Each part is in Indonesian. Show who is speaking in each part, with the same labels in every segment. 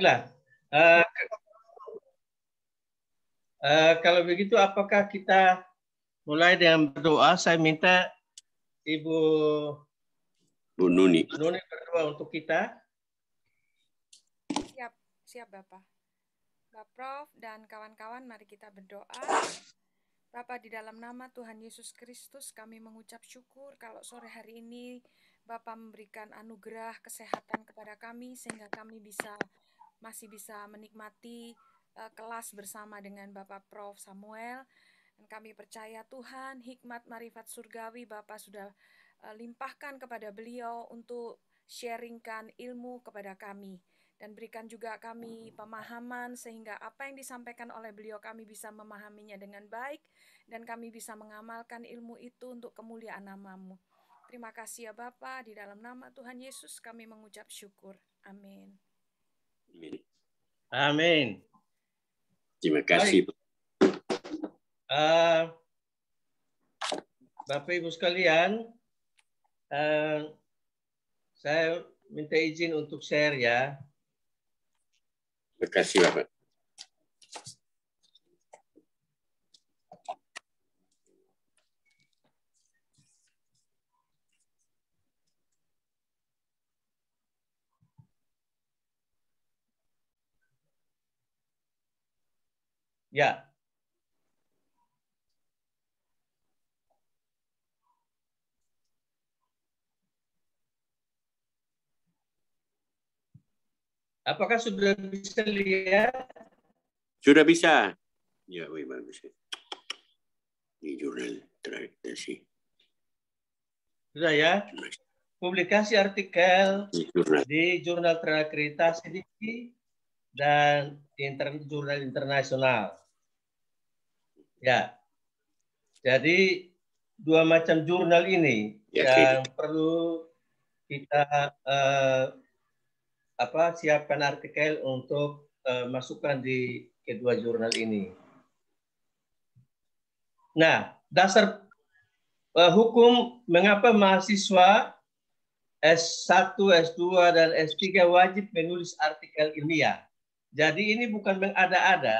Speaker 1: Baiklah. Uh, eh, uh, eh, kalau begitu,
Speaker 2: apakah kita mulai dengan berdoa? Saya minta Ibu Bu Nuni. Nuni berdoa untuk kita.
Speaker 3: Siap, siap Bapak. Bapak Prof dan kawan-kawan, mari kita berdoa. Bapak, di dalam nama Tuhan Yesus Kristus, kami mengucap syukur kalau sore hari ini Bapak memberikan anugerah kesehatan kepada kami sehingga kami bisa masih bisa menikmati uh, kelas bersama dengan Bapak Prof Samuel. Dan kami percaya Tuhan hikmat marifat surgawi Bapak sudah uh, limpahkan kepada beliau untuk sharingkan ilmu kepada kami dan berikan juga kami pemahaman sehingga apa yang disampaikan oleh beliau kami bisa memahaminya dengan baik dan kami bisa mengamalkan ilmu itu untuk kemuliaan namamu. Terima kasih ya bapak di dalam nama Tuhan Yesus kami mengucap syukur. Amin.
Speaker 2: Amin. Amin. Terima kasih. Uh, Bapak Ibu sekalian, uh, saya minta izin untuk share ya.
Speaker 1: Terima kasih Bapak. Ya. Apakah
Speaker 2: sudah bisa lihat?
Speaker 4: Sudah bisa. Ya, memang bisa. Ini jurnal tradisi.
Speaker 2: Sudah ya? Publikasi artikel di jurnal, di jurnal terakreditasi dan inter, jurnal internasional. Ya. Jadi dua macam jurnal ini ya, yang perlu kita uh, apa siapkan artikel untuk uh, masukkan di kedua jurnal ini. Nah, dasar uh, hukum mengapa mahasiswa S1, S2 dan S3 wajib menulis artikel ilmiah. Jadi ini bukan mengada-ada,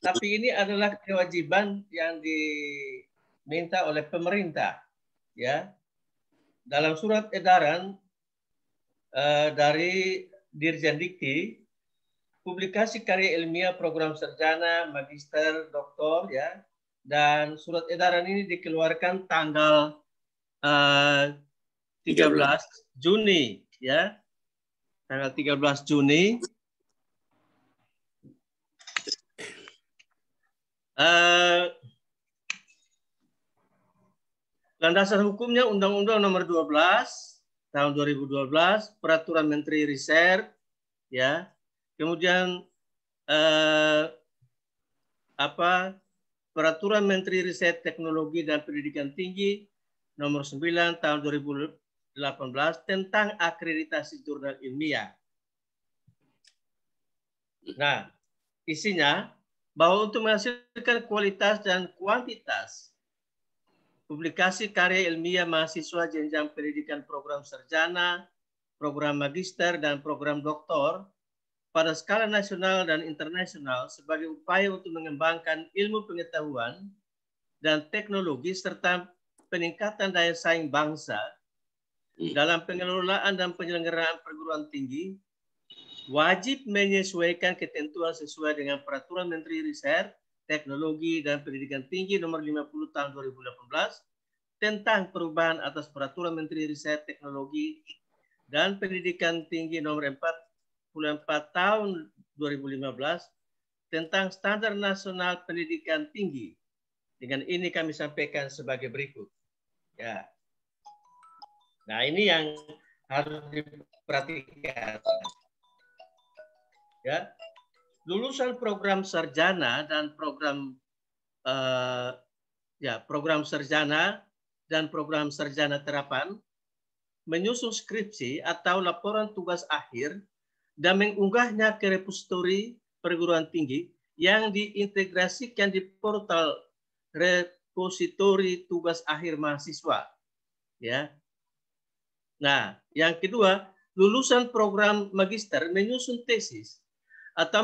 Speaker 2: tapi ini adalah kewajiban yang diminta oleh pemerintah. Ya, dalam surat edaran eh, dari Dirjen Dikti, publikasi karya ilmiah program sarjana, magister, doktor, ya, dan surat edaran ini dikeluarkan tanggal eh, 13 Juni, ya, tanggal 13 Juni Eh, landasan hukumnya Undang-Undang Nomor 12 tahun 2012, Peraturan Menteri Riset, ya. Kemudian eh, apa Peraturan Menteri Riset Teknologi dan Pendidikan Tinggi Nomor 9 tahun 2018 tentang akreditasi jurnal ilmiah. Nah, isinya bahwa untuk menghasilkan kualitas dan kuantitas publikasi karya ilmiah mahasiswa jenjang pendidikan program sarjana, program magister, dan program doktor pada skala nasional dan internasional sebagai upaya untuk mengembangkan ilmu pengetahuan dan teknologi serta peningkatan daya saing bangsa hmm. dalam pengelolaan dan penyelenggaraan perguruan tinggi wajib menyesuaikan ketentuan sesuai dengan Peraturan Menteri Riset, Teknologi, dan Pendidikan Tinggi Nomor 50 Tahun 2018 tentang perubahan atas Peraturan Menteri Riset, Teknologi, dan Pendidikan Tinggi Nomor 44 Tahun 2015 tentang Standar Nasional Pendidikan Tinggi. Dengan ini kami sampaikan sebagai berikut. Ya. Nah, ini yang harus diperhatikan ya lulusan program sarjana dan program uh, ya program sarjana dan program sarjana terapan menyusun skripsi atau laporan tugas akhir dan mengunggahnya ke repositori perguruan tinggi yang diintegrasikan di portal repositori tugas akhir mahasiswa ya nah yang kedua lulusan program magister menyusun tesis atau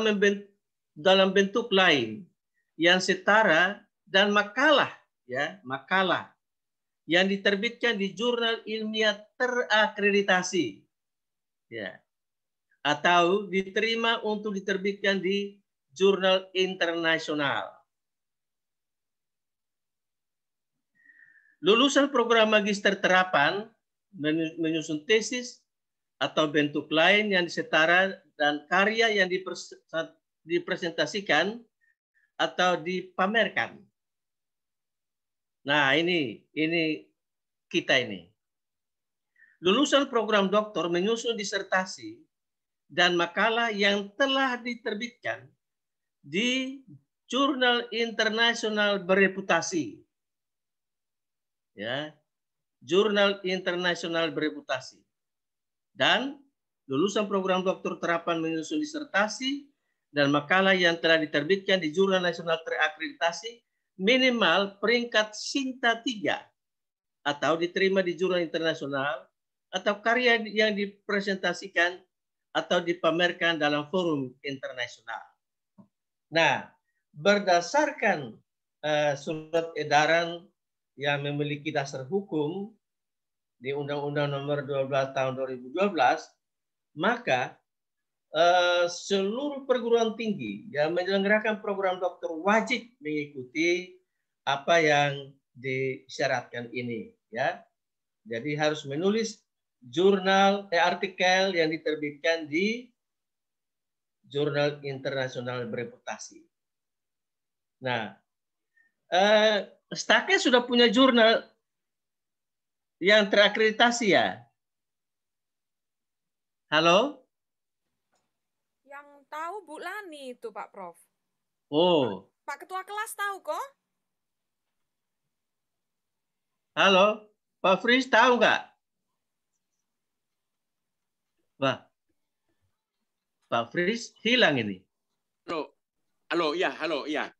Speaker 2: dalam bentuk lain yang setara dan makalah ya makalah yang diterbitkan di jurnal ilmiah terakreditasi ya atau diterima untuk diterbitkan di jurnal internasional lulusan program magister terapan menyusun tesis atau bentuk lain yang setara dan karya yang dipresentasikan atau dipamerkan. Nah, ini ini kita ini. Lulusan program doktor menyusun disertasi dan makalah yang telah diterbitkan di jurnal internasional bereputasi. Ya, jurnal internasional bereputasi. Dan lulusan program doktor terapan menyusun disertasi dan makalah yang telah diterbitkan di jurnal nasional terakreditasi minimal peringkat Sinta 3 atau diterima di jurnal internasional atau karya yang dipresentasikan atau dipamerkan dalam forum internasional. Nah, berdasarkan uh, surat edaran yang memiliki dasar hukum di Undang-Undang Nomor 12 Tahun 2012 maka eh, seluruh perguruan tinggi yang menyelenggarakan program dokter wajib mengikuti apa yang disyaratkan ini ya. Jadi harus menulis jurnal eh, artikel yang diterbitkan di jurnal internasional bereputasi. Nah, eh, Stake sudah punya jurnal yang terakreditasi ya. Halo?
Speaker 3: Yang tahu Bu Lani itu Pak Prof. Oh. Pak, Ketua kelas tahu kok.
Speaker 2: Halo, Pak Fris tahu nggak? Wah, Pak Fris hilang ini.
Speaker 4: Halo, halo, ya, halo, iya.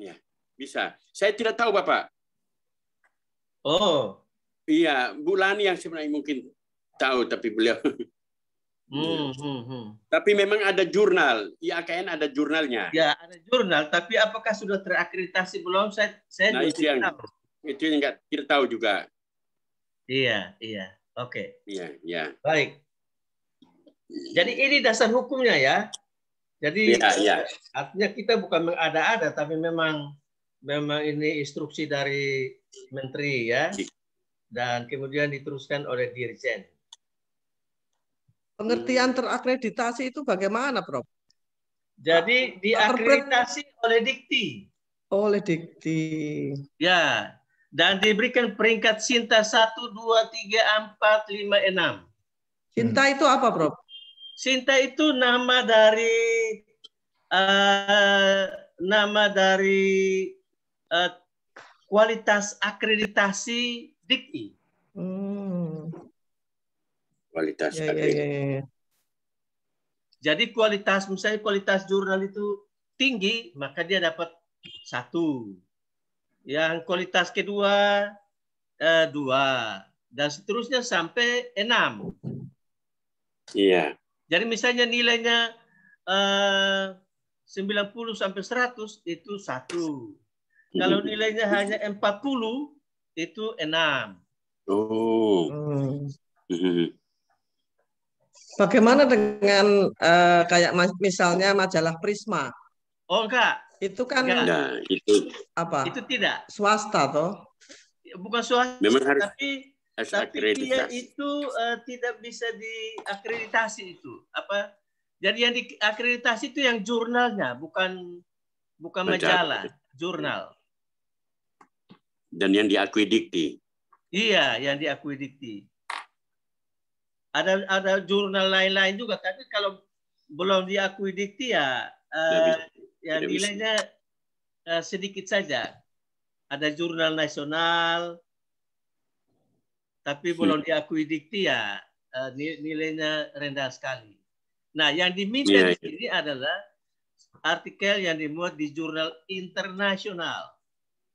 Speaker 4: Iya. bisa. Saya tidak tahu Bapak. Oh, iya, Bu Lani yang sebenarnya mungkin tahu, tapi beliau
Speaker 1: Iya. Hmm, hmm, hmm.
Speaker 4: Tapi memang ada jurnal, IAKN ada jurnalnya. Ya, ada
Speaker 2: jurnal, tapi apakah sudah terakreditasi belum? Saya
Speaker 4: saya nah, itu yang, tahu. Itu yang enggak kita tahu juga. Iya, iya.
Speaker 1: Oke. Okay. Iya, iya.
Speaker 2: Baik. Jadi ini dasar hukumnya ya. Jadi ya, ya. artinya kita bukan mengada-ada tapi memang memang ini instruksi dari menteri ya. Iya. Dan kemudian diteruskan oleh dirjen.
Speaker 5: Pengertian terakreditasi itu bagaimana, Prof?
Speaker 2: Jadi diakreditasi oleh dikti.
Speaker 5: Oleh dikti.
Speaker 2: Ya, dan diberikan peringkat Sinta 1, 2, 3, 4, 5, 6. Sinta itu apa, Prof? Sinta itu nama dari uh, nama dari uh, kualitas akreditasi dikti
Speaker 4: kualitas ya, ya, ya, ya, ya.
Speaker 2: Jadi kualitas misalnya kualitas jurnal itu tinggi maka dia dapat satu. Yang kualitas kedua eh, dua dan seterusnya sampai enam. Iya. Jadi misalnya nilainya eh, 90 sampai 100 itu satu. Hmm. Kalau nilainya hanya 40 itu enam.
Speaker 5: Oh. Hmm. Hmm. Bagaimana dengan uh, kayak misalnya majalah Prisma? Oh enggak. Itu kan enggak. Nah, itu apa? Itu tidak. Swasta toh?
Speaker 2: Bukan swasta. Memang harus
Speaker 5: tapi tapi akreditasi. dia
Speaker 2: itu uh, tidak bisa diakreditasi itu. Apa? Jadi yang diakreditasi itu yang jurnalnya, bukan bukan majalah, majalah. jurnal.
Speaker 4: Dan yang diakui
Speaker 2: Iya, yang diakui ada ada jurnal lain-lain juga, tapi kalau belum diakui dikti ya, uh, ya nilainya uh, sedikit saja. Ada jurnal nasional, tapi belum diakui dikti ya, uh, nilainya rendah sekali. Nah, yang diminta yeah, di iya. sini yeah. adalah artikel yang dimuat di jurnal internasional.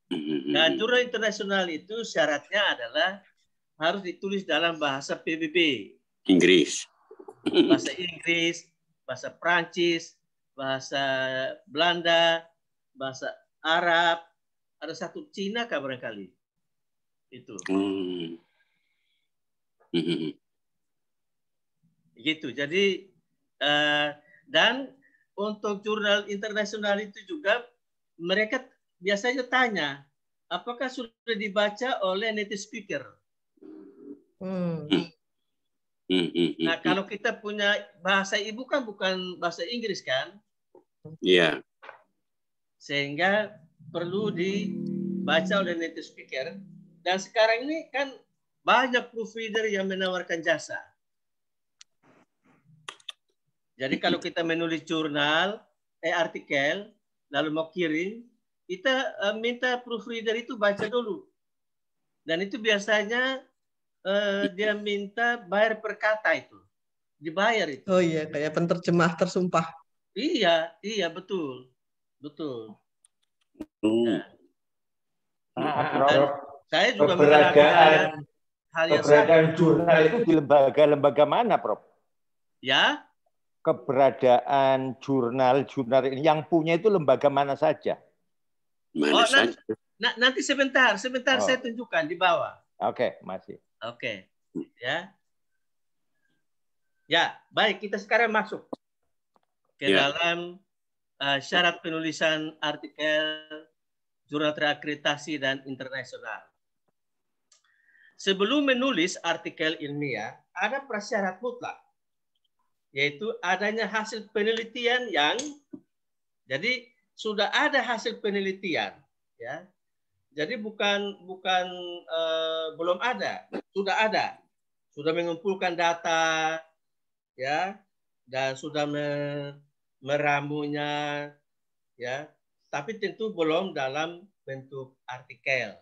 Speaker 2: Mm-hmm. Nah, jurnal internasional itu syaratnya adalah harus ditulis dalam bahasa PBB.
Speaker 4: Inggris. Bahasa
Speaker 2: Inggris, bahasa Prancis, bahasa Belanda, bahasa Arab, ada satu Cina kah barangkali? Itu.
Speaker 1: Hmm.
Speaker 2: Gitu. Jadi uh, dan untuk jurnal internasional itu juga mereka biasanya tanya apakah sudah dibaca oleh native speaker.
Speaker 5: Hmm.
Speaker 1: hmm. Hmm, hmm, hmm, nah
Speaker 2: kalau kita punya bahasa ibu kan bukan bahasa Inggris kan? Iya. Yeah. Sehingga perlu dibaca oleh native speaker. Dan sekarang ini kan banyak provider yang menawarkan jasa. Jadi kalau kita menulis jurnal, eh artikel, lalu mau kirim, kita eh, minta proofreader itu baca dulu. Dan itu biasanya Eh, dia minta bayar per itu. Dibayar itu. Oh iya, kayak
Speaker 5: penterjemah tersumpah.
Speaker 2: Iya, iya betul. Betul.
Speaker 1: Nah,
Speaker 6: ah, saya juga mengatakan
Speaker 2: hal yang keberadaan jurnal
Speaker 6: itu di lembaga-lembaga mana, Prof? Ya? Keberadaan jurnal-jurnal ini yang punya itu lembaga mana saja? Mana oh, saja?
Speaker 2: Nanti, nanti sebentar, sebentar oh. saya tunjukkan di bawah.
Speaker 6: Oke, okay, masih. Oke. Okay.
Speaker 2: Hmm. Ya. Ya, baik kita sekarang masuk ke ya. dalam uh, syarat penulisan artikel jurnal terakreditasi dan internasional. Sebelum menulis artikel ilmiah, ada prasyarat mutlak yaitu adanya hasil penelitian yang jadi sudah ada hasil penelitian ya jadi bukan bukan uh, belum ada, sudah ada, sudah mengumpulkan data, ya, dan sudah me, meramunya, ya. Tapi tentu belum dalam bentuk artikel.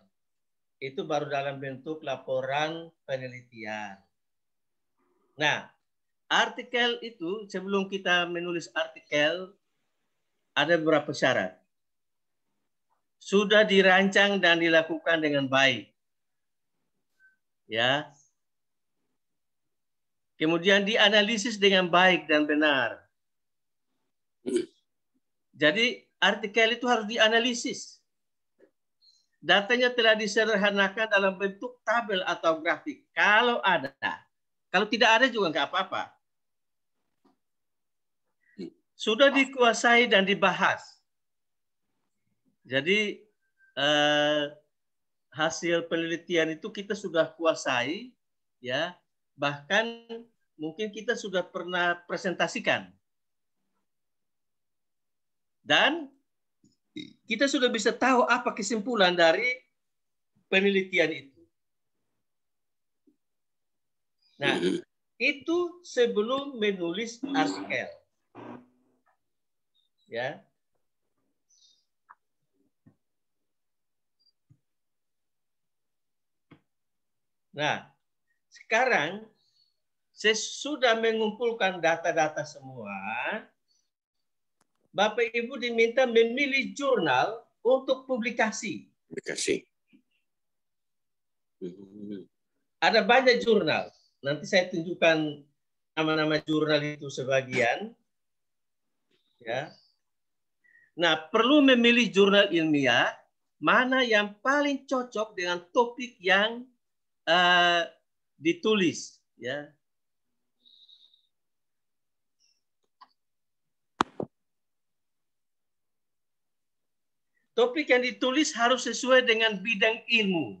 Speaker 2: Itu baru dalam bentuk laporan penelitian. Nah, artikel itu sebelum kita menulis artikel ada beberapa syarat sudah dirancang dan dilakukan dengan baik. Ya. Kemudian dianalisis dengan baik dan benar. Jadi artikel itu harus dianalisis. Datanya telah disederhanakan dalam bentuk tabel atau grafik. Kalau ada. Kalau tidak ada juga nggak apa-apa. Sudah dikuasai dan dibahas jadi eh, hasil penelitian itu kita sudah kuasai, ya bahkan mungkin kita sudah pernah presentasikan dan kita sudah bisa tahu apa kesimpulan dari penelitian itu. Nah, itu sebelum menulis artikel. Ya. Nah, sekarang saya sudah mengumpulkan data-data semua. Bapak Ibu diminta memilih jurnal untuk publikasi. Publikasi. Hmm. Ada banyak jurnal. Nanti saya tunjukkan nama-nama jurnal itu sebagian. Ya. Nah, perlu memilih jurnal ilmiah mana yang paling cocok dengan topik yang uh, ditulis ya Topik yang ditulis harus sesuai dengan bidang ilmu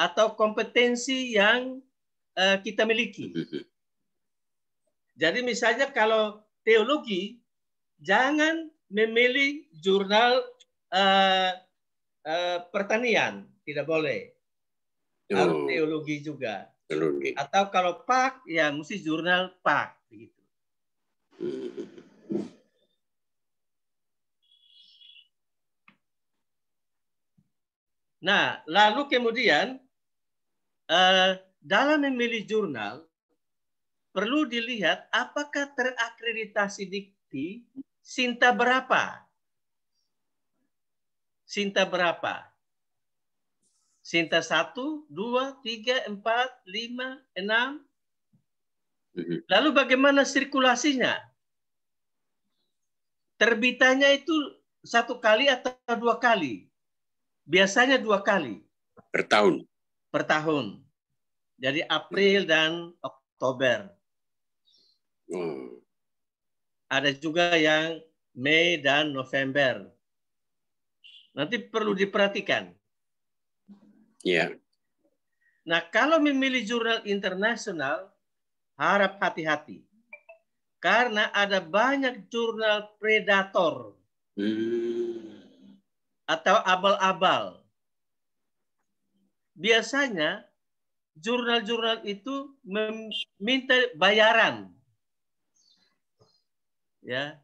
Speaker 2: atau kompetensi yang uh, kita miliki. Jadi misalnya kalau teologi, jangan memilih jurnal uh, uh, pertanian, tidak boleh harus teologi juga. Teologi. Atau kalau pak, ya mesti jurnal pak. Begitu. Nah, lalu kemudian eh, dalam memilih jurnal perlu dilihat apakah terakreditasi dikti Sinta berapa? Sinta berapa? Sinta 1, 2, 3, 4, 5, 6. Lalu bagaimana sirkulasinya? Terbitannya itu satu kali atau dua kali? Biasanya dua kali. Per tahun. Per tahun. Jadi April dan Oktober. Hmm. Ada juga yang Mei dan November. Nanti perlu diperhatikan Iya. Yeah. Nah, kalau memilih jurnal internasional, harap hati-hati. Karena ada banyak jurnal predator. Hmm. Atau abal-abal. Biasanya, jurnal-jurnal itu meminta bayaran. Ya,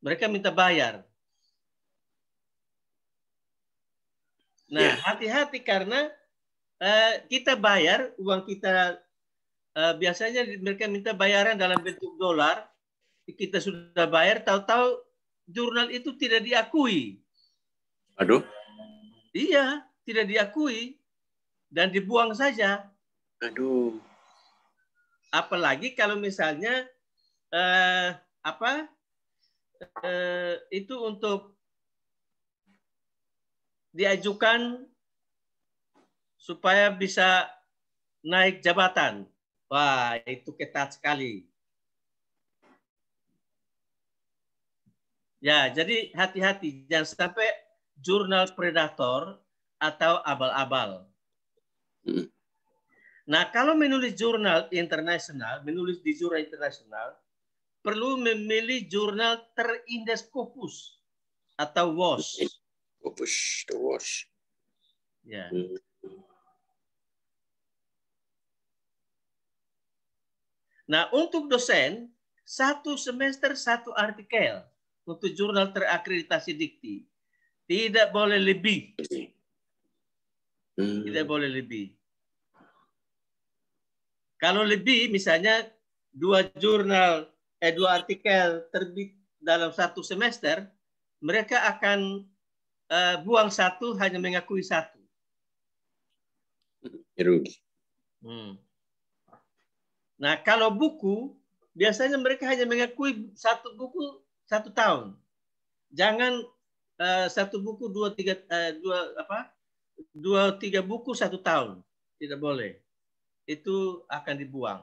Speaker 2: Mereka minta bayar. Nah, ya. hati-hati karena uh, kita bayar uang kita uh, biasanya mereka minta bayaran dalam bentuk dolar. Kita sudah bayar, tahu-tahu jurnal itu tidak diakui. Aduh. Iya, tidak diakui dan dibuang saja. Aduh. Apalagi kalau misalnya uh, apa uh, itu untuk diajukan supaya bisa naik jabatan. Wah, itu ketat sekali. Ya, jadi hati-hati jangan sampai jurnal predator atau abal-abal. Hmm. Nah, kalau menulis jurnal internasional, menulis di jurnal internasional, perlu memilih jurnal terindeks Scopus atau WOS. Go push the wash. Yeah. Mm. Nah, untuk dosen, satu semester satu artikel untuk jurnal terakreditasi dikti. Tidak boleh lebih. Hmm. Tidak boleh lebih. Kalau lebih, misalnya dua jurnal, eh, dua artikel terbit dalam satu semester, mereka akan Eh, buang satu hanya mengakui satu.
Speaker 4: Rugi. Hmm.
Speaker 2: Nah kalau buku biasanya mereka hanya mengakui satu buku satu tahun. Jangan uh, satu buku dua tiga uh, dua apa dua tiga buku satu tahun tidak boleh. Itu akan dibuang.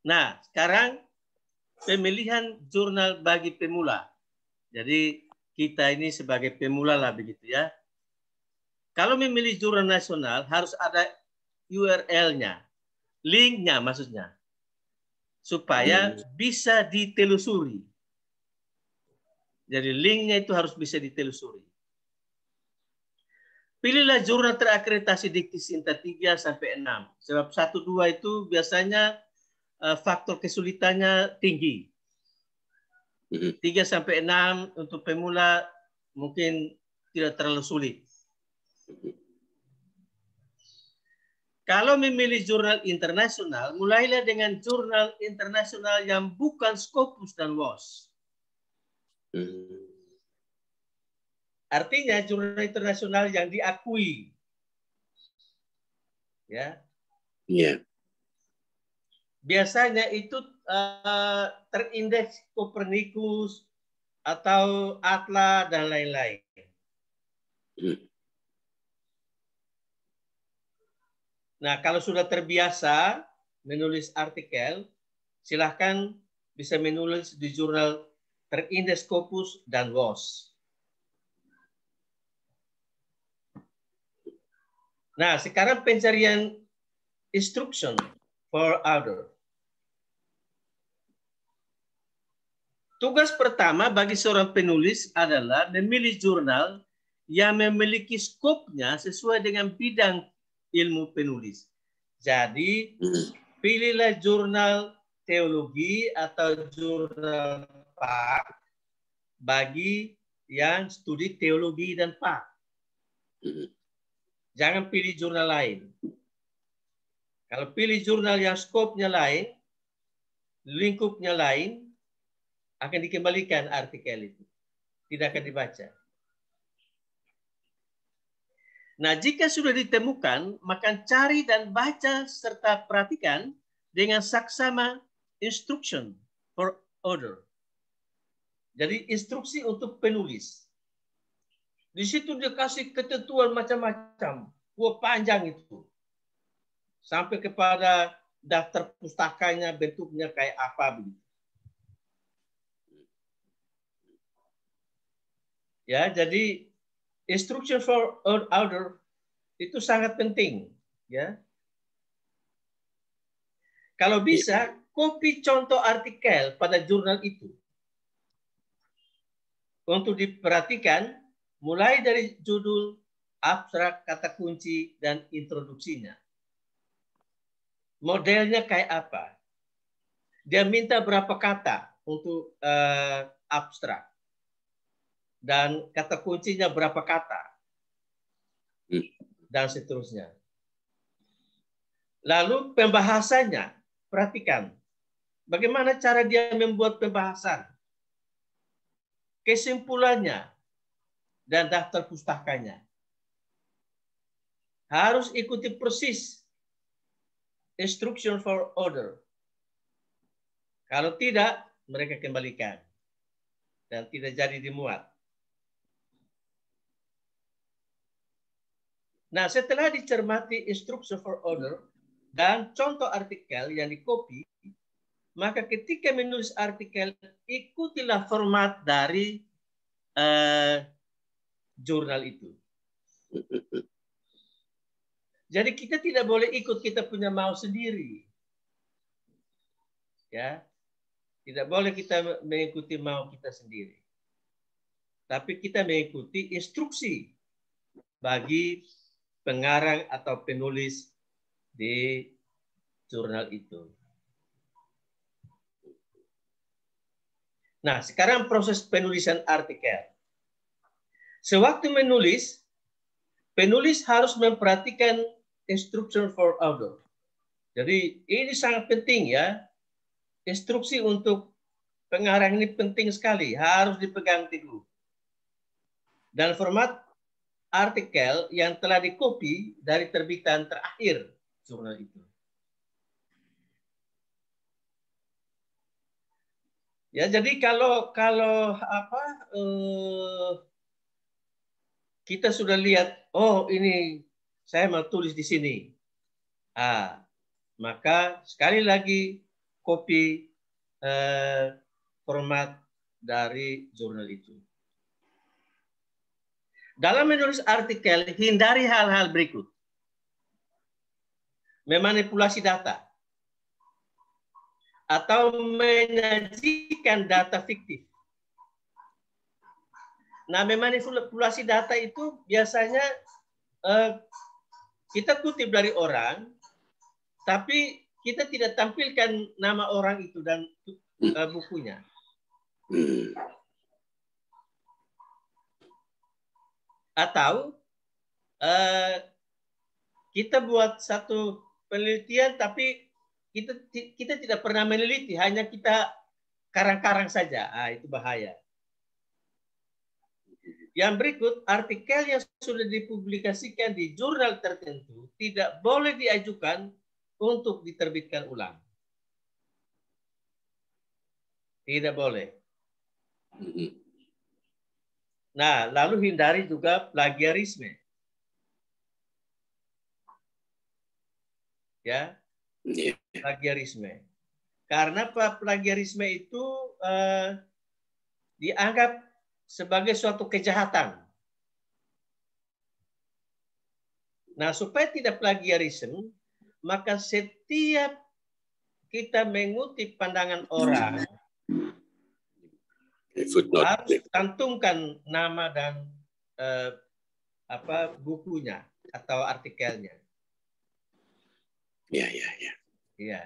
Speaker 2: Nah, sekarang pemilihan jurnal bagi pemula. Jadi kita ini sebagai pemula lah begitu ya. Kalau memilih jurnal nasional harus ada URL-nya, link-nya maksudnya. Supaya hmm. bisa ditelusuri. Jadi link-nya itu harus bisa ditelusuri. Pilihlah jurnal terakreditasi dikti Sinta 3 sampai 6. Sebab 1, 2 itu biasanya Eh, faktor kesulitannya tinggi. 3 sampai 6 untuk pemula mungkin tidak terlalu sulit. Kalau memilih jurnal internasional, mulailah dengan jurnal internasional yang bukan Scopus dan WOS. Mm. Artinya jurnal internasional yang diakui. Ya. Yeah biasanya itu uh, terindeks Copernicus atau Atla dan lain-lain. Nah, kalau sudah terbiasa menulis artikel, silahkan bisa menulis di jurnal terindeks Scopus dan WOS. Nah, sekarang pencarian instruction for order. Tugas pertama bagi seorang penulis adalah memilih jurnal yang memiliki skopnya sesuai dengan bidang ilmu penulis. Jadi, pilihlah jurnal teologi atau jurnal pak bagi yang studi teologi dan pak. Jangan pilih jurnal lain. Kalau pilih jurnal yang skopnya lain, lingkupnya lain, akan dikembalikan artikel itu. Tidak akan dibaca. Nah, jika sudah ditemukan, maka cari dan baca serta perhatikan dengan saksama instruction for order. Jadi instruksi untuk penulis. Di situ dia kasih ketentuan macam-macam. gua panjang itu. Sampai kepada daftar pustakanya bentuknya kayak apa begitu. Ya, jadi instruction for order itu sangat penting, ya. Kalau iya. bisa, copy contoh artikel pada jurnal itu. Untuk diperhatikan mulai dari judul, abstrak, kata kunci, dan introduksinya. Modelnya kayak apa? Dia minta berapa kata untuk uh, abstrak dan kata kuncinya berapa kata hmm. dan seterusnya. Lalu pembahasannya, perhatikan bagaimana cara dia membuat pembahasan. Kesimpulannya dan daftar pustakanya. Harus ikuti persis instruction for order. Kalau tidak, mereka kembalikan dan tidak jadi dimuat. Nah, setelah dicermati instruksi for order dan contoh artikel yang dikopi, maka ketika menulis artikel, ikutilah format dari uh, jurnal itu. Jadi kita tidak boleh ikut kita punya mau sendiri. Ya. Tidak boleh kita mengikuti mau kita sendiri. Tapi kita mengikuti instruksi bagi pengarang atau penulis di jurnal itu. Nah, sekarang proses penulisan artikel. Sewaktu menulis, penulis harus memperhatikan instruction for author. Jadi ini sangat penting ya. Instruksi untuk pengarang ini penting sekali, harus dipegang teguh. Dan format artikel yang telah dikopi dari terbitan terakhir jurnal itu. Ya, jadi kalau kalau apa eh, kita sudah lihat, oh ini saya mau tulis di sini. Ah, maka sekali lagi copy eh, format dari jurnal itu. Dalam menulis artikel, hindari hal-hal berikut. Memanipulasi data. Atau menyajikan data fiktif. Nah, memanipulasi data itu biasanya eh, kita kutip dari orang, tapi kita tidak tampilkan nama orang itu dan eh, bukunya. Atau uh, kita buat satu penelitian tapi kita kita tidak pernah meneliti, hanya kita karang-karang saja. Ah, itu bahaya. Yang berikut, artikel yang sudah dipublikasikan di jurnal tertentu tidak boleh diajukan untuk diterbitkan ulang. Tidak boleh. Nah, lalu hindari juga plagiarisme. Ya, iya. plagiarisme. Karena plagiarisme itu eh, dianggap sebagai suatu kejahatan. Nah, supaya tidak plagiarisme, maka setiap kita mengutip pandangan orang
Speaker 1: Footnote. harus
Speaker 2: cantumkan nama dan eh, apa bukunya atau artikelnya.
Speaker 1: Ya, ya, ya.
Speaker 2: ya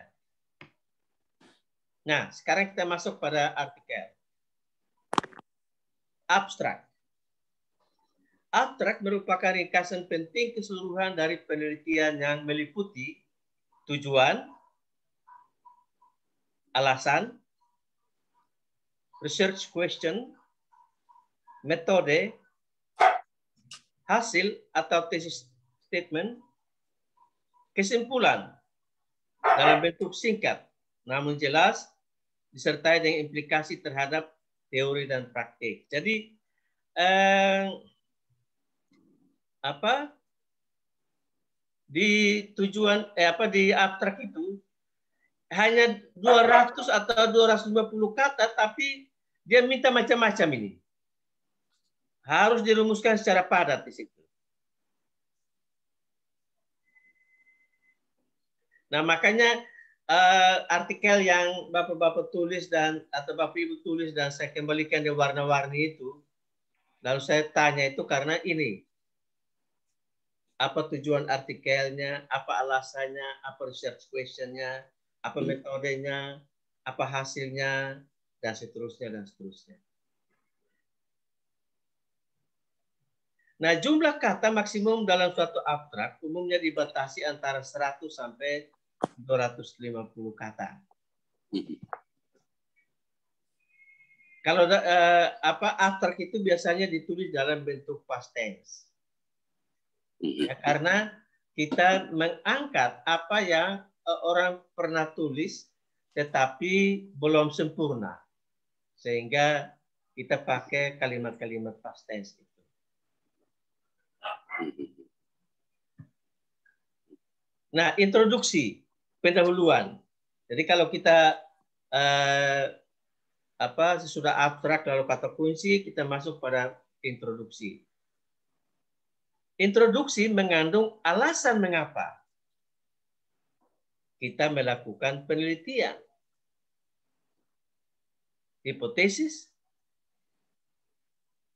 Speaker 2: Nah, sekarang kita masuk pada artikel. Abstrak. Abstrak merupakan ringkasan penting keseluruhan dari penelitian yang meliputi tujuan, alasan, research question, metode, hasil atau thesis statement, kesimpulan dalam bentuk singkat namun jelas disertai dengan implikasi terhadap teori dan praktik. Jadi eh, apa di tujuan eh, apa di abstrak itu hanya 200 atau 250 kata tapi dia minta macam-macam ini. Harus dirumuskan secara padat di situ. Nah, makanya uh, artikel yang Bapak-bapak tulis dan atau Bapak Ibu tulis dan saya kembalikan di warna-warni itu, lalu saya tanya itu karena ini. Apa tujuan artikelnya, apa alasannya, apa research questionnya, apa metodenya, apa hasilnya, dan seterusnya dan seterusnya. Nah, jumlah kata maksimum dalam suatu abstrak umumnya dibatasi antara 100 sampai 250 kata. Kalau eh, apa abstrak itu biasanya ditulis dalam bentuk past tense. Ya, karena kita mengangkat apa yang eh, orang pernah tulis tetapi belum sempurna. Sehingga kita pakai kalimat-kalimat past tense itu. Nah, introduksi pendahuluan. Jadi kalau kita eh, apa sesudah abstrak lalu kata kunci, kita masuk pada introduksi. Introduksi mengandung alasan mengapa kita melakukan penelitian hipotesis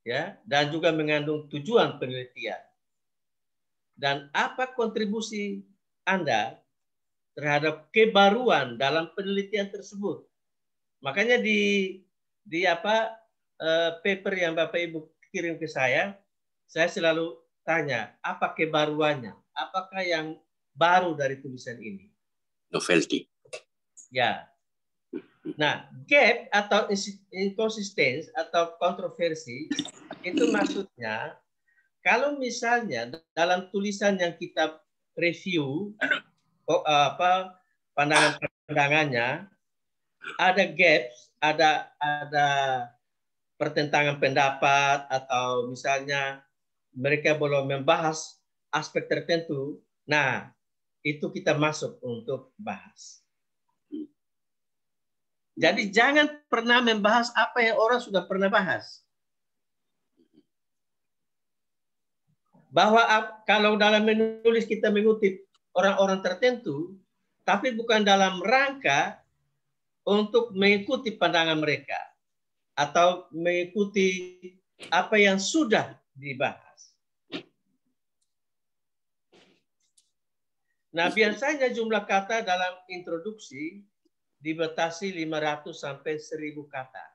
Speaker 2: ya dan juga mengandung tujuan penelitian. Dan apa kontribusi Anda terhadap kebaruan dalam penelitian tersebut? Makanya di di apa eh, paper yang Bapak Ibu kirim ke saya, saya selalu tanya, apa kebaruannya? Apakah yang baru dari tulisan ini? Novelty. Ya, Nah, gap atau inconsistent atau kontroversi itu maksudnya kalau misalnya dalam tulisan yang kita review oh, apa pandangan-pandangannya ada gaps, ada ada pertentangan pendapat atau misalnya mereka belum membahas aspek tertentu. Nah, itu kita masuk untuk bahas. Jadi jangan pernah membahas apa yang orang sudah pernah bahas. Bahwa kalau dalam menulis kita mengutip orang-orang tertentu, tapi bukan dalam rangka untuk mengikuti pandangan mereka atau mengikuti apa yang sudah dibahas. Nah, biasanya jumlah kata dalam introduksi dibatasi 500 sampai 1000 kata.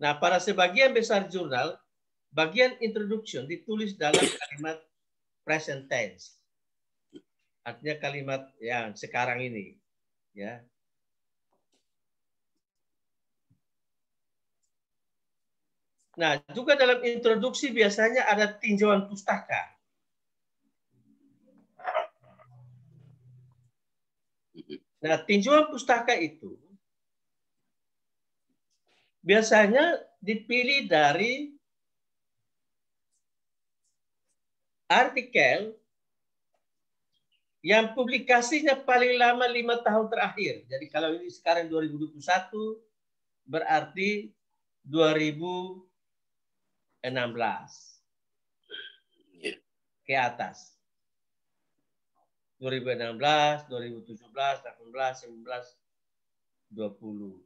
Speaker 2: Nah, para sebagian besar jurnal, bagian introduction ditulis dalam kalimat present tense. Artinya kalimat yang sekarang ini. ya. Nah, juga dalam introduksi biasanya ada tinjauan pustaka Nah, tinjauan pustaka itu biasanya dipilih dari artikel yang publikasinya paling lama lima tahun terakhir. Jadi kalau ini sekarang 2021 berarti 2016 iya. ke atas. 2016, 2017, 18, 19, 20.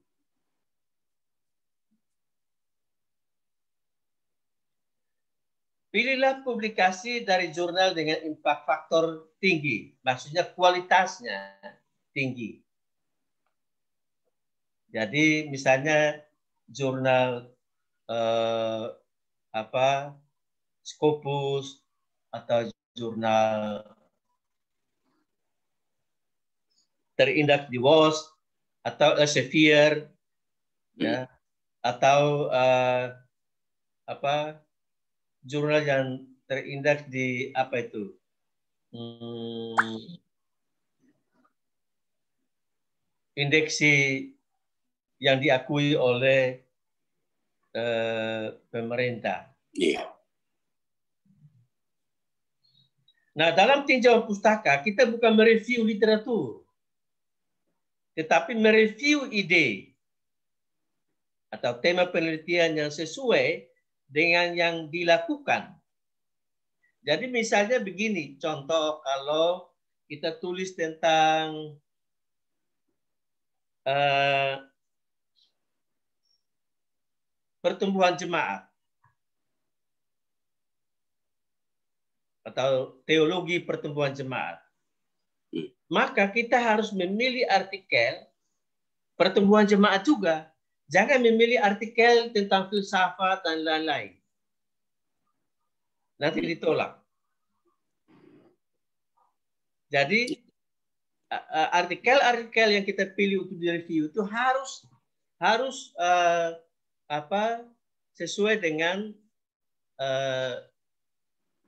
Speaker 2: Pilihlah publikasi dari jurnal dengan impact faktor tinggi, maksudnya kualitasnya tinggi. Jadi misalnya jurnal eh, apa Scopus atau jurnal terindak di worst atau Elsevier, eh, severe ya hmm. atau uh, apa jurnal yang terindak di apa itu hmm, indeksi yang diakui oleh uh, pemerintah. Yeah. Nah dalam tinjauan pustaka kita bukan mereview literatur tetapi mereview ide atau tema penelitian yang sesuai dengan yang dilakukan. Jadi misalnya begini, contoh kalau kita tulis tentang uh, pertumbuhan jemaat atau teologi pertumbuhan jemaat maka kita harus memilih artikel pertumbuhan jemaat juga. Jangan memilih artikel tentang filsafat dan lain-lain. Nanti ditolak. Jadi artikel-artikel yang kita pilih untuk direview itu harus harus uh, apa sesuai dengan uh,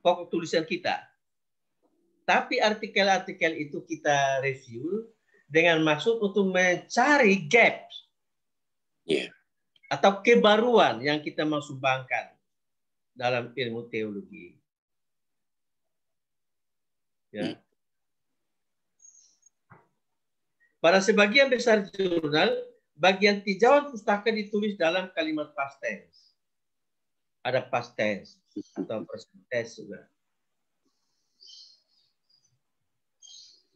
Speaker 2: pokok tulisan kita. Tapi artikel-artikel itu kita review dengan maksud untuk mencari gap yeah. atau kebaruan yang kita mau sumbangkan dalam ilmu teologi. Ya. Hmm. Pada sebagian besar jurnal, bagian tinjauan pustaka ditulis dalam kalimat past tense. Ada past tense atau present tense juga.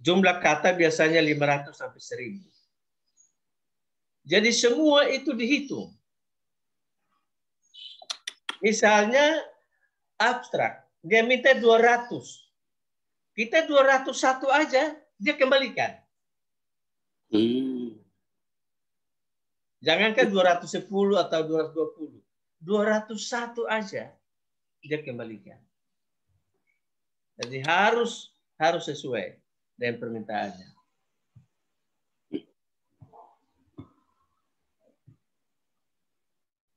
Speaker 2: Jumlah kata biasanya 500 sampai 1000. Jadi semua itu dihitung. Misalnya abstrak, dia minta 200. Kita 201 aja, dia kembalikan.
Speaker 4: Hmm.
Speaker 2: Jangankan 210 atau 220. 201 aja dia kembalikan. Jadi harus harus sesuai dengan permintaannya.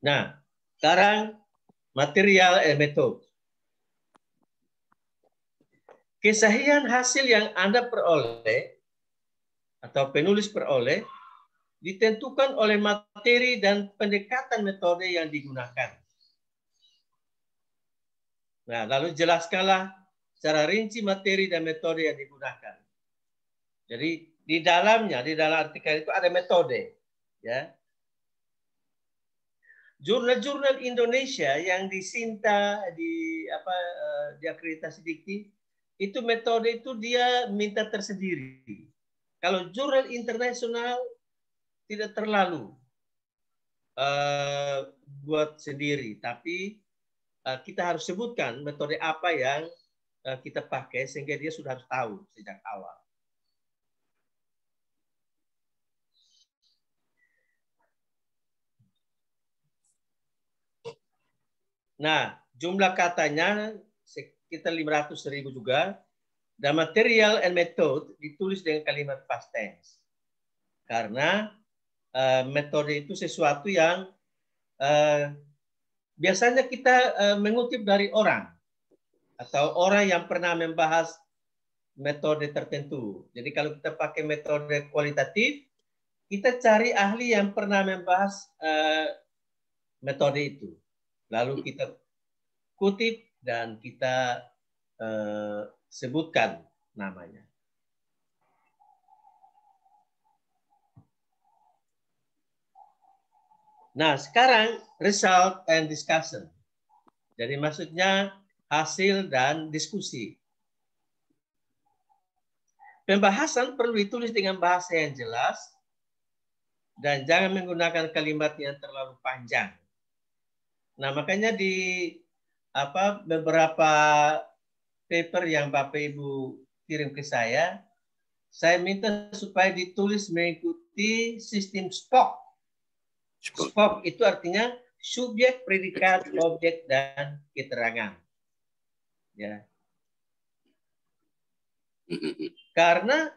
Speaker 2: Nah, sekarang material and eh, metode. Kesahian hasil yang Anda peroleh atau penulis peroleh ditentukan oleh materi dan pendekatan metode yang digunakan. Nah, lalu jelaskanlah secara rinci materi dan metode yang digunakan. Jadi di dalamnya, di dalam artikel itu ada metode. Ya. Jurnal-jurnal Indonesia yang disinta di apa eh, di akreditasi dikti itu metode itu dia minta tersendiri. Kalau jurnal internasional tidak terlalu uh, buat sendiri, tapi uh, kita harus sebutkan metode apa yang uh, kita pakai sehingga dia sudah harus tahu sejak awal. Nah, jumlah katanya sekitar 500 ribu juga. Dan material and method ditulis dengan kalimat past tense. Karena uh, metode itu sesuatu yang uh, biasanya kita uh, mengutip dari orang. Atau orang yang pernah membahas metode tertentu. Jadi kalau kita pakai metode kualitatif, kita cari ahli yang pernah membahas uh, metode itu lalu kita kutip dan kita eh, sebutkan namanya. Nah, sekarang result and discussion. Jadi maksudnya hasil dan diskusi. Pembahasan perlu ditulis dengan bahasa yang jelas dan jangan menggunakan kalimat yang terlalu panjang. Nah, makanya di apa beberapa paper yang Bapak Ibu kirim ke saya, saya minta supaya ditulis mengikuti sistem SPOK. SPOK itu artinya subjek, predikat, objek, dan keterangan. Ya. Karena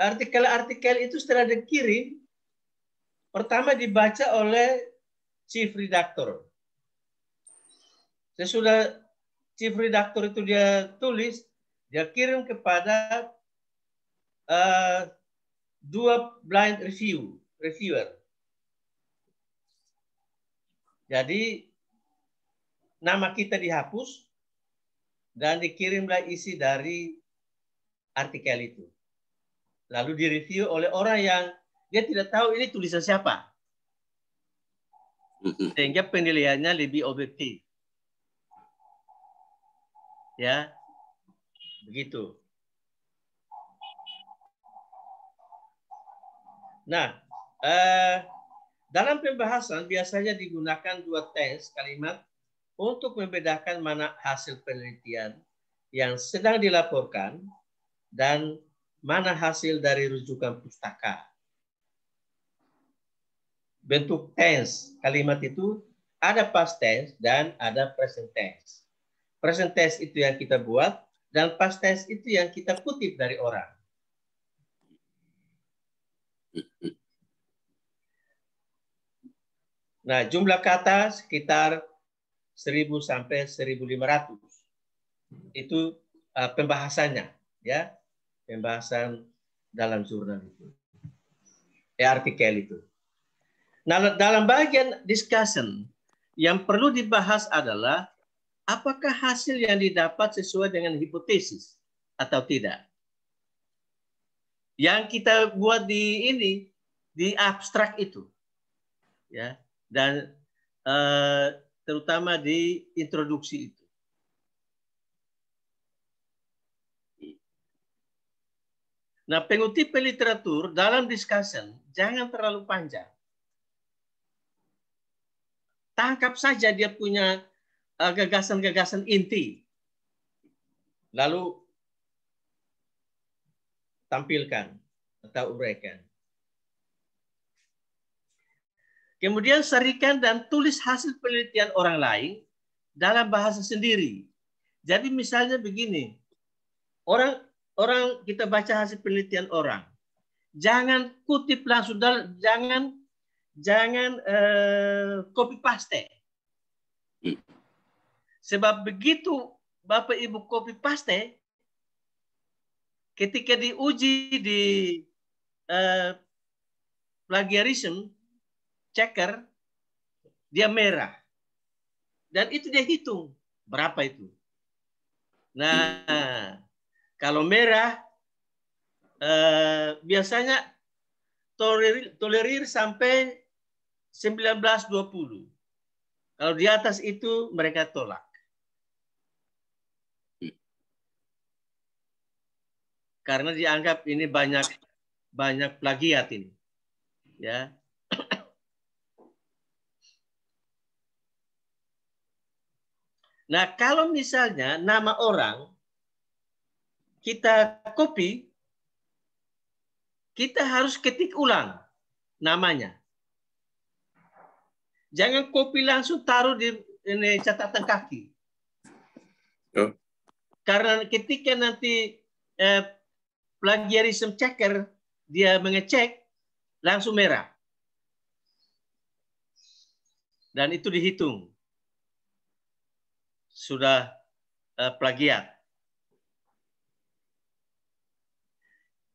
Speaker 2: artikel-artikel itu setelah dikirim, pertama dibaca oleh chief redactor Sesudah chief redaktor itu dia tulis, dia kirim kepada uh, dua blind review, reviewer. Jadi nama kita dihapus dan dikirimlah isi dari artikel itu. Lalu direview oleh orang yang dia tidak tahu ini tulisan siapa. Sehingga penilaiannya lebih objektif. Ya, begitu. Nah, eh, dalam pembahasan biasanya digunakan dua tes kalimat untuk membedakan mana hasil penelitian yang sedang dilaporkan dan mana hasil dari rujukan pustaka. Bentuk tense kalimat itu ada past tense dan ada present tense. Present tense itu yang kita buat dan past test itu yang kita kutip dari orang. Nah, jumlah kata sekitar 1000 sampai 1500. Itu uh, pembahasannya, ya. Pembahasan dalam jurnal itu. Ya, artikel itu. Nah, dalam bagian discussion yang perlu dibahas adalah apakah hasil yang didapat sesuai dengan hipotesis atau tidak. Yang kita buat di ini di abstrak itu, ya dan eh, terutama di introduksi itu. Nah, pengutipan literatur dalam discussion jangan terlalu panjang. Tangkap saja dia punya Eh, gagasan-gagasan inti. Lalu tampilkan atau uraikan. Kemudian serikan dan tulis hasil penelitian orang lain dalam bahasa sendiri. Jadi misalnya begini, orang orang kita baca hasil penelitian orang. Jangan kutip langsung jangan jangan uh, copy paste. Sebab begitu Bapak Ibu copy paste, ketika diuji di uh, plagiarism checker, dia merah. Dan itu dia hitung berapa itu. Nah, kalau merah uh, biasanya tolerir, tolerir sampai 1920. Kalau di atas itu mereka tolak. karena dianggap ini banyak banyak plagiat ini. Ya. Nah, kalau misalnya nama orang kita copy, kita harus ketik ulang namanya. Jangan copy langsung taruh di ini, catatan kaki. Oh. Karena ketika nanti eh, plagiarism checker dia mengecek langsung merah. Dan itu dihitung. Sudah uh, plagiat.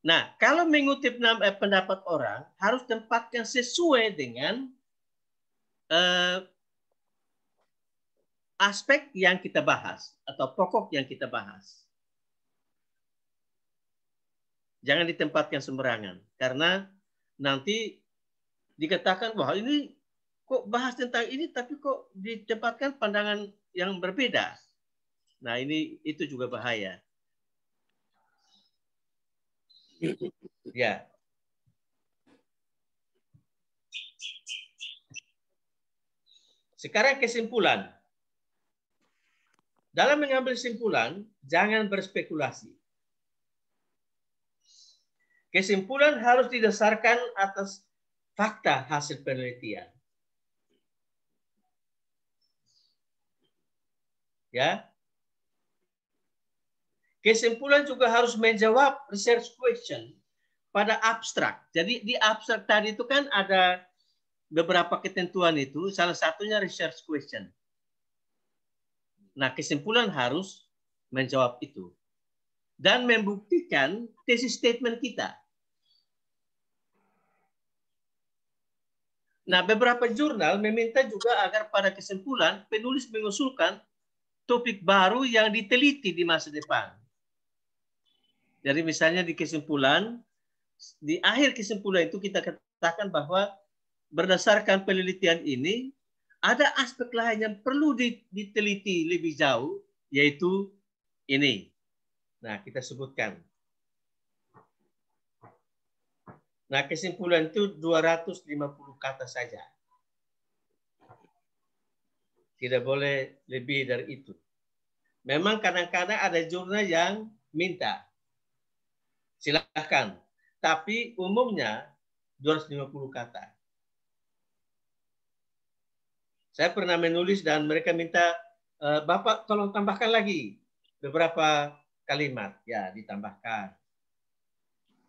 Speaker 2: Nah, kalau mengutip nama, eh, pendapat orang, harus tempatkan sesuai dengan uh, aspek yang kita bahas atau pokok yang kita bahas. Jangan ditempatkan sembarangan. Karena nanti dikatakan bahwa ini kok bahas tentang ini tapi kok ditempatkan pandangan yang berbeda. Nah ini itu juga bahaya. Ya. Sekarang kesimpulan. Dalam mengambil kesimpulan, jangan berspekulasi. Kesimpulan harus didasarkan atas fakta hasil penelitian. Ya. Kesimpulan juga harus menjawab research question pada abstrak. Jadi di abstrak tadi itu kan ada beberapa ketentuan itu, salah satunya research question. Nah, kesimpulan harus menjawab itu dan membuktikan tesis statement kita. Nah, beberapa jurnal meminta juga agar pada kesimpulan penulis mengusulkan topik baru yang diteliti di masa depan. Jadi misalnya di kesimpulan, di akhir kesimpulan itu kita katakan bahwa berdasarkan penelitian ini, ada aspek lain yang perlu diteliti lebih jauh, yaitu ini. Nah, kita sebutkan. Nah, kesimpulan itu 250 kata saja. Tidak boleh lebih dari itu. Memang kadang-kadang ada jurnal yang minta. Silahkan. Tapi umumnya 250 kata. Saya pernah menulis dan mereka minta, eh, Bapak tolong tambahkan lagi beberapa kalimat. Ya, ditambahkan.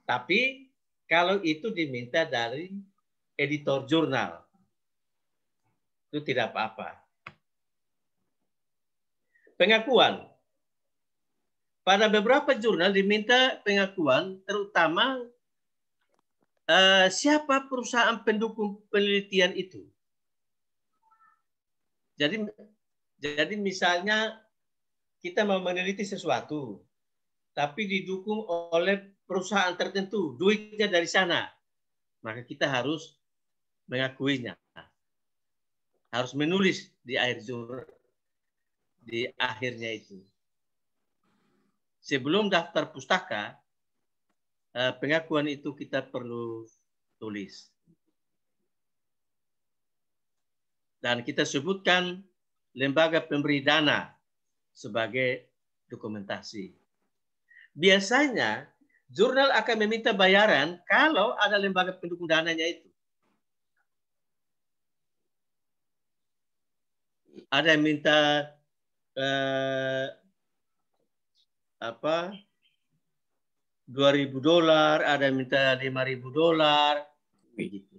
Speaker 2: Tapi kalau itu diminta dari editor jurnal. Itu tidak apa-apa. Pengakuan. Pada beberapa jurnal diminta pengakuan, terutama eh, siapa perusahaan pendukung penelitian itu. Jadi, jadi misalnya kita mau meneliti sesuatu, tapi didukung oleh perusahaan tertentu, duitnya dari sana. Maka kita harus mengakuinya. Harus menulis di akhir jur, di akhirnya itu. Sebelum daftar pustaka, eh, pengakuan itu kita perlu tulis. Dan kita sebutkan lembaga pemberi dana sebagai dokumentasi. Biasanya jurnal akan meminta bayaran kalau ada lembaga pendukung dananya itu. Ada yang minta eh, apa 2000 dolar, ada yang minta 5000 dolar begitu.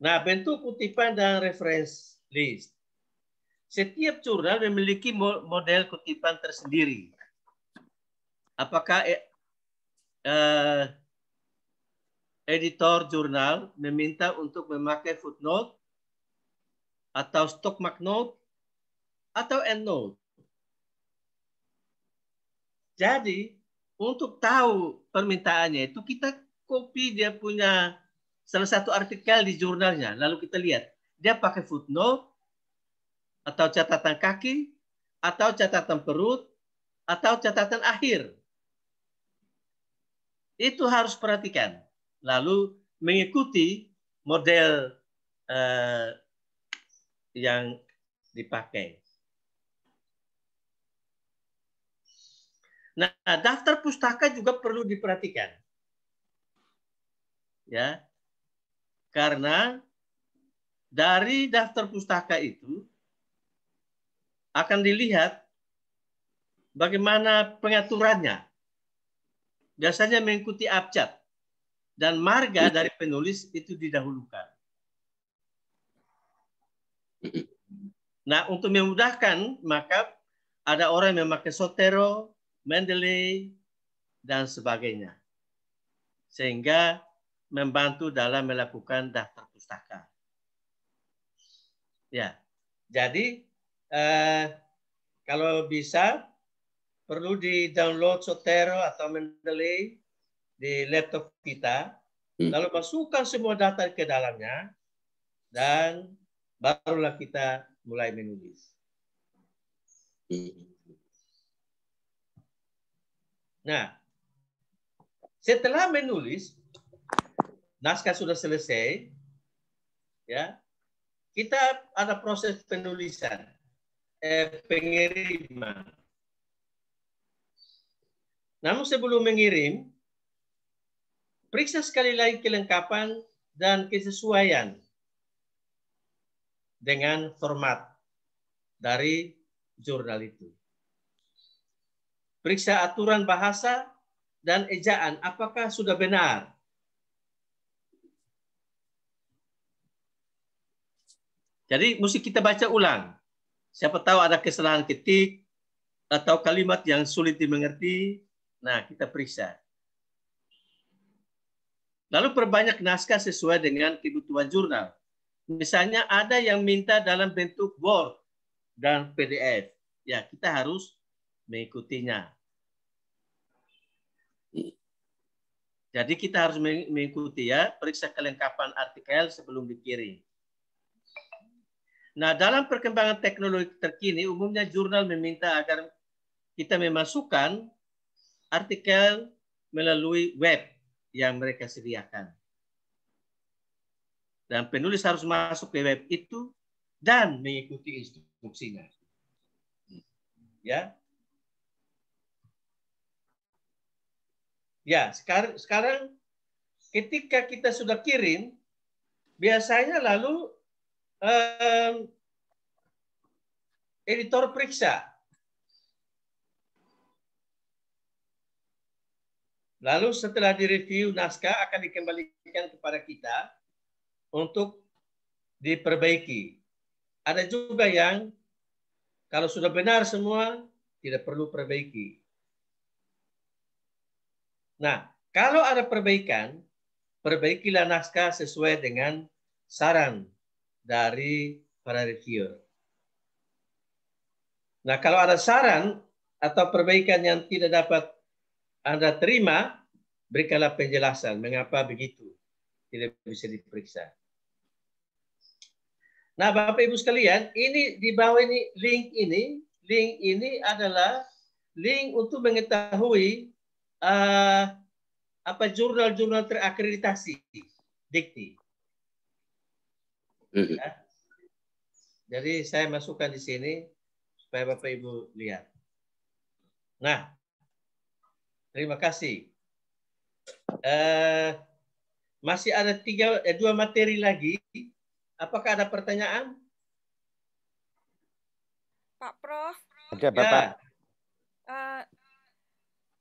Speaker 2: Nah, bentuk kutipan dan reference list setiap jurnal memiliki model kutipan tersendiri. Apakah eh, eh, editor jurnal meminta untuk memakai footnote atau stock note atau endnote? Jadi untuk tahu permintaannya itu kita copy dia punya salah satu artikel di jurnalnya lalu kita lihat dia pakai footnote atau catatan kaki, atau catatan perut, atau catatan akhir. Itu harus perhatikan. Lalu mengikuti model eh, yang dipakai. Nah, daftar pustaka juga perlu diperhatikan. Ya. Karena dari daftar pustaka itu akan dilihat bagaimana pengaturannya. Biasanya mengikuti abjad dan marga iya. dari penulis itu didahulukan. Nah, untuk memudahkan, maka ada orang yang memakai Sotero, Mendeley, dan sebagainya. Sehingga membantu dalam melakukan daftar pustaka. Ya, jadi eh, kalau bisa perlu di download Sotero atau Mendeley di laptop kita, hmm. lalu masukkan semua data ke dalamnya dan barulah kita mulai menulis. Nah, setelah menulis naskah sudah selesai, ya kita ada proses penulisan pengiriman. Namun sebelum mengirim, periksa sekali lagi kelengkapan dan kesesuaian dengan format dari jurnal itu. Periksa aturan bahasa dan ejaan apakah sudah benar. Jadi mesti kita baca ulang. Siapa tahu ada kesalahan ketik atau kalimat yang sulit dimengerti. Nah, kita periksa. Lalu perbanyak naskah sesuai dengan kebutuhan jurnal. Misalnya ada yang minta dalam bentuk Word dan PDF. Ya, kita harus mengikutinya. Jadi kita harus mengikuti ya, periksa kelengkapan artikel sebelum dikirim. Nah, dalam perkembangan teknologi terkini, umumnya jurnal meminta agar kita memasukkan artikel melalui web yang mereka sediakan. Dan penulis harus masuk ke web itu dan mengikuti instruksinya. Ya. Ya, sekarang sekarang ketika kita sudah kirim biasanya lalu um, editor periksa. Lalu setelah direview naskah akan dikembalikan kepada kita untuk diperbaiki. Ada juga yang kalau sudah benar semua tidak perlu perbaiki. Nah, kalau ada perbaikan, perbaikilah naskah sesuai dengan saran dari para reviewer. Nah, kalau ada saran atau perbaikan yang tidak dapat Anda terima, berikanlah penjelasan mengapa begitu. Tidak bisa diperiksa. Nah, Bapak Ibu sekalian, ini di bawah ini link ini, link ini adalah link untuk mengetahui uh, apa jurnal-jurnal terakreditasi dikti ya. Jadi saya masukkan di sini supaya Bapak Ibu lihat. Nah, terima kasih. Eh, masih ada tiga, eh, dua materi lagi. Apakah ada pertanyaan?
Speaker 3: Pak Prof. Ada ya. Bapak. Uh,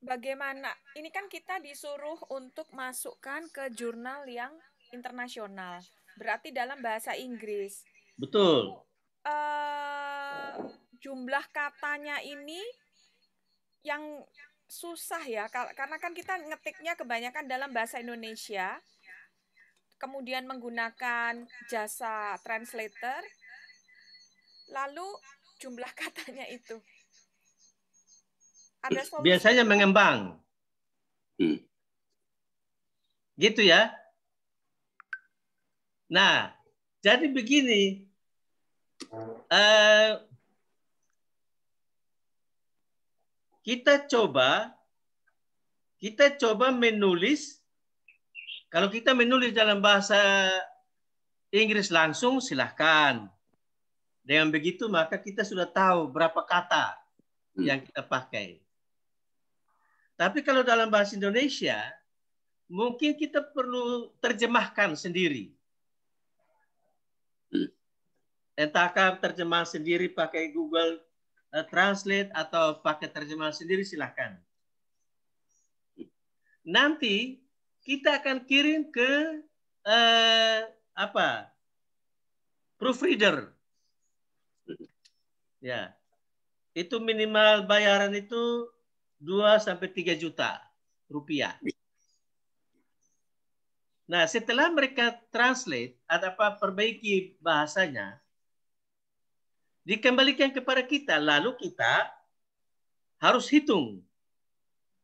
Speaker 3: bagaimana? Ini kan kita disuruh untuk masukkan ke jurnal yang internasional berarti dalam bahasa Inggris. Betul. Uh, jumlah katanya ini yang susah ya karena kan kita ngetiknya kebanyakan dalam bahasa Indonesia kemudian menggunakan jasa translator lalu jumlah katanya itu ada biasanya
Speaker 2: mengembang hmm. gitu ya Nah, jadi begini. Uh, kita coba kita coba menulis kalau kita menulis dalam bahasa Inggris langsung silahkan. Dengan begitu maka kita sudah tahu berapa kata hmm. yang kita pakai. Tapi kalau dalam bahasa Indonesia mungkin kita perlu terjemahkan sendiri. Entahkah terjemah sendiri pakai Google eh, Translate atau pakai terjemah sendiri silahkan. Nanti kita akan kirim ke eh, apa proofreader. Ya, itu minimal bayaran itu 2 sampai tiga juta rupiah. Nah, setelah mereka translate atau apa perbaiki bahasanya, dikembalikan kepada kita. Lalu kita harus hitung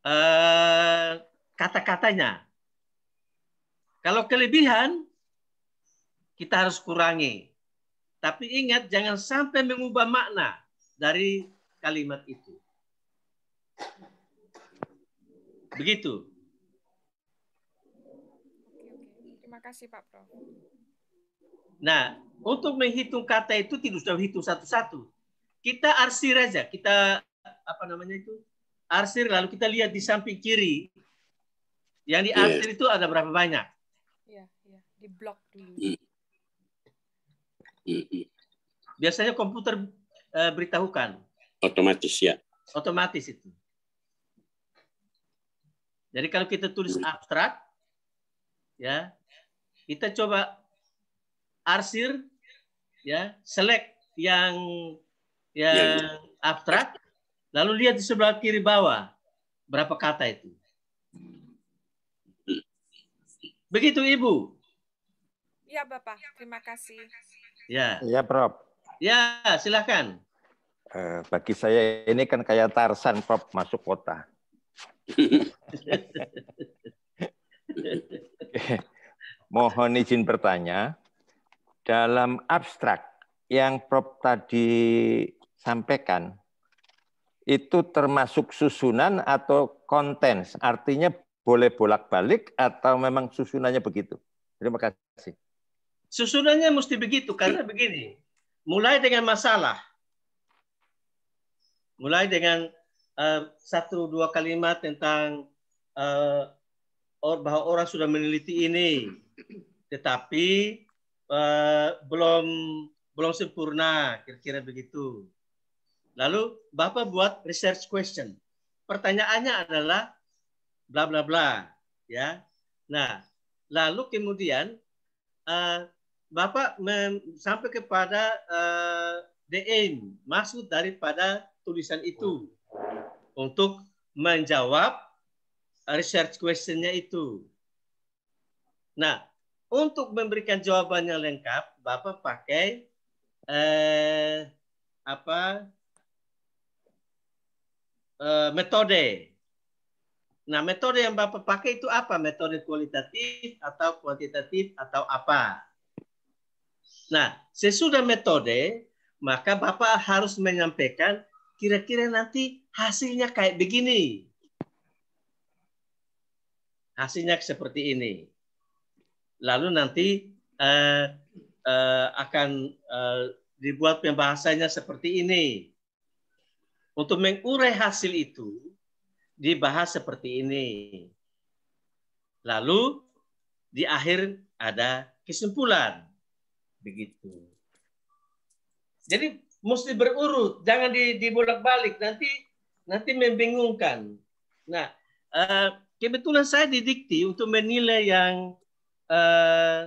Speaker 2: uh, kata-katanya. Kalau kelebihan, kita harus kurangi. Tapi ingat, jangan sampai mengubah makna dari kalimat itu. Begitu.
Speaker 3: kasih Pak Prof.
Speaker 2: Nah, untuk menghitung kata itu tidak usah hitung satu-satu. Kita arsir aja, kita apa namanya itu? Arsir lalu kita lihat di samping kiri. Yang di arsir yeah. itu ada berapa banyak?
Speaker 3: Iya, yeah, yeah. di blok dulu.
Speaker 2: Hmm. Hmm, hmm. Biasanya komputer uh, beritahukan.
Speaker 4: Otomatis ya.
Speaker 2: Otomatis itu. Jadi kalau kita tulis abstrak, ya kita coba arsir ya, select yang
Speaker 1: yang ya,
Speaker 2: abstrak lalu lihat di sebelah kiri bawah berapa kata itu. Begitu Ibu.
Speaker 3: Iya Bapak, terima kasih.
Speaker 6: Ya. ya Prof. Ya, silahkan eh, bagi saya ini kan kayak Tarsan Prof masuk kota. mohon izin bertanya, dalam abstrak yang Prof tadi sampaikan, itu termasuk susunan atau konten? Artinya boleh bolak-balik atau memang susunannya begitu? Terima kasih.
Speaker 2: Susunannya mesti begitu karena begini. Mulai dengan masalah. Mulai dengan uh, satu dua kalimat tentang uh, bahwa orang sudah meneliti ini, tetapi eh, belum belum sempurna kira-kira begitu. Lalu Bapak buat research question. Pertanyaannya adalah bla bla bla ya. Nah, lalu kemudian eh, Bapak sampai kepada eh, aim maksud daripada tulisan itu untuk menjawab research questionnya itu. Nah, untuk memberikan jawaban yang lengkap, Bapak pakai eh, apa eh, metode. Nah, metode yang Bapak pakai itu apa? Metode kualitatif atau kuantitatif atau apa? Nah, sesudah metode, maka Bapak harus menyampaikan kira-kira nanti hasilnya kayak begini. Hasilnya seperti ini lalu nanti eh, eh, akan eh, dibuat pembahasannya seperti ini. Untuk mengurai hasil itu dibahas seperti ini. Lalu di akhir ada kesimpulan. Begitu. Jadi mesti berurut, jangan dibolak-balik nanti nanti membingungkan. Nah, eh, kebetulan saya didikti untuk menilai yang Eh,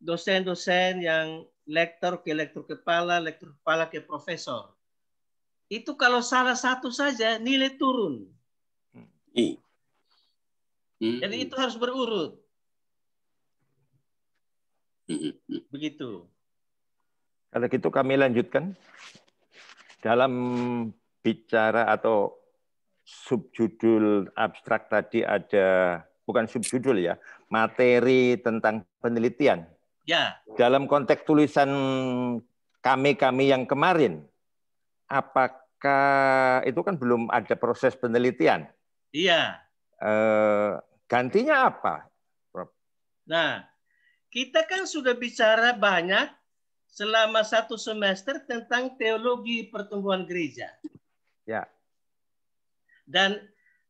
Speaker 2: dosen-dosen uh, yang lektor ke lektor kepala, lektor kepala ke profesor. Itu kalau salah satu saja nilai turun. Hmm. Jadi itu harus berurut.
Speaker 6: Hmm, hmm, hmm. Begitu. Kalau gitu kami lanjutkan. Dalam bicara atau subjudul abstrak tadi ada bukan subjudul ya, materi tentang penelitian. Ya. Dalam konteks tulisan kami-kami yang kemarin, apakah itu kan belum ada proses penelitian? Iya. E, gantinya apa, Prof?
Speaker 2: Nah, kita kan sudah bicara banyak selama satu semester tentang teologi pertumbuhan gereja. Ya. Dan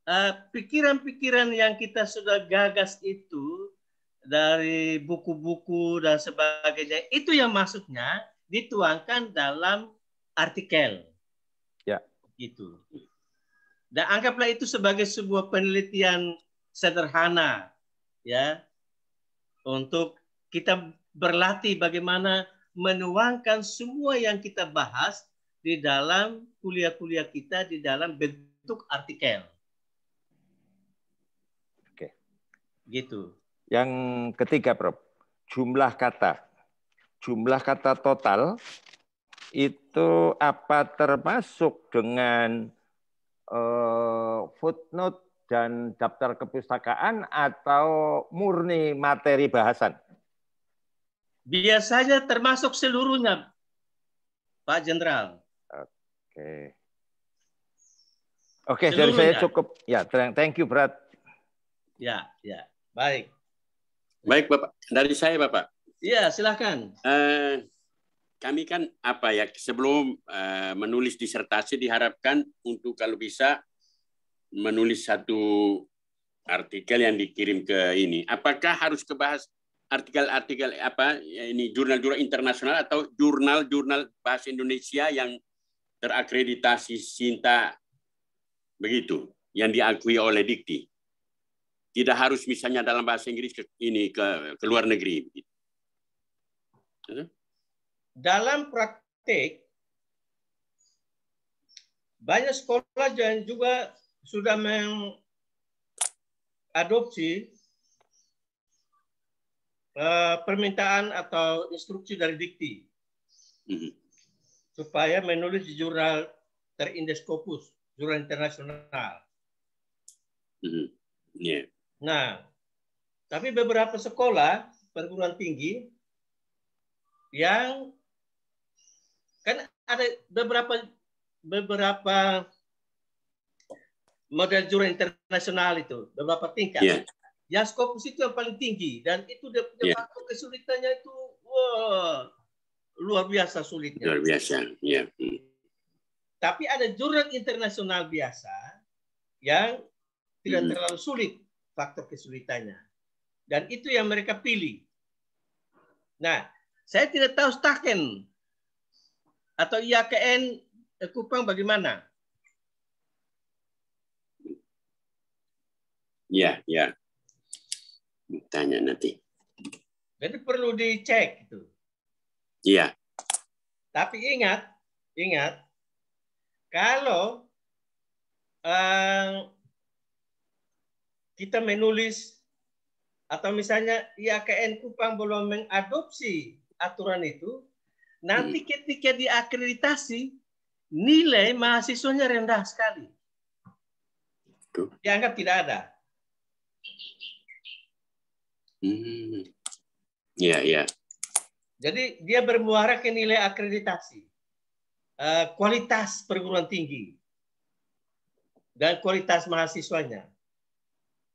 Speaker 2: Eh, pikiran-pikiran uh, yang kita sudah gagas itu dari buku-buku dan sebagainya itu yang maksudnya dituangkan dalam artikel.
Speaker 6: Ya.
Speaker 1: Gitu.
Speaker 2: Dan anggaplah itu sebagai sebuah penelitian sederhana ya untuk kita berlatih bagaimana menuangkan semua yang kita bahas di dalam kuliah-kuliah kita di dalam bentuk artikel.
Speaker 6: Gitu. Yang ketiga, Prof. Jumlah kata. Jumlah kata total itu apa termasuk dengan eh, footnote dan daftar kepustakaan atau murni materi bahasan? Biasanya termasuk seluruhnya, Pak Jenderal. Oke. Oke, dari saya cukup. Ya, thank you, Brad.
Speaker 4: Ya, ya. Baik. Baik Bapak, dari saya Bapak. Iya,
Speaker 6: silahkan.
Speaker 4: Uh, eh, kami kan apa ya sebelum uh, menulis disertasi diharapkan untuk kalau bisa menulis satu artikel yang dikirim ke ini. Apakah harus ke bahas artikel-artikel apa ini jurnal-jurnal internasional atau jurnal-jurnal bahasa Indonesia yang terakreditasi Sinta begitu yang diakui oleh Dikti? Tidak harus misalnya dalam bahasa Inggris ini ke, ke luar negeri.
Speaker 2: Dalam praktik, banyak sekolah dan juga sudah mengadopsi uh, permintaan atau instruksi dari dikti mm -hmm. supaya menulis di jurnal terindeks Scopus, jurnal internasional.
Speaker 4: Mm -hmm. yeah.
Speaker 2: Nah, tapi beberapa sekolah perguruan tinggi yang kan ada beberapa beberapa model jurusan internasional itu beberapa tingkat. Yeah. Ya Scopus itu yang paling tinggi dan itu de, de yeah. kesulitannya itu wow, luar biasa sulitnya. Luar biasa, ya. Yeah. Hmm. Tapi ada jurang internasional biasa yang tidak mm. terlalu sulit faktor kesulitannya. Dan itu yang mereka pilih. Nah, saya tidak tahu Staken atau IAKN eh, Kupang bagaimana.
Speaker 1: Ya, ya.
Speaker 4: Tanya nanti.
Speaker 2: Jadi perlu dicek itu. Iya. Tapi ingat, ingat, kalau eh, kita menulis atau misalnya IAKN ya, Kupang belum mengadopsi aturan itu, nanti iya. ketika diakreditasi nilai mahasiswanya rendah sekali. Dianggap tidak ada.
Speaker 1: Hmm. Ya, ya.
Speaker 2: Jadi dia bermuara ke nilai akreditasi. Eh, kualitas perguruan tinggi dan kualitas mahasiswanya.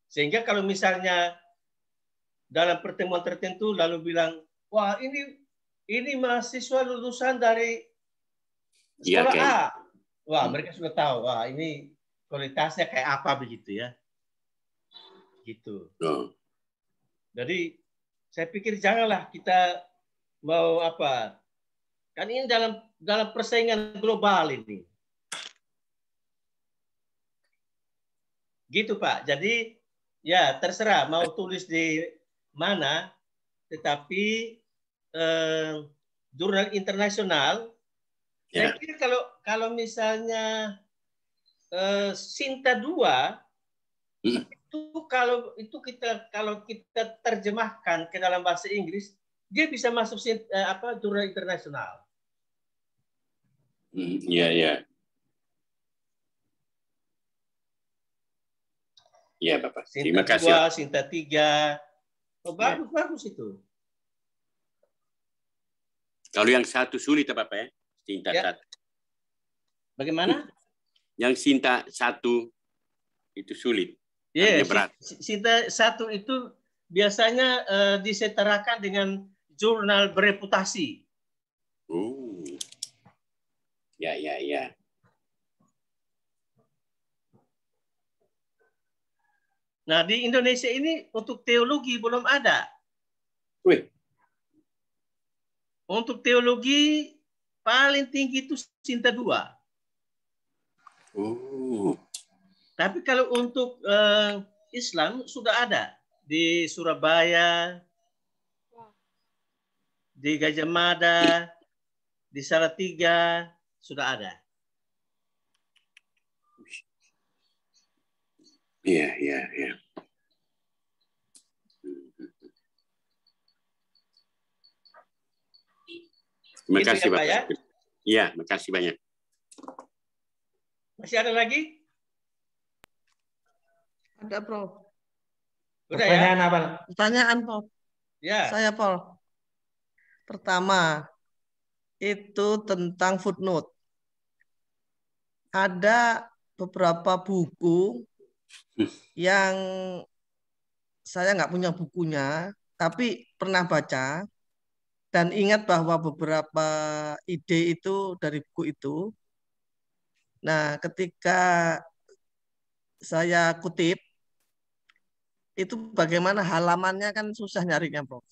Speaker 2: Sehingga kalau misalnya dalam pertemuan tertentu lalu bilang, wah ini ini mahasiswa lulusan dari iya, sekolah ya, A. Gitu. Wah hmm. mereka sudah tahu, wah ini kualitasnya kayak apa begitu ya. Gitu. Hmm. Jadi saya pikir janganlah kita mau apa kan ini dalam dalam persaingan global ini gitu pak jadi Ya, terserah mau tulis di mana, tetapi eh, jurnal internasional. Ya. Saya kira kalau kalau misalnya eh, Sinta 2 hmm. itu kalau itu kita kalau kita terjemahkan ke dalam bahasa Inggris, dia bisa masuk eh, apa jurnal internasional.
Speaker 1: Hmm, ya ya. Iya Bapak. Sinta Terima kasih. Dua,
Speaker 2: Sinta tiga. Oh, ya. bagus ya. bagus itu.
Speaker 4: Kalau yang satu sulit apa ya, Pak ya? Sinta ya. satu. Bagaimana? Yang Sinta satu itu sulit. Iya. Yeah, berat.
Speaker 2: Sinta satu itu biasanya uh, disetarakan dengan jurnal bereputasi.
Speaker 1: Oh. Uh.
Speaker 2: Ya, ya, ya. Nah, di Indonesia ini untuk teologi belum ada. Wih. Untuk teologi paling tinggi itu Sinta dua. Uh. Tapi kalau untuk uh, Islam sudah ada di Surabaya, di Gajah Mada, di Salatiga sudah ada. Iya, iya, iya.
Speaker 1: Terima gitu ya, kasih Pak. Ya, iya, terima kasih banyak.
Speaker 5: Masih ada lagi? Ada, Prof.
Speaker 2: Udah ya? Pertanyaan ya? apa?
Speaker 5: Pertanyaan, Prof. Ya. Saya, Prof. Pertama, itu tentang footnote. Ada beberapa buku yang saya nggak punya bukunya, tapi pernah baca dan ingat bahwa beberapa ide itu dari buku itu. Nah, ketika saya kutip, itu bagaimana halamannya kan susah nyarinya, Prof.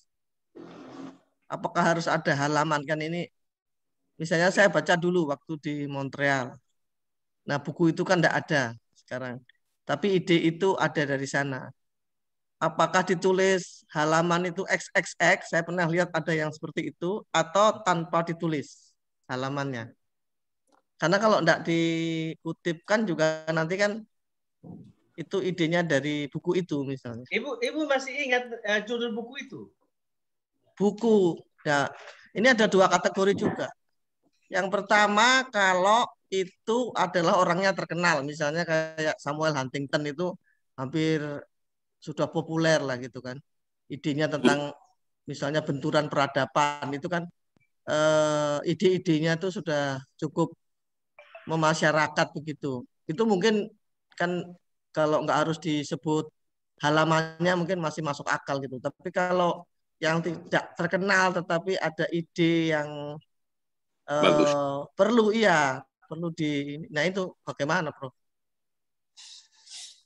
Speaker 5: Apakah harus ada halaman kan ini? Misalnya saya baca dulu waktu di Montreal. Nah, buku itu kan tidak ada sekarang. Tapi ide itu ada dari sana. Apakah ditulis halaman itu XXX, saya pernah lihat ada yang seperti itu, atau tanpa ditulis halamannya. Karena kalau tidak dikutipkan juga nanti kan itu idenya dari buku itu misalnya.
Speaker 2: Ibu, ibu masih ingat eh, judul buku itu?
Speaker 5: Buku. Nah, ini ada dua kategori juga. Yang pertama kalau itu adalah orangnya terkenal. Misalnya kayak Samuel Huntington itu hampir sudah populer lah gitu kan. Idenya tentang misalnya benturan peradaban itu kan eh, ide-idenya itu sudah cukup memasyarakat begitu. Itu mungkin kan kalau nggak harus disebut halamannya mungkin masih masuk akal gitu. Tapi kalau yang tidak terkenal tetapi ada ide yang eh, Bagus. Uh, perlu iya perlu di nah itu bagaimana bro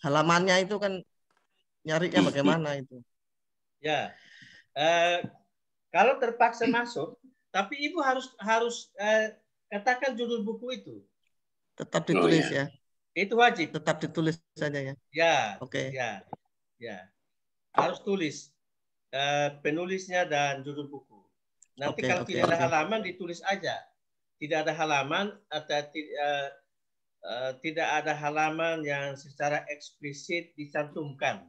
Speaker 5: halamannya itu kan nyarinya bagaimana itu
Speaker 2: ya eh, kalau terpaksa masuk tapi ibu harus harus eh, katakan judul buku itu
Speaker 5: tetap oh, ditulis oh, ya. ya itu wajib tetap ditulis saja ya ya oke okay.
Speaker 2: ya ya harus tulis eh, penulisnya dan judul buku nanti okay, kalau okay, tidak ada halaman ditulis aja tidak ada halaman atau uh, uh, tidak ada halaman yang secara eksplisit dicantumkan.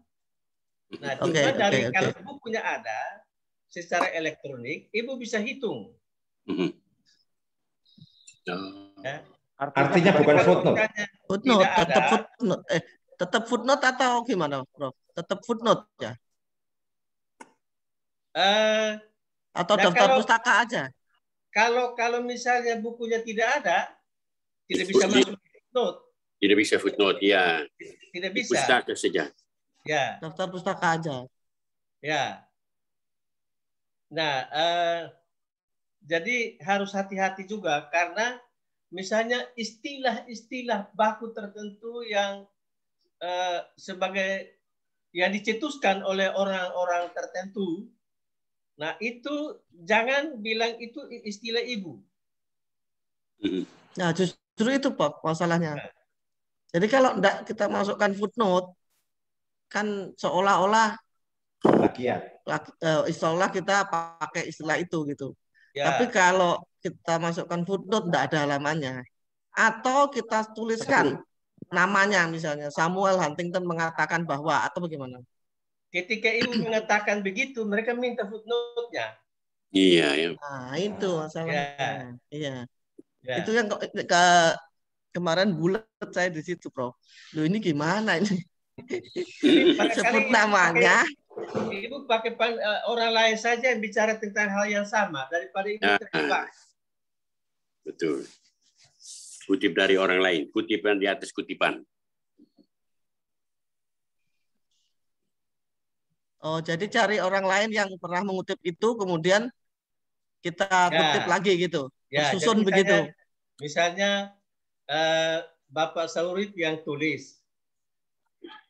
Speaker 2: Nah, cuma okay, dari okay, kalau okay. ibu punya ada secara elektronik, ibu bisa hitung. Mm -hmm.
Speaker 1: ya.
Speaker 6: Artinya, Artinya bukan footnote.
Speaker 5: Footnote tetap footnote. Eh, tetap footnote atau gimana, Prof? Tetap footnote ya? Uh, atau nah daftar kalau, pustaka aja?
Speaker 2: Kalau kalau misalnya bukunya tidak ada, tidak bisa masuk footnote.
Speaker 4: Tidak bisa footnote, ya.
Speaker 2: Tidak bisa. pustaka saja. Ya. Daftar pustaka aja. Ya. Nah, eh, jadi harus hati-hati juga karena misalnya istilah-istilah baku tertentu yang eh, sebagai yang dicetuskan oleh orang-orang tertentu Nah itu jangan bilang itu istilah ibu.
Speaker 5: Mm-hmm. Nah justru itu Pak masalahnya. Nah. Jadi kalau tidak kita masukkan footnote, kan seolah-olah Istilah eh, kita pakai istilah itu gitu. Ya. Tapi kalau kita masukkan footnote tidak ada halamannya. Atau kita tuliskan namanya misalnya Samuel Huntington mengatakan bahwa atau bagaimana?
Speaker 2: Ketika ibu mengatakan begitu, mereka minta footnote-nya.
Speaker 5: Iya, iya. Nah, itu masalahnya. Iya. iya. Ya. Itu yang ke, ke kemarin bulat saya di situ, Prof. Loh, ini gimana ini? Sebut namanya.
Speaker 2: Pakai, ibu pakai pan, uh, orang lain saja yang bicara tentang hal yang sama daripada ibu nah, terjebak.
Speaker 4: Ah. Betul. Kutip dari orang lain, kutipan di atas kutipan.
Speaker 5: Oh, jadi cari orang lain yang pernah mengutip itu, kemudian kita ya. kutip ya. lagi gitu, ya, susun begitu.
Speaker 2: Misalnya, uh, Bapak Saurit yang tulis,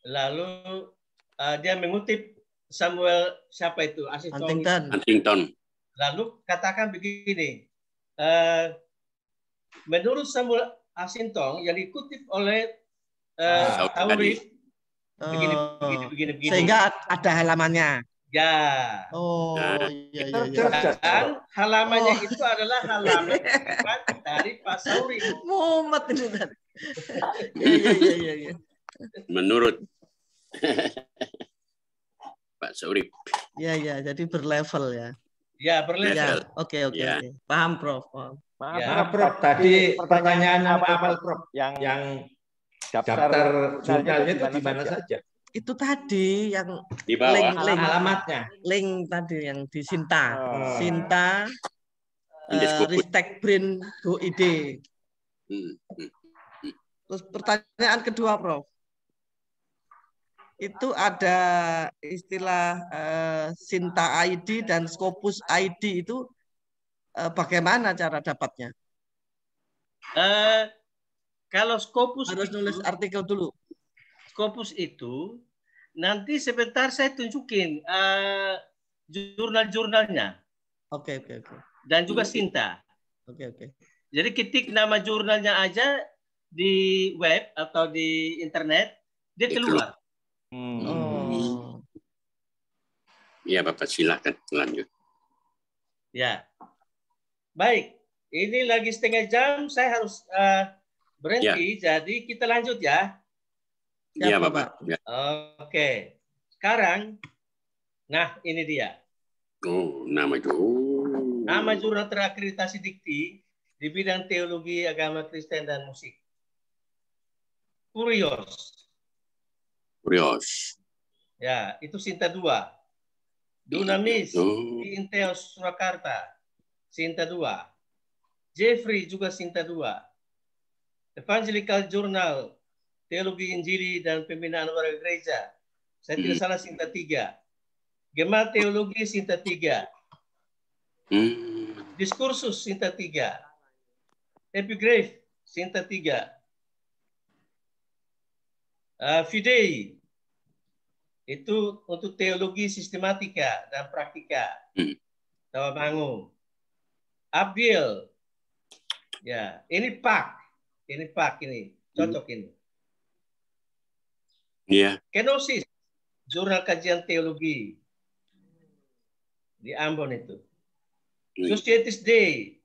Speaker 2: lalu uh, dia mengutip Samuel siapa itu? Huntington. Huntington. Lalu katakan begini, uh, menurut Samuel Asintong yang dikutip oleh uh, ah. Saurit begini, oh. begini, begini, begini. Sehingga
Speaker 5: ada halamannya. Ya. Oh, ya. iya, iya, ya.
Speaker 2: Dan halamannya oh. itu adalah halaman dari Pak Sauri. Mumet ini iya
Speaker 5: iya, iya, iya, iya,
Speaker 4: Menurut Pak Sauri.
Speaker 5: Ya, ya. Jadi berlevel ya.
Speaker 4: Ya,
Speaker 1: berlevel.
Speaker 5: Iya, oke, oke, ya.
Speaker 1: oke. Paham, Prof. Paham.
Speaker 5: ya. Prof.
Speaker 2: Tadi pertanyaan apa, apa
Speaker 6: Prof? Yang yang daftar, daftar jurnalnya itu di mana saja? Itu tadi yang di bawah link, link, alamatnya.
Speaker 5: Link tadi yang di Sinta. Oh. Sinta uh, Ristek Brin ID. Hmm, hmm. Terus pertanyaan kedua, Prof. Itu ada istilah uh, Sinta ID dan Scopus ID itu uh, bagaimana cara dapatnya?
Speaker 2: Uh, kalau skopus harus itu, nulis artikel dulu. skopus itu nanti sebentar saya tunjukin uh, jurnal-jurnalnya.
Speaker 5: Oke, okay, oke, okay, oke. Okay.
Speaker 2: Dan juga Sinta. Oke, okay, oke. Okay. Jadi ketik nama jurnalnya aja di web atau di internet, dia keluar.
Speaker 5: Hmm. Oh.
Speaker 4: Ya, Bapak silahkan lanjut.
Speaker 2: Ya. Baik, ini lagi setengah jam saya harus uh, Berhenti, ya. jadi kita lanjut ya. Iya, Bapak. Ya. Oke. Sekarang, nah ini dia.
Speaker 4: Oh, nama jurnal. Nama
Speaker 2: jurnal terakreditasi dikti di bidang teologi, agama Kristen, dan musik. Kurios.
Speaker 1: Kurios.
Speaker 2: Ya, itu Sinta 2. Dunamis oh. di Inteos, Surakarta. Sinta 2. Jeffrey juga Sinta 2. Evangelical Journal, Teologi Injili dan Pembinaan Warga Gereja. Saya tidak hmm. salah Sinta tiga. Gema Teologi Sinta tiga. Hmm. Diskursus Sinta tiga. Epigraph Sinta tiga. Uh, Fidei itu untuk teologi sistematika dan praktika. Tawa hmm. Tawamangu. Abil. Ya, ini Pak. Ini pak ini. Cocok ini. Iya. Yeah. Kenosis. Jurnal kajian teologi. Di Ambon itu. Iya. Societies Day.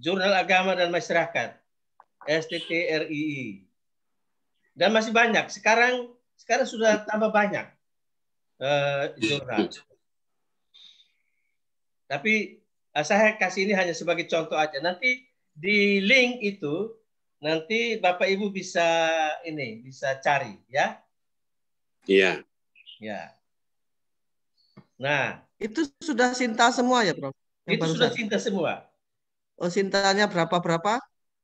Speaker 2: Jurnal agama dan masyarakat. STTRII. Dan masih banyak. Sekarang sekarang sudah tambah banyak
Speaker 1: uh, jurnal. Iya.
Speaker 2: Tapi eh, saya kasih ini hanya sebagai contoh aja. Nanti di link itu Nanti Bapak Ibu bisa ini bisa cari ya. Iya. Ya.
Speaker 5: Nah, itu sudah Sinta semua ya, Prof? Itu barusan? sudah Sinta semua. Oh, Sintanya berapa-berapa?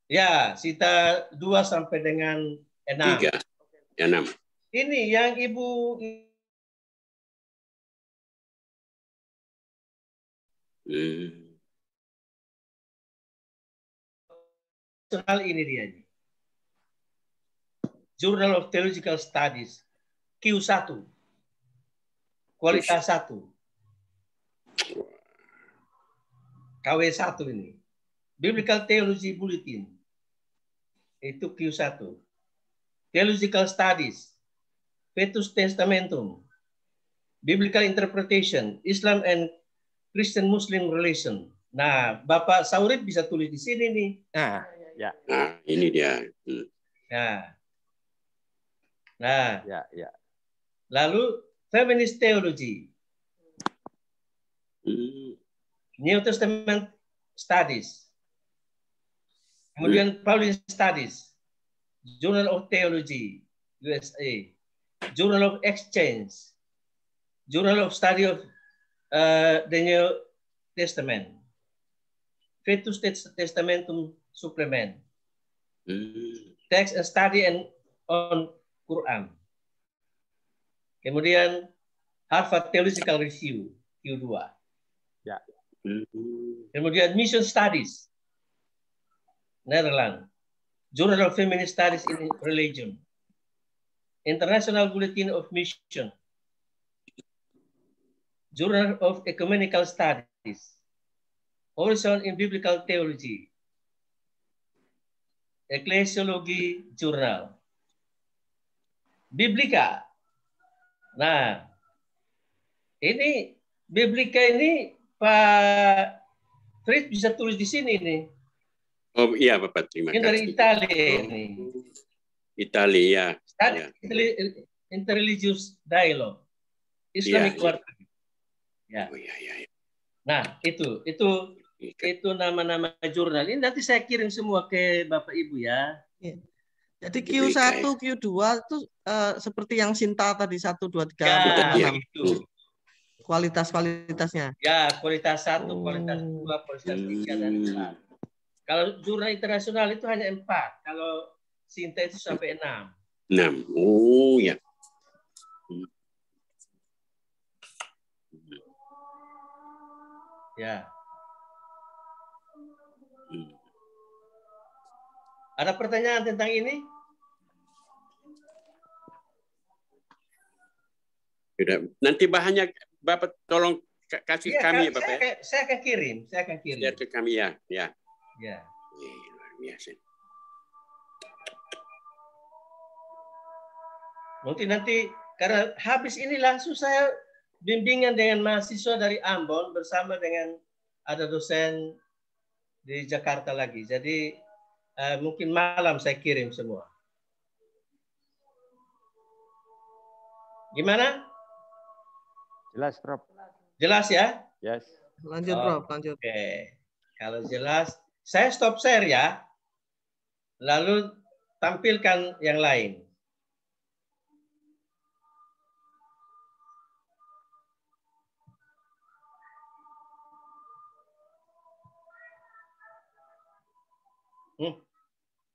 Speaker 2: Ya, Sinta 2 sampai dengan
Speaker 1: 6. 3. Ya, 6.
Speaker 5: Ini yang Ibu
Speaker 1: Hmm. soal ini dia.
Speaker 2: Journal of Theological Studies Q1 kualitas 1 KW1 ini Biblical Theology Bulletin itu Q1 Theological Studies Fetus Testamentum Biblical Interpretation Islam and Christian Muslim Relation Nah, Bapak Saurit bisa tulis di sini nih. Nah. Ya. Nah, ini dia. Hmm. Nah. Nah. Ya, ya. Lalu feminist theology. Hmm. New Testament studies. Kemudian hmm. Pauline studies. Journal of Theology, USA. Journal of Exchange. Journal of Study of uh, the New Testament. Fetus Testamentum Suplemen,
Speaker 4: hmm.
Speaker 2: Text study and on Quran. Kemudian Harvard Theological Review Q2. Ya.
Speaker 1: Hmm.
Speaker 2: Kemudian Mission Studies Netherlands. Journal of Feminist Studies in Religion. International Bulletin of Mission. Journal of Ecumenical Studies. Horizon in Biblical Theology. Eklesiologi Jurnal. Biblika. Nah, ini Biblika ini Pak Fritz bisa tulis di sini nih.
Speaker 4: Oh iya Bapak, terima kasih. ini Dari Italia oh. ini. Italia.
Speaker 2: Ya. ya. Interreligious Dialogue. Islamic iya, ya, Quarterly. Ya. Oh, ya, ya, ya. Nah, itu itu Okay. itu nama-nama jurnal ini nanti saya kirim semua ke Bapak Ibu ya. ya. Jadi Q1,
Speaker 5: gitu, Q2 itu uh, seperti yang Sinta tadi 1 2 3 ya, 4 6. Gitu. Kualitas-kualitasnya.
Speaker 2: Ya, kualitas 1, kualitas 2, hmm. kualitas 3 dan 4. Kalau jurnal internasional itu hanya 4. Kalau Sinta itu
Speaker 1: sampai 6. 6. Oh ya. Ya. Yeah.
Speaker 2: Ada pertanyaan tentang ini?
Speaker 4: Sudah. Nanti bahannya Bapak tolong kasih ya, kami ya Bapak. Saya, ya.
Speaker 2: saya akan kirim, saya akan kirim. Saya
Speaker 4: ke kami ya, ya.
Speaker 2: Ya. ya luar biasa. Mungkin nanti karena habis ini langsung saya bimbingan dengan mahasiswa dari Ambon bersama dengan ada dosen di Jakarta lagi. Jadi uh, mungkin malam saya kirim semua. Gimana? Jelas, Prof. Jelas ya?
Speaker 5: Yes. Lanjut, oh,
Speaker 2: Lanjut. Oke. Okay. Kalau jelas, saya stop share ya. Lalu tampilkan
Speaker 1: yang lain.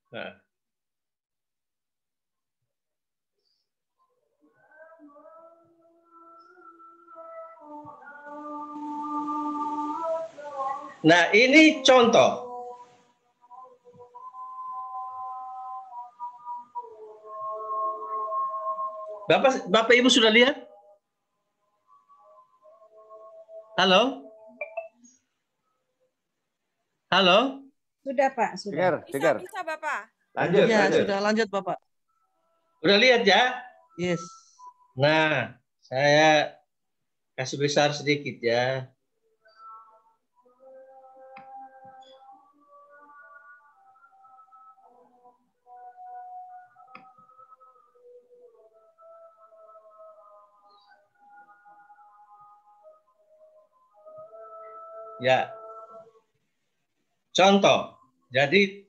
Speaker 1: Nah.
Speaker 2: Nah, ini contoh. Bapak Bapak Ibu sudah lihat?
Speaker 5: Halo? Halo? Sudah Pak, sudah. Dengar, bisa, dengar. bisa Bapak. Lanjut, ya, lanjut. sudah lanjut Bapak.
Speaker 2: Sudah lihat ya? Yes. Nah, saya kasih besar sedikit ya. Ya, Contoh, jadi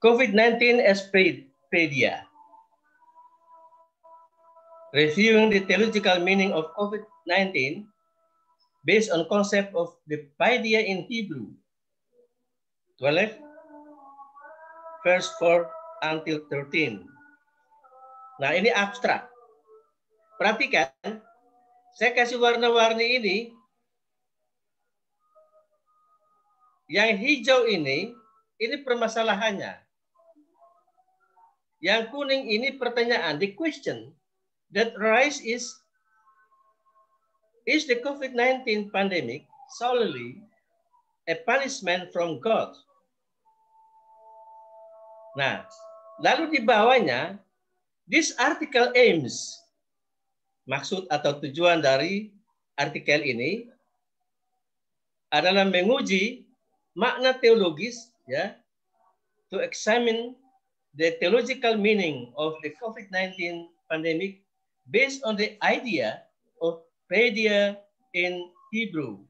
Speaker 2: COVID-19 Expedia. Reviewing the theological meaning of COVID-19 based on concept of the paideia in Hebrew. 12, verse 4 until 13. Nah ini abstrak. Perhatikan, saya kasih warna-warni ini Yang hijau ini, ini permasalahannya. Yang kuning ini pertanyaan, the question that rise is, is the COVID-19 pandemic solely a punishment from God? Nah, lalu di bawahnya, this article aims, maksud atau tujuan dari artikel ini adalah menguji makna teologis ya to examine the theological meaning of the COVID-19 pandemic based on the idea of pedia in Hebrew.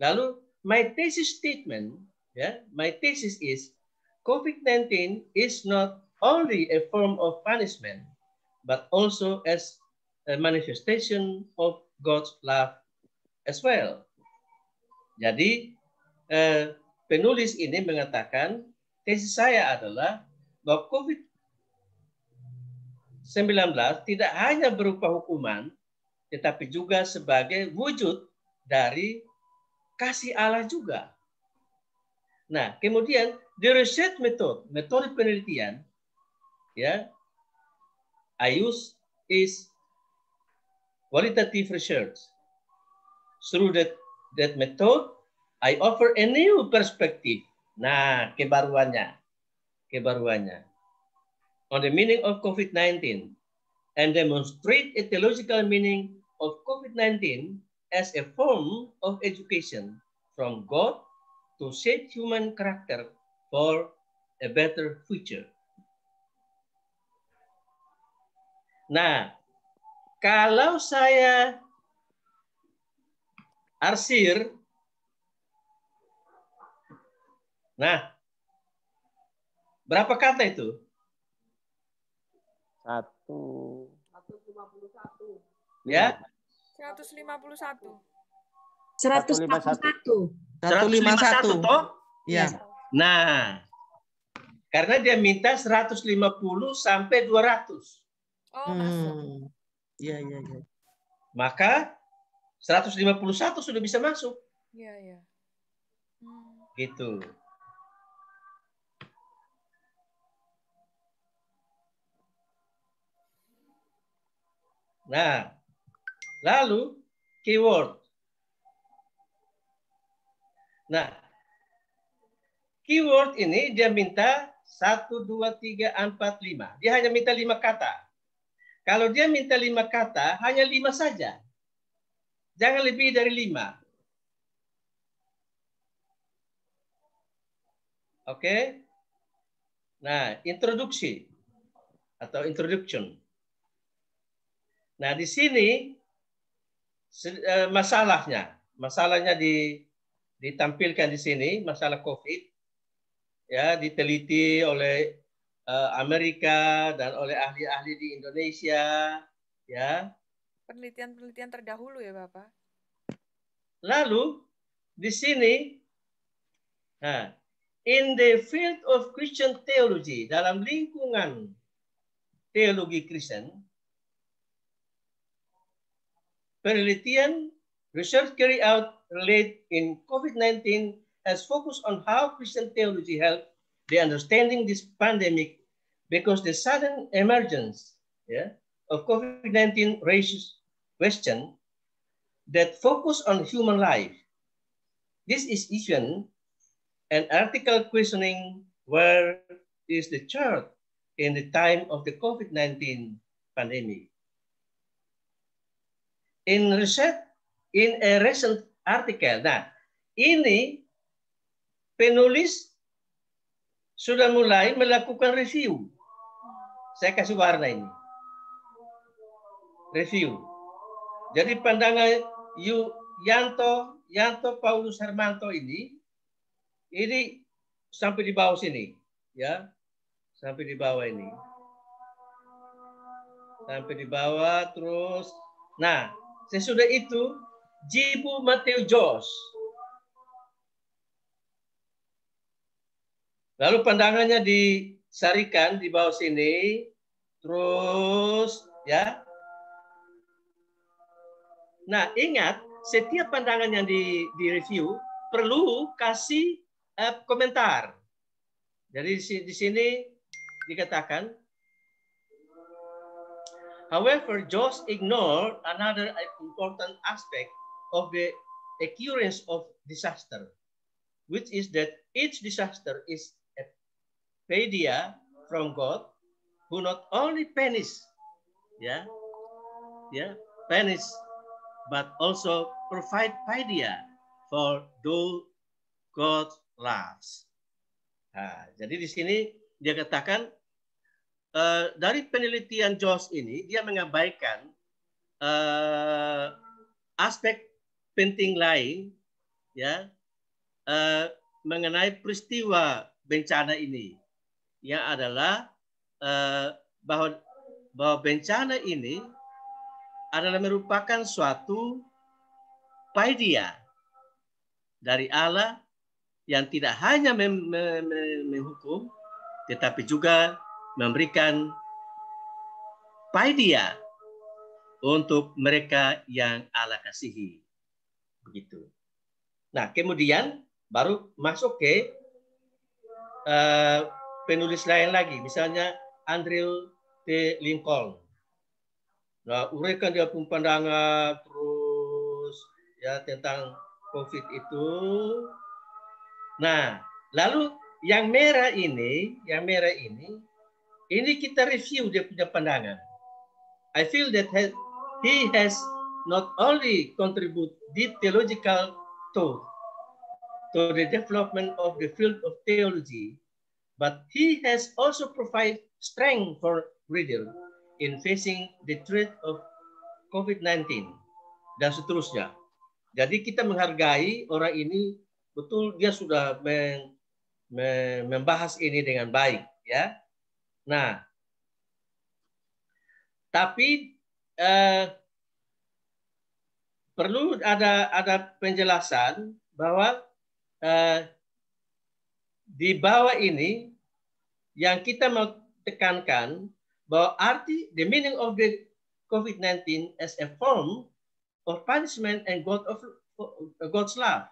Speaker 2: Lalu my thesis statement, ya, my thesis is COVID-19 is not only a form of punishment, but also as a manifestation of God's love as well. Jadi eh, penulis ini mengatakan tesis saya adalah bahwa COVID-19 tidak hanya berupa hukuman, tetapi juga sebagai wujud dari kasih Allah juga. Nah, kemudian the research method, metode penelitian, ya, I use is qualitative research. Through that, that method, I offer a new perspective. Nah, kebaruannya. Kebaruannya. On the meaning of COVID-19 and demonstrate a theological meaning of COVID-19 as a form of education from God to shape human character for a better future. Nah, kalau saya arsir Nah, berapa kata itu? Satu.
Speaker 3: Seratus lima puluh satu. Ya. Seratus lima puluh satu.
Speaker 2: Seratus lima puluh satu. Seratus lima puluh satu. Oh, ya. Nah, karena dia minta seratus lima puluh sampai dua ratus. Oh, hmm. masuk. Ya, ya, ya. Maka seratus lima puluh satu sudah bisa masuk.
Speaker 1: Ya, ya. Gitu. Nah,
Speaker 2: lalu keyword. Nah, keyword ini dia minta 1, 2, 3, 4, 5. Dia hanya minta 5 kata. Kalau dia minta 5 kata, hanya 5 saja. Jangan lebih dari 5. Oke? Okay? Nah, introduksi atau introduction. Introduction. Nah, di sini eh, masalahnya, masalahnya di ditampilkan di sini masalah COVID ya diteliti oleh eh, Amerika dan oleh ahli-ahli di Indonesia ya.
Speaker 3: Penelitian-penelitian terdahulu ya, Bapak.
Speaker 2: Lalu di sini nah, in the field of Christian theology dalam lingkungan teologi Kristen Penelitian research carried out late in COVID-19 has focused on how Christian theology helped the understanding this pandemic because the sudden emergence yeah, of COVID-19 raises questions that focus on human life. This is even an article questioning where is the church in the time of the COVID-19 pandemic. in recent in a recent article. Nah, ini penulis sudah mulai melakukan review. Saya kasih warna ini. Review. Jadi pandangan Yu Yanto Yanto Paulus Hermanto ini ini sampai di bawah sini ya sampai di bawah ini sampai di bawah terus nah Sesudah itu, Jibu Matthew Jos. Lalu pandangannya disarikan di bawah sini. Terus ya. Nah ingat setiap pandangan yang di, di review perlu kasih eh, komentar. Jadi di sini dikatakan However, Joyce ignored another important aspect of the occurrence of disaster, which is that each disaster is a pedia from God, who not only punish, yeah, yeah, punish, but also provide pedia for those God loves. Nah, jadi di sini dia katakan Eh, dari penelitian Jos ini dia mengabaikan uh, aspek penting lain ya uh, mengenai peristiwa bencana ini yang adalah uh, bahwa bahwa bencana ini adalah merupakan suatu paidia dari Allah yang tidak hanya menghukum tetapi juga memberikan paidia untuk mereka yang Allah kasihi. Begitu. Nah, kemudian baru masuk ke uh, penulis lain lagi, misalnya Andrew T. Lincoln. Nah, uraikan dia pun pandangan terus ya tentang COVID itu. Nah, lalu yang merah ini, yang merah ini ini kita review dia punya pandangan. I feel that he has not only contribute deep theological to to the development of the field of theology, but he has also provided strength for reader in facing the threat of COVID-19 dan seterusnya. Jadi kita menghargai orang ini betul dia sudah meng, me, membahas ini dengan baik ya. Nah, tapi eh, perlu ada ada penjelasan bahwa eh, di bawah ini yang kita mau tekankan bahwa arti the meaning of the COVID-19 as a form of punishment and God of God's love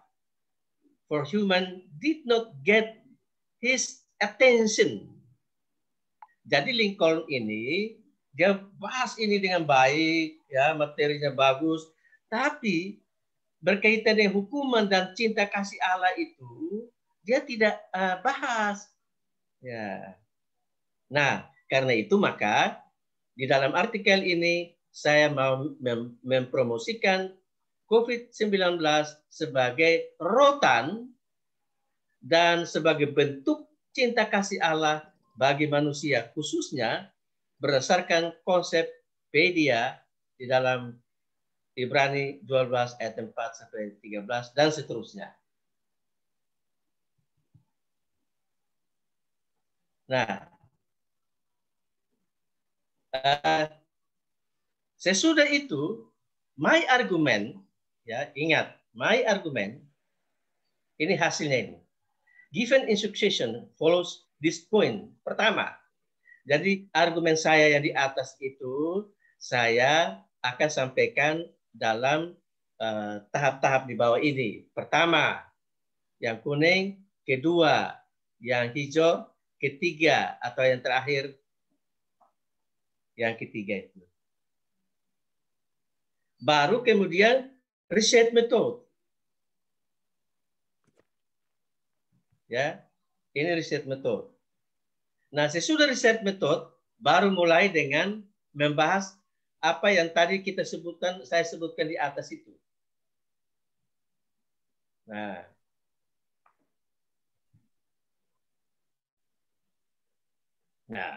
Speaker 2: for human did not get his attention jadi Lincoln ini dia bahas ini dengan baik, ya materinya bagus, tapi berkaitan dengan hukuman dan cinta kasih Allah itu dia tidak uh, bahas. Ya. Nah, karena itu maka di dalam artikel ini saya mau mem mempromosikan COVID-19 sebagai rotan dan sebagai bentuk cinta kasih Allah bagi manusia, khususnya berdasarkan konsep pedia di dalam Ibrani 12 ayat 4 sampai 13 dan seterusnya. Nah, eh, sesudah itu, my argument, ya ingat, my argument, ini hasilnya ini. Given in succession follows this point. Pertama, jadi argumen saya yang di atas itu saya akan sampaikan dalam eh, tahap-tahap uh, di bawah ini. Pertama, yang kuning, kedua, yang hijau, ketiga, atau yang terakhir, yang ketiga itu. Baru kemudian reset method. Ya, ini reset method. Nah, sesudah riset metode, baru mulai dengan membahas apa yang tadi kita sebutkan, saya sebutkan di atas itu.
Speaker 1: Nah, Nah,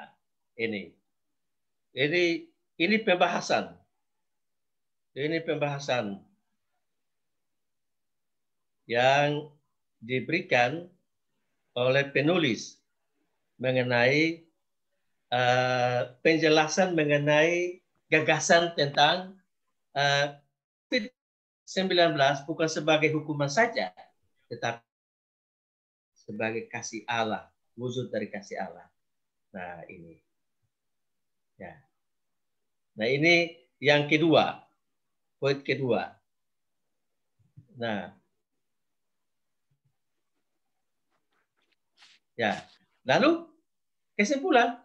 Speaker 1: ini.
Speaker 2: Jadi ini pembahasan. Ini pembahasan yang diberikan oleh penulis mengenai uh, penjelasan mengenai gagasan tentang fit eh, COVID-19 bukan sebagai hukuman saja, tetapi sebagai kasih Allah, wujud dari kasih Allah. Nah ini, ya. Nah ini yang kedua, poin kedua.
Speaker 1: Nah, ya.
Speaker 2: Lalu kesimpulan.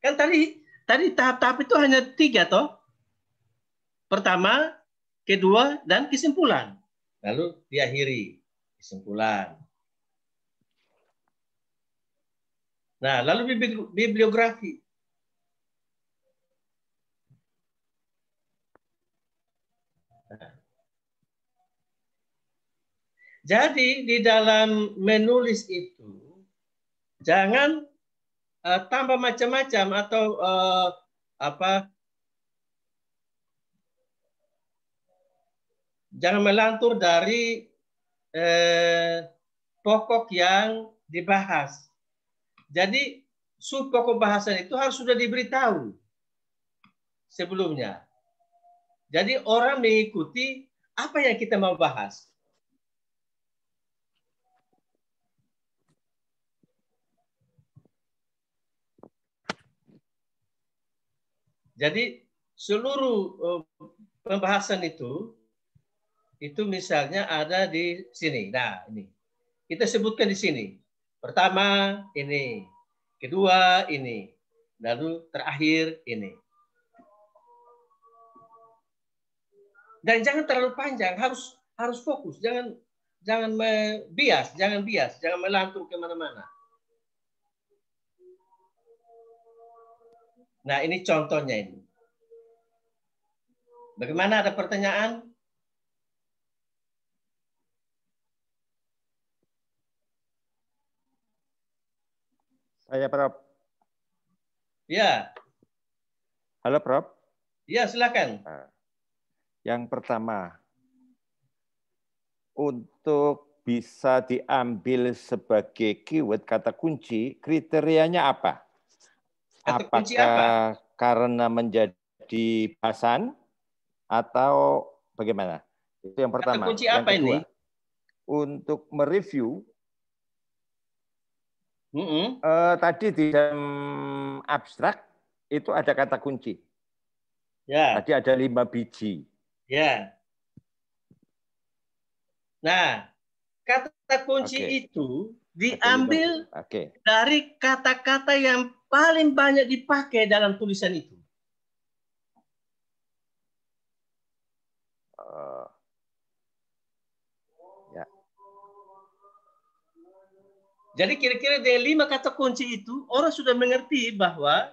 Speaker 2: Kan tadi tadi tahap-tahap itu hanya tiga toh. Pertama, kedua, dan kesimpulan. Lalu diakhiri kesimpulan. Nah, lalu bibliografi. Nah. Jadi di dalam menulis itu jangan uh, tambah macam-macam atau uh, apa jangan melantur dari uh, pokok yang dibahas. Jadi sub pokok bahasan itu harus sudah diberitahu sebelumnya. Jadi orang mengikuti apa yang kita mau bahas. Jadi seluruh eh, pembahasan itu itu misalnya ada di sini. Nah, ini. Kita sebutkan di sini. Pertama ini, kedua ini, lalu terakhir ini. Dan jangan terlalu panjang, harus harus fokus, jangan jangan bias, jangan bias, jangan melantur kemana-mana. Nah, ini contohnya ini. Bagaimana ada pertanyaan?
Speaker 6: Saya Prof. Ya. Halo Prof. Ya, silakan. Nah, yang pertama, untuk bisa diambil sebagai keyword kata kunci, kriterianya apa? apakah apa? karena menjadi pasan atau bagaimana? Itu yang pertama. Kata kunci apa yang kedua, ini? Untuk mereview mm -hmm. eh, tadi di dalam abstrak itu ada kata kunci. Ya. Tadi ada lima biji. Ya. Nah, kata kunci okay. itu diambil okay.
Speaker 2: dari kata-kata yang paling banyak dipakai dalam tulisan itu? Uh, ya. Jadi kira-kira dari lima kata kunci itu orang sudah mengerti bahwa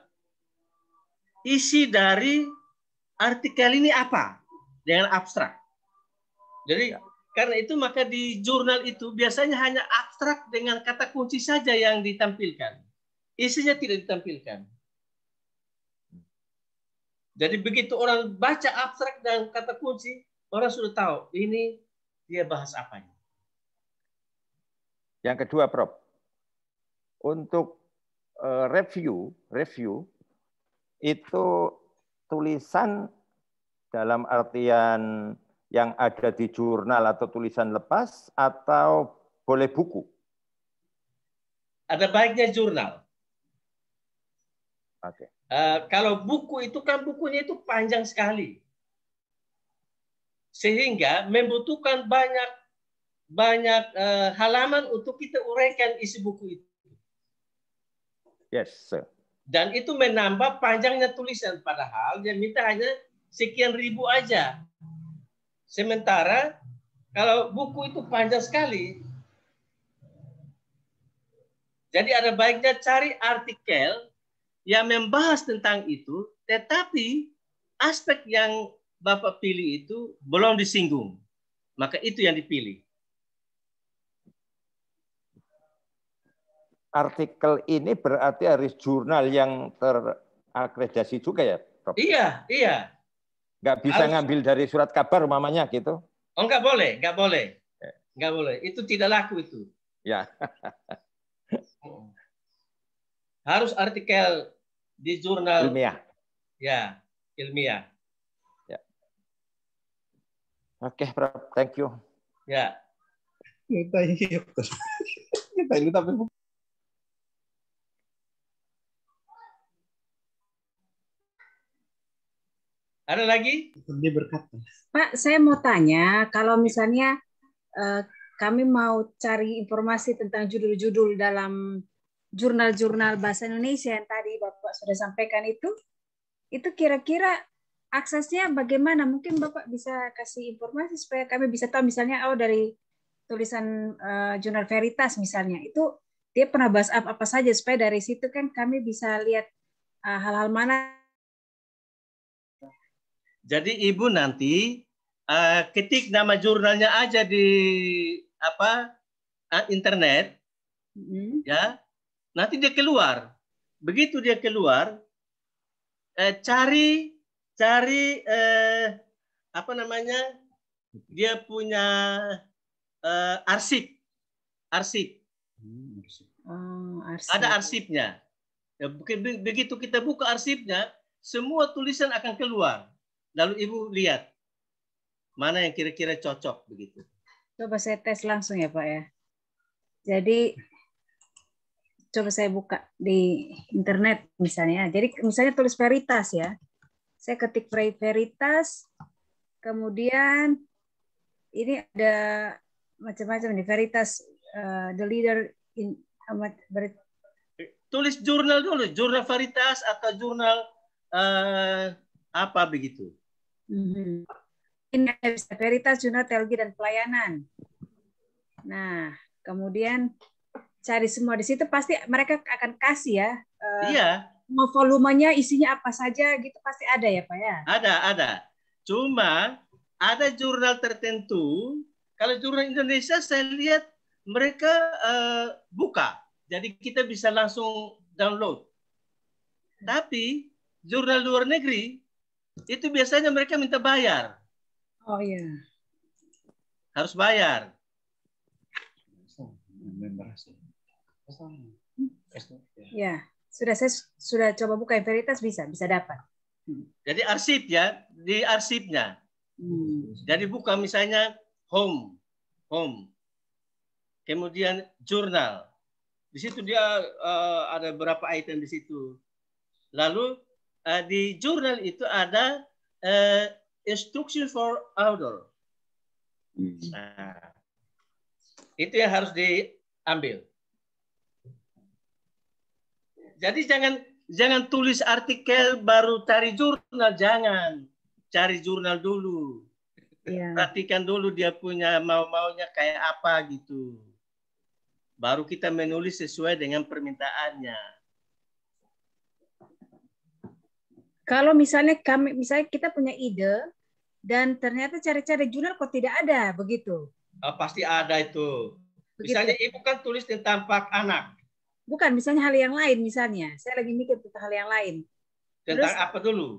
Speaker 2: isi dari artikel ini apa dengan abstrak. Jadi ya. karena itu maka di jurnal itu biasanya hanya abstrak dengan kata kunci saja yang ditampilkan. Isinya tidak ditampilkan. Jadi begitu orang baca abstrak dan kata kunci, orang sudah tahu ini dia bahas apanya.
Speaker 6: Yang kedua, Prof. Untuk eh, review, review itu tulisan dalam artian yang ada di jurnal atau tulisan lepas atau boleh buku?
Speaker 2: Ada baiknya jurnal. Okay. Uh, eh, kalau buku itu kan bukunya itu panjang sekali, sehingga membutuhkan banyak banyak uh, halaman untuk kita uraikan isi buku itu. Yes, sir. Dan itu menambah panjangnya tulisan, padahal dia minta hanya sekian ribu aja. Sementara kalau buku itu panjang sekali, jadi ada baiknya cari artikel yang membahas tentang itu, tetapi aspek yang Bapak pilih itu
Speaker 6: belum disinggung.
Speaker 2: Maka itu yang dipilih.
Speaker 6: Artikel ini berarti harus jurnal yang terakreditasi juga ya, Prof? Iya, iya. Gak bisa harus. ngambil dari surat kabar mamanya gitu?
Speaker 2: Oh, nggak boleh, nggak boleh. Eh. Nggak boleh. Itu tidak laku itu. Ya. harus artikel di jurnal ilmiah. Ya, ilmiah.
Speaker 6: Ya. Oke, okay, Prof. Thank you. Ya. Kita ini
Speaker 1: Kita ini tapi
Speaker 2: Ada lagi?
Speaker 7: Pak, saya mau tanya, kalau misalnya eh, kami mau cari informasi tentang judul-judul dalam jurnal-jurnal bahasa Indonesia yang tadi Bapak sudah sampaikan itu, itu kira-kira aksesnya bagaimana? Mungkin Bapak bisa kasih informasi supaya kami bisa tahu misalnya oh dari tulisan uh, jurnal Veritas misalnya itu dia pernah bahas apa, apa saja supaya dari situ kan kami bisa lihat hal eh, hal-hal mana.
Speaker 2: Jadi ibu nanti uh, ketik nama jurnalnya aja di apa internet, mm-hmm. ya nanti dia keluar begitu dia keluar eh, cari cari eh, apa namanya dia punya eh, arsip arsip. Hmm, oh, ada arsipnya ya, begitu kita buka arsipnya semua tulisan akan keluar lalu ibu lihat mana yang kira-kira cocok begitu
Speaker 7: coba saya tes langsung ya pak ya jadi coba saya buka di internet misalnya. Jadi misalnya tulis veritas ya. Saya ketik veritas, kemudian ini ada macam-macam nih veritas uh, the leader in amat ber...
Speaker 2: tulis jurnal dulu, jurnal veritas atau jurnal uh, apa begitu.
Speaker 7: Mm -hmm. Ini ada veritas jurnal teologi dan pelayanan. Nah, kemudian cari semua di situ pasti mereka akan kasih ya. Uh, iya. Mau volumenya isinya apa saja gitu pasti ada ya pak ya.
Speaker 2: Ada ada. Cuma ada jurnal tertentu. Kalau jurnal Indonesia saya lihat mereka uh, buka, jadi kita bisa langsung download. Tapi jurnal luar negeri itu biasanya mereka minta bayar. Oh iya. Harus bayar. Hmm.
Speaker 7: Ya. ya, sudah saya sudah coba buka e-veritas bisa, bisa dapat.
Speaker 2: Hmm. Jadi arsip ya, di arsipnya. Hmm. Jadi buka misalnya home, home. Kemudian jurnal. Di situ dia uh, ada berapa item di situ. Lalu uh, di jurnal itu ada uh, instruction for Hmm. Nah, itu yang harus diambil. Jadi jangan jangan tulis artikel baru cari jurnal, jangan. Cari jurnal dulu. Yeah. Perhatikan dulu dia punya mau-maunya kayak apa gitu. Baru kita menulis sesuai dengan permintaannya.
Speaker 7: Kalau misalnya kami misalnya kita punya ide dan ternyata cari-cari jurnal kok tidak ada begitu.
Speaker 2: Oh, pasti ada itu. Begitu. Misalnya ibu kan tulis tentang pak anak
Speaker 7: bukan misalnya hal yang lain misalnya saya lagi mikir tentang hal yang lain tentang Terus, apa dulu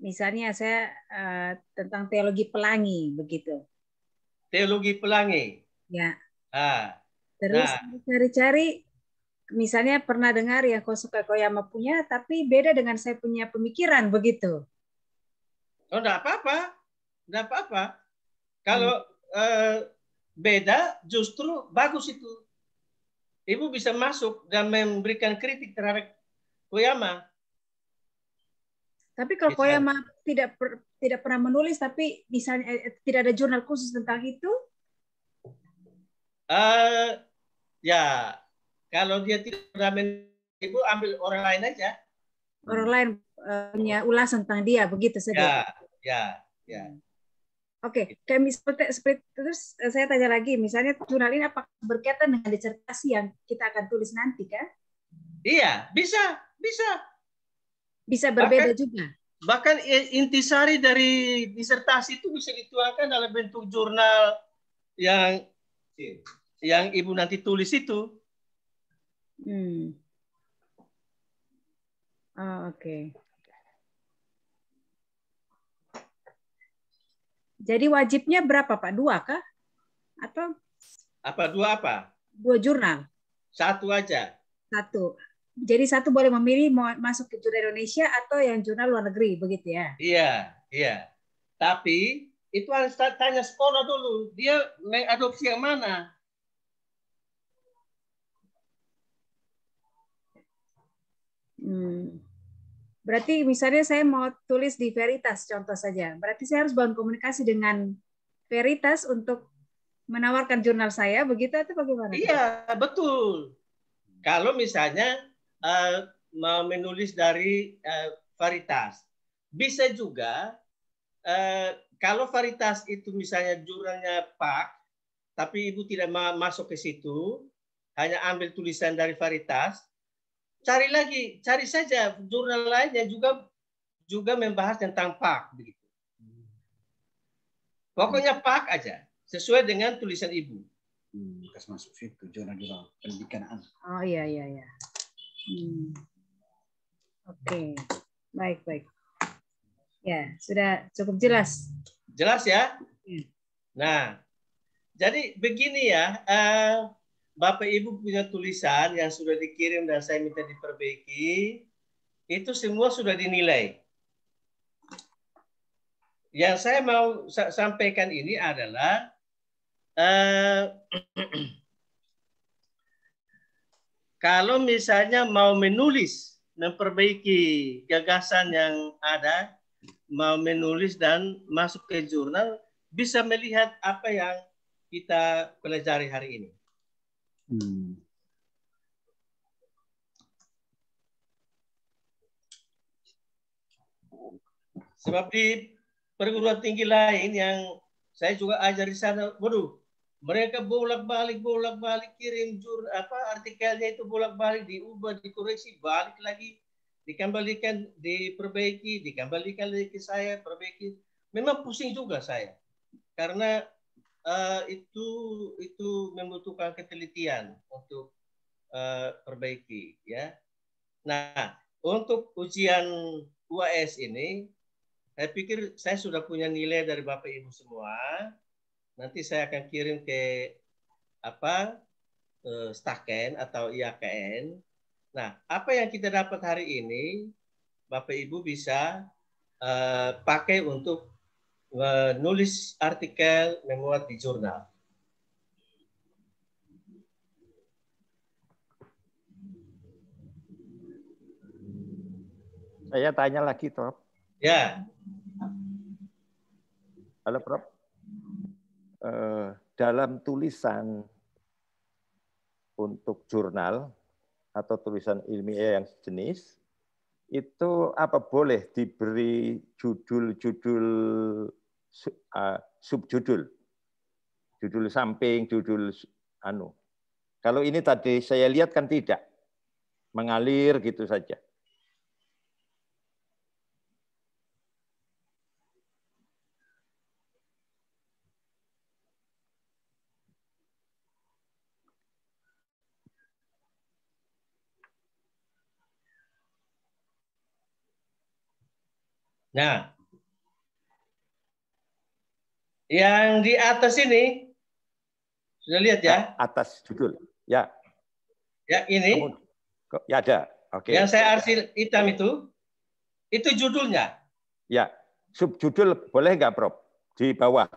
Speaker 7: misalnya saya uh, tentang teologi pelangi begitu teologi pelangi ya ah Terus cari cari-cari, misalnya pernah dengar ya suka kau yang punya, tapi beda dengan saya punya pemikiran begitu.
Speaker 2: Oh, enggak apa-apa. Enggak apa-apa. Hmm. Kalau hmm. eh, beda justru bagus itu. Ibu bisa masuk dan memberikan kritik terhadap
Speaker 7: Koyama. Tapi kalau Koyama tidak per, tidak pernah menulis, tapi misalnya eh, eh tidak ada jurnal khusus tentang itu?
Speaker 2: Uh, ya, kalau dia tidak pernah menulis, ibu ambil orang lain aja.
Speaker 7: Orang lain uh, punya ulasan tentang dia, begitu saja. Ya,
Speaker 1: ya, ya. Hmm.
Speaker 7: Oke, okay. kayak misalnya seperti terus eh, saya tanya lagi, misalnya jurnal ini apa berkaitan dengan disertasi yang kita akan tulis nanti kan?
Speaker 2: Iya, bisa, bisa. Bisa berbeda bahkan, juga. Bahkan intisari dari disertasi itu bisa dituangkan dalam bentuk jurnal yang yang ibu nanti tulis itu.
Speaker 1: Hmm.
Speaker 7: Oh, Oke. Okay. Jadi wajibnya berapa Pak? Dua kah? Atau?
Speaker 2: Apa dua apa?
Speaker 7: Dua jurnal.
Speaker 2: Satu aja.
Speaker 7: Satu. Jadi satu boleh memilih mau masuk ke jurnal Indonesia atau yang jurnal luar negeri, begitu ya?
Speaker 2: Iya, iya. Tapi itu harus tanya sekolah dulu. Dia mengadopsi yang mana?
Speaker 7: Hmm. Berarti misalnya saya mau tulis di Veritas contoh saja. Berarti saya harus bangun komunikasi dengan Veritas untuk menawarkan jurnal saya begitu atau bagaimana? Iya,
Speaker 2: betul. Kalau misalnya uh, menulis dari uh, Veritas. Bisa juga uh, kalau Veritas itu misalnya jurnalnya Pak, tapi Ibu tidak masuk ke situ, hanya ambil tulisan dari Veritas, cari lagi, cari saja jurnal lain yang juga juga membahas tentang pak begitu. Pokoknya pak aja sesuai dengan tulisan ibu.
Speaker 6: Hmm,
Speaker 1: masuk itu jurnal-jurnal pendidikan anak.
Speaker 7: Oh iya iya iya. Hmm. Oke, okay. baik baik. Ya sudah cukup jelas.
Speaker 2: Jelas ya. Hmm. Nah, jadi begini ya. Uh, Bapak Ibu punya tulisan yang sudah dikirim dan saya minta diperbaiki, itu semua sudah dinilai. Yang saya mau sampaikan ini adalah uh, kalau misalnya mau menulis, memperbaiki gagasan yang ada, mau menulis dan masuk ke jurnal, bisa melihat apa yang kita pelajari hari ini. Hmm. Sebab di perguruan tinggi lain yang saya juga ajar di sana, waduh, mereka bolak-balik, bolak-balik kirim jur apa artikelnya itu bolak-balik diubah, dikoreksi, balik lagi, dikembalikan, diperbaiki, dikembalikan lagi ke saya, perbaiki. Memang pusing juga saya karena Eh, itu itu membutuhkan ketelitian untuk uh, perbaiki ya. Nah, untuk ujian UAS ini saya pikir saya sudah punya nilai dari Bapak Ibu semua. Nanti saya akan kirim ke apa? Uh, Staken atau IAKN. Nah, apa yang kita dapat hari ini Bapak Ibu bisa uh, pakai untuk menulis artikel memuat di jurnal.
Speaker 6: Saya tanya lagi, Prof. Ya. Halo, Prof. Eh, dalam tulisan untuk jurnal atau tulisan ilmiah yang sejenis, itu apa boleh diberi judul-judul uh, subjudul. Judul samping, judul anu. Kalau ini tadi saya lihat kan tidak. Mengalir gitu saja.
Speaker 1: Nah,
Speaker 2: yang di atas ini sudah lihat ya? ya atas
Speaker 6: judul. Ya. Ya ini. Ya ada. Oke. Yang saya arsil hitam itu, itu judulnya. Ya. Subjudul boleh nggak, Prof? Di bawah.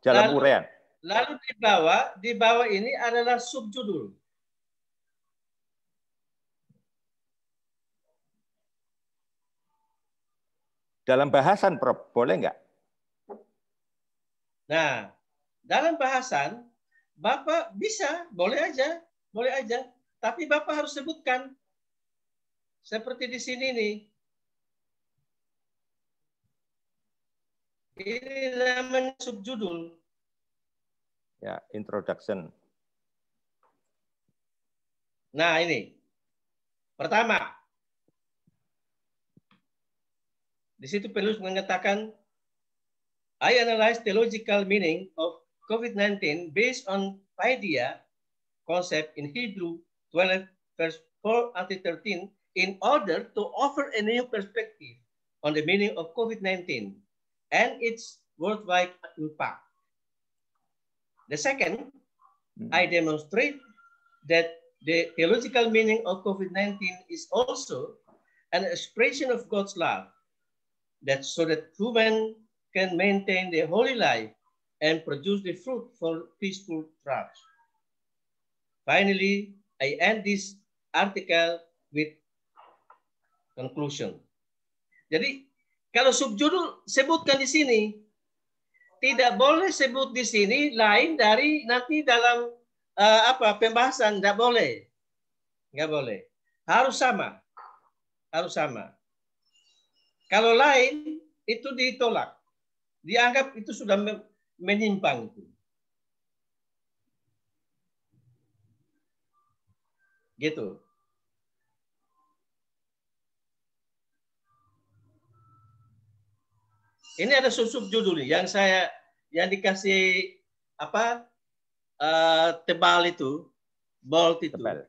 Speaker 6: jalan urean.
Speaker 2: Lalu di bawah, di bawah ini adalah subjudul.
Speaker 6: Dalam bahasan, Prof, boleh nggak?
Speaker 2: Nah, dalam bahasan Bapak bisa, boleh aja, boleh aja. Tapi Bapak harus sebutkan. Seperti di sini nih. Ini namanya subjudul.
Speaker 6: Ya, introduction.
Speaker 2: Nah, ini. Pertama. Di situ penulis mengatakan I analyzed the logical meaning of COVID-19 based on paideia concept in Hebrew 12, verse 4 until 13, in order to offer a new perspective on the meaning of COVID-19 and its worldwide impact. The second, hmm. I demonstrate that the theological meaning of COVID-19 is also an expression of God's love that so that human can maintain the holy life and produce the fruit for peaceful tribes. Finally, I end this article with conclusion. Jadi kalau subjudul sebutkan di sini, tidak boleh sebut di sini lain dari nanti dalam uh, apa pembahasan tidak boleh, tidak boleh, harus sama, harus sama. Kalau lain itu ditolak dianggap itu sudah menyimpang itu. Gitu. Ini ada susup judul yang saya yang dikasih apa uh, tebal itu, bold itu. Tebal.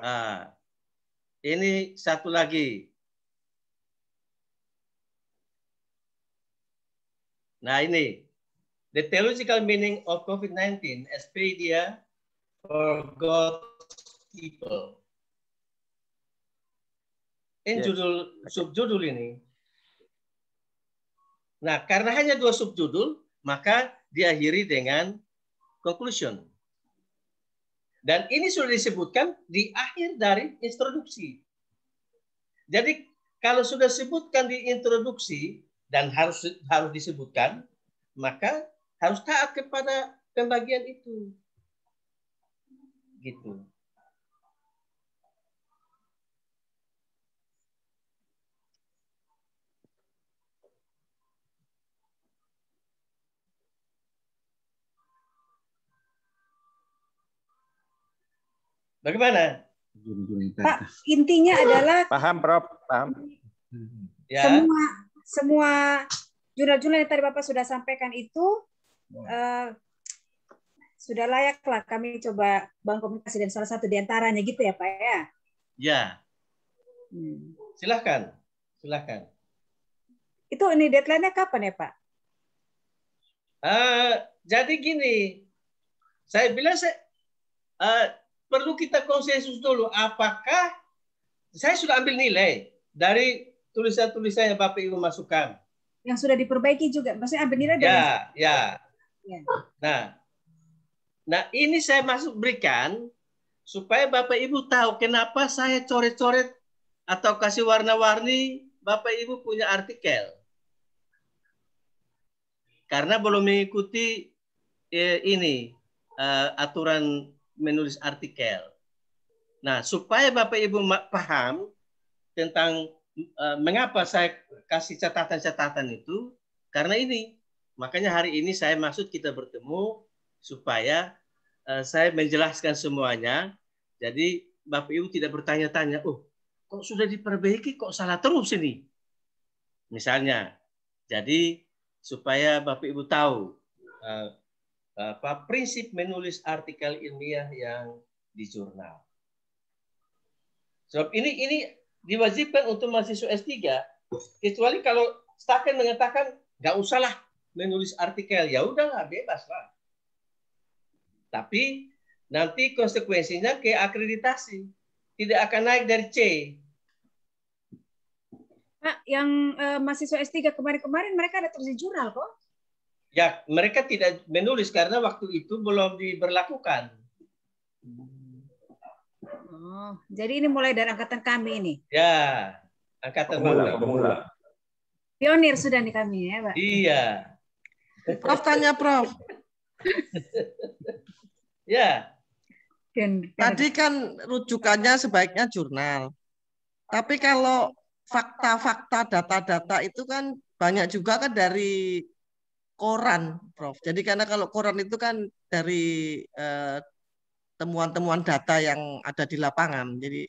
Speaker 2: Nah, ini satu lagi Nah ini, the theological meaning of COVID-19 as for God's people. Ini judul subjudul ini. Nah, karena hanya dua subjudul, maka diakhiri dengan conclusion. Dan ini sudah disebutkan di akhir dari introduksi. Jadi kalau sudah disebutkan di introduksi, dan harus harus disebutkan, maka harus taat kepada pembagian itu.
Speaker 1: Gitu.
Speaker 6: Bagaimana? Pak,
Speaker 7: intinya adalah
Speaker 6: paham, Prof. Paham. Ya.
Speaker 7: Semua semua jurnal-jurnal yang tadi Bapak sudah sampaikan itu uh, sudah layaklah kami coba bangun komunikasi dan salah satu diantaranya gitu ya Pak ya.
Speaker 1: Ya. Hmm.
Speaker 2: Silahkan, silahkan.
Speaker 7: Itu ini deadline-nya kapan ya Pak?
Speaker 2: Uh, jadi gini, saya bilang saya, uh, perlu kita konsensus dulu apakah saya sudah ambil nilai dari tulisan-tulisan yang Bapak Ibu masukkan.
Speaker 7: Yang sudah diperbaiki juga. Maksudnya Abenira dari... Ya, ya, ya.
Speaker 2: Nah, nah ini saya masuk berikan supaya Bapak Ibu tahu kenapa saya coret-coret atau kasih warna-warni Bapak Ibu punya artikel. Karena belum mengikuti eh, ini eh, aturan menulis artikel. Nah, supaya Bapak Ibu paham tentang Eh, mengapa saya kasih catatan-catatan itu? Karena ini. Makanya hari ini saya maksud kita bertemu supaya eh, saya menjelaskan semuanya. Jadi Bapak Ibu tidak bertanya-tanya, oh kok sudah diperbaiki kok salah terus ini? Misalnya. Jadi supaya Bapak Ibu tahu eh, apa prinsip menulis artikel ilmiah yang di jurnal. Sebab ini ini diwajibkan untuk mahasiswa S3 kecuali kalau Staken mengatakan nggak usahlah menulis artikel ya udahlah bebas lah tapi nanti konsekuensinya ke akreditasi tidak akan naik dari C
Speaker 7: Pak yang eh, mahasiswa S3 kemarin-kemarin mereka ada tulis jurnal kok
Speaker 2: ya mereka tidak menulis karena waktu itu belum diberlakukan
Speaker 7: Oh, jadi ini mulai dari angkatan kami ini.
Speaker 2: Ya, angkatan pemula. pemula.
Speaker 7: Pionir sudah nih kami ya, Pak. Iya. Prof tanya Prof. ya. Tadi
Speaker 5: kan rujukannya sebaiknya jurnal. Tapi kalau fakta-fakta, data-data itu kan banyak juga kan dari koran, Prof. Jadi karena kalau koran itu kan dari eh, temuan-temuan data yang ada di lapangan. Jadi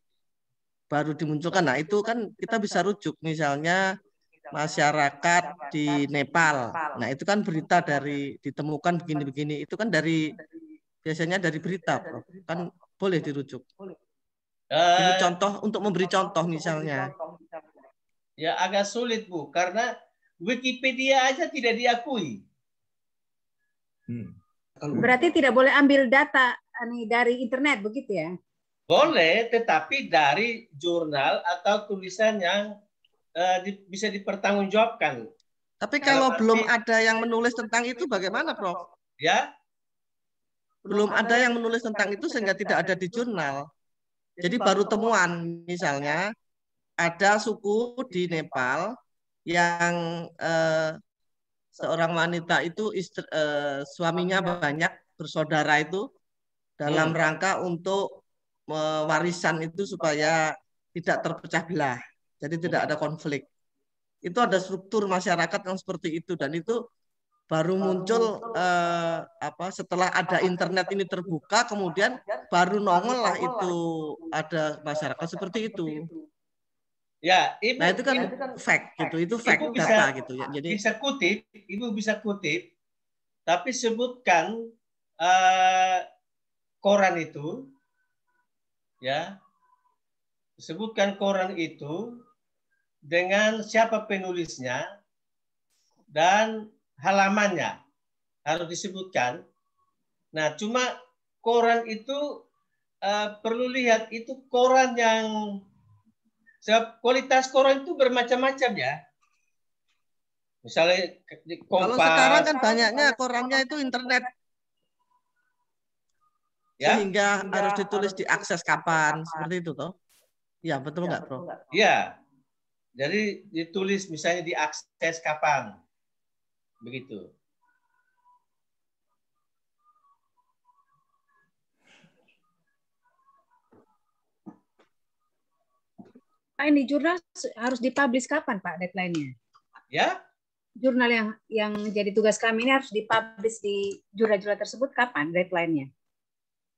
Speaker 5: baru dimunculkan. Nah, itu kan kita bisa rujuk misalnya masyarakat di Nepal. Nah, itu kan berita dari ditemukan begini-begini. Itu kan dari biasanya dari berita, Prof. Kan boleh dirujuk. Ini eh, contoh untuk memberi contoh misalnya.
Speaker 2: Ya agak sulit Bu, karena Wikipedia aja tidak diakui. Hmm. Berarti
Speaker 7: tidak boleh ambil data Ah, dari internet begitu ya?
Speaker 2: Boleh, tetapi dari jurnal atau tulisan yang uh, di, bisa dipertanggungjawabkan.
Speaker 7: Tapi kalau kalau belum arti, ada yang menulis
Speaker 5: tentang itu bagaimana, Prof? Ya. Belum ada yang menulis tentang itu sehingga tidak ada di jurnal. Jadi baru temuan misalnya ada suku di Nepal yang eh, seorang wanita itu istri, eh, suaminya banyak bersaudara itu dalam hmm. rangka untuk warisan itu supaya tidak terpecah belah. Jadi tidak hmm. ada konflik. Itu ada struktur masyarakat yang seperti itu dan itu baru muncul eh, apa setelah ada internet ini terbuka kemudian baru nongol lah itu ada masyarakat seperti itu. Ya, ibu, nah itu kan, ya, kan gitu, ibu, fact gitu, itu fact ibu bisa, data gitu ya. Jadi bisa kutip, ibu bisa kutip,
Speaker 2: tapi sebutkan uh, koran itu ya sebutkan koran itu dengan siapa penulisnya dan halamannya harus disebutkan. Nah, cuma koran itu uh, perlu lihat itu koran yang kualitas koran itu bermacam-macam ya. Misalnya kompas. Kalau sekarang
Speaker 5: kan banyaknya korannya kan itu internet ya? sehingga harus ditulis harus diakses kapan, kapan seperti itu toh ya betul ya, nggak ya, bro ya
Speaker 2: jadi ditulis misalnya diakses kapan begitu
Speaker 7: Pak, ini jurnal harus dipublish kapan Pak deadline-nya? Ya? Jurnal yang yang jadi tugas kami ini harus dipublish di jurnal-jurnal tersebut kapan deadline-nya?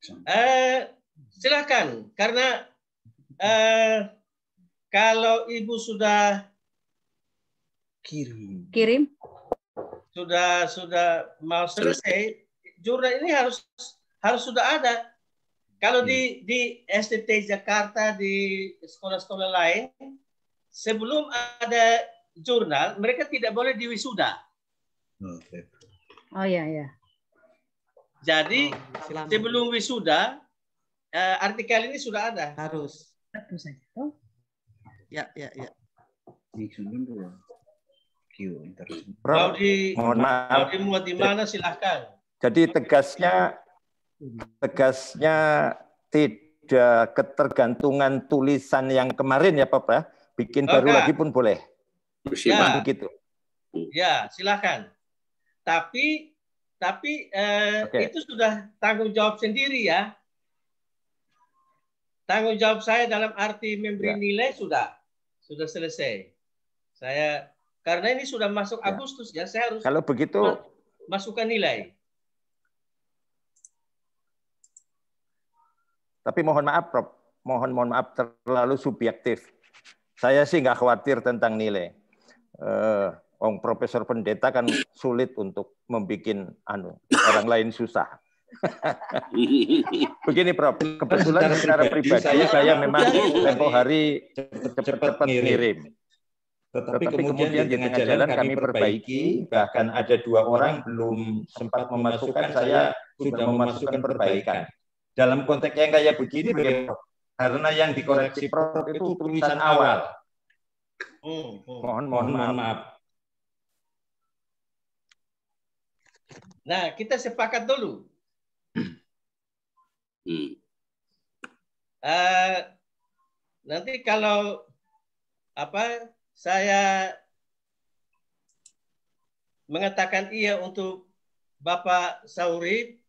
Speaker 1: Uh,
Speaker 2: silahkan, karena uh,
Speaker 7: kalau ibu
Speaker 2: sudah
Speaker 7: kirim,
Speaker 2: kirim, sudah sudah mau selesai, jurnal ini harus harus sudah ada. Kalau di iya. di STT Jakarta di sekolah-sekolah lain sebelum ada jurnal mereka tidak boleh diwisuda. Oh ya ya. Jadi oh, sebelum wisuda eh, artikel ini sudah ada. Harus.
Speaker 1: Satu saja. Oh.
Speaker 2: Ya, ya, ya.
Speaker 6: Kalau di, mau di
Speaker 2: muat di mana silahkan.
Speaker 6: Jadi tegasnya tegasnya tidak ketergantungan tulisan yang kemarin ya Pak ya? bikin oh, baru lagi pun boleh. Ya. Begitu.
Speaker 2: Ya, silahkan. Tapi tapi eh, okay. itu sudah tanggung jawab sendiri ya. Tanggung jawab saya dalam arti memberi ya. nilai sudah sudah selesai. Saya karena ini sudah masuk ya. Agustus ya, saya harus Kalau begitu masukkan nilai.
Speaker 6: Tapi mohon maaf, Prof. Mohon mohon maaf terlalu subjektif. Saya sih nggak khawatir tentang nilai. Uh, Wong Profesor Pendeta kan sulit untuk membuat anu orang lain susah. Begini Prof, kebetulan secara pribadi saya, saya memang tempo hari cepat-cepat ngirim. Tetapi, Tetapi kemudian, di tengah jalan kami perbaiki, bahkan ada dua orang belum sempat memasukkan, saya sudah memasukkan perbaikan. Dalam konteks yang kayak begini, iya, karena yang dikoreksi Prof itu tulisan awal. Oh,
Speaker 1: oh.
Speaker 2: Mohon, mohon, mohon maaf. maaf. Nah, kita sepakat dulu. Uh, nanti kalau apa saya mengatakan iya untuk Bapak Sauri,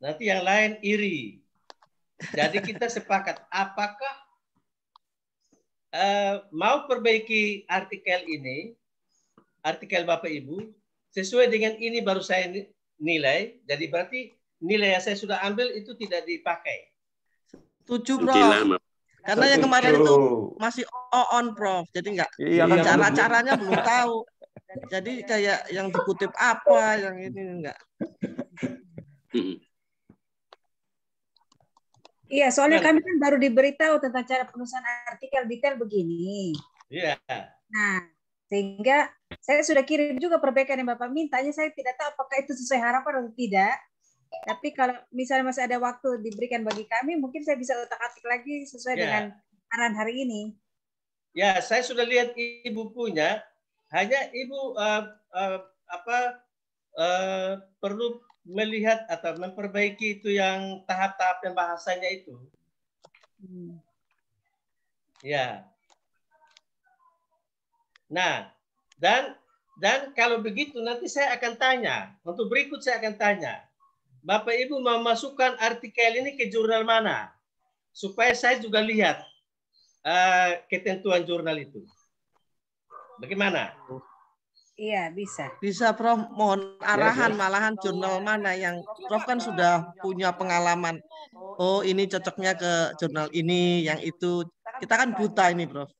Speaker 2: nanti yang lain iri. Jadi kita sepakat apakah uh, mau perbaiki artikel ini, artikel Bapak Ibu, sesuai dengan ini baru saya nilai. Jadi berarti nilai yang saya sudah ambil itu tidak dipakai.
Speaker 5: Setuju, Prof. Lama.
Speaker 2: Karena yang kemarin itu
Speaker 5: masih on, Prof. Jadi enggak iya, kan? cara-caranya belum tahu. Jadi kayak yang dikutip apa,
Speaker 7: yang ini enggak. Iya, soalnya nah. kami kan baru diberitahu tentang cara penulisan artikel detail begini. Iya. Yeah. Nah, sehingga saya sudah kirim juga perbaikan yang Bapak mintanya, saya tidak tahu apakah itu sesuai harapan atau tidak. Tapi kalau misalnya masih ada waktu diberikan bagi kami, mungkin saya bisa otak-atik lagi sesuai yeah. dengan arahan hari ini.
Speaker 2: Ya, saya sudah lihat ibu punya. Hanya ibu uh, uh, apa uh, perlu melihat atau memperbaiki itu yang tahap-tahap yang bahasanya itu. Hmm. Ya, Nah, dan dan kalau begitu nanti saya akan tanya, untuk berikut saya akan tanya. Bapak Ibu memasukkan artikel ini ke jurnal mana? Supaya saya juga lihat uh, ketentuan jurnal itu.
Speaker 5: Bagaimana?
Speaker 7: Iya, bisa.
Speaker 5: Bisa, Prof. Mohon arahan ya, ya, malahan jurnal mana yang Prof kan sudah punya pengalaman. Oh, ini cocoknya ke jurnal ini, yang itu. Kita kan buta ini, Prof.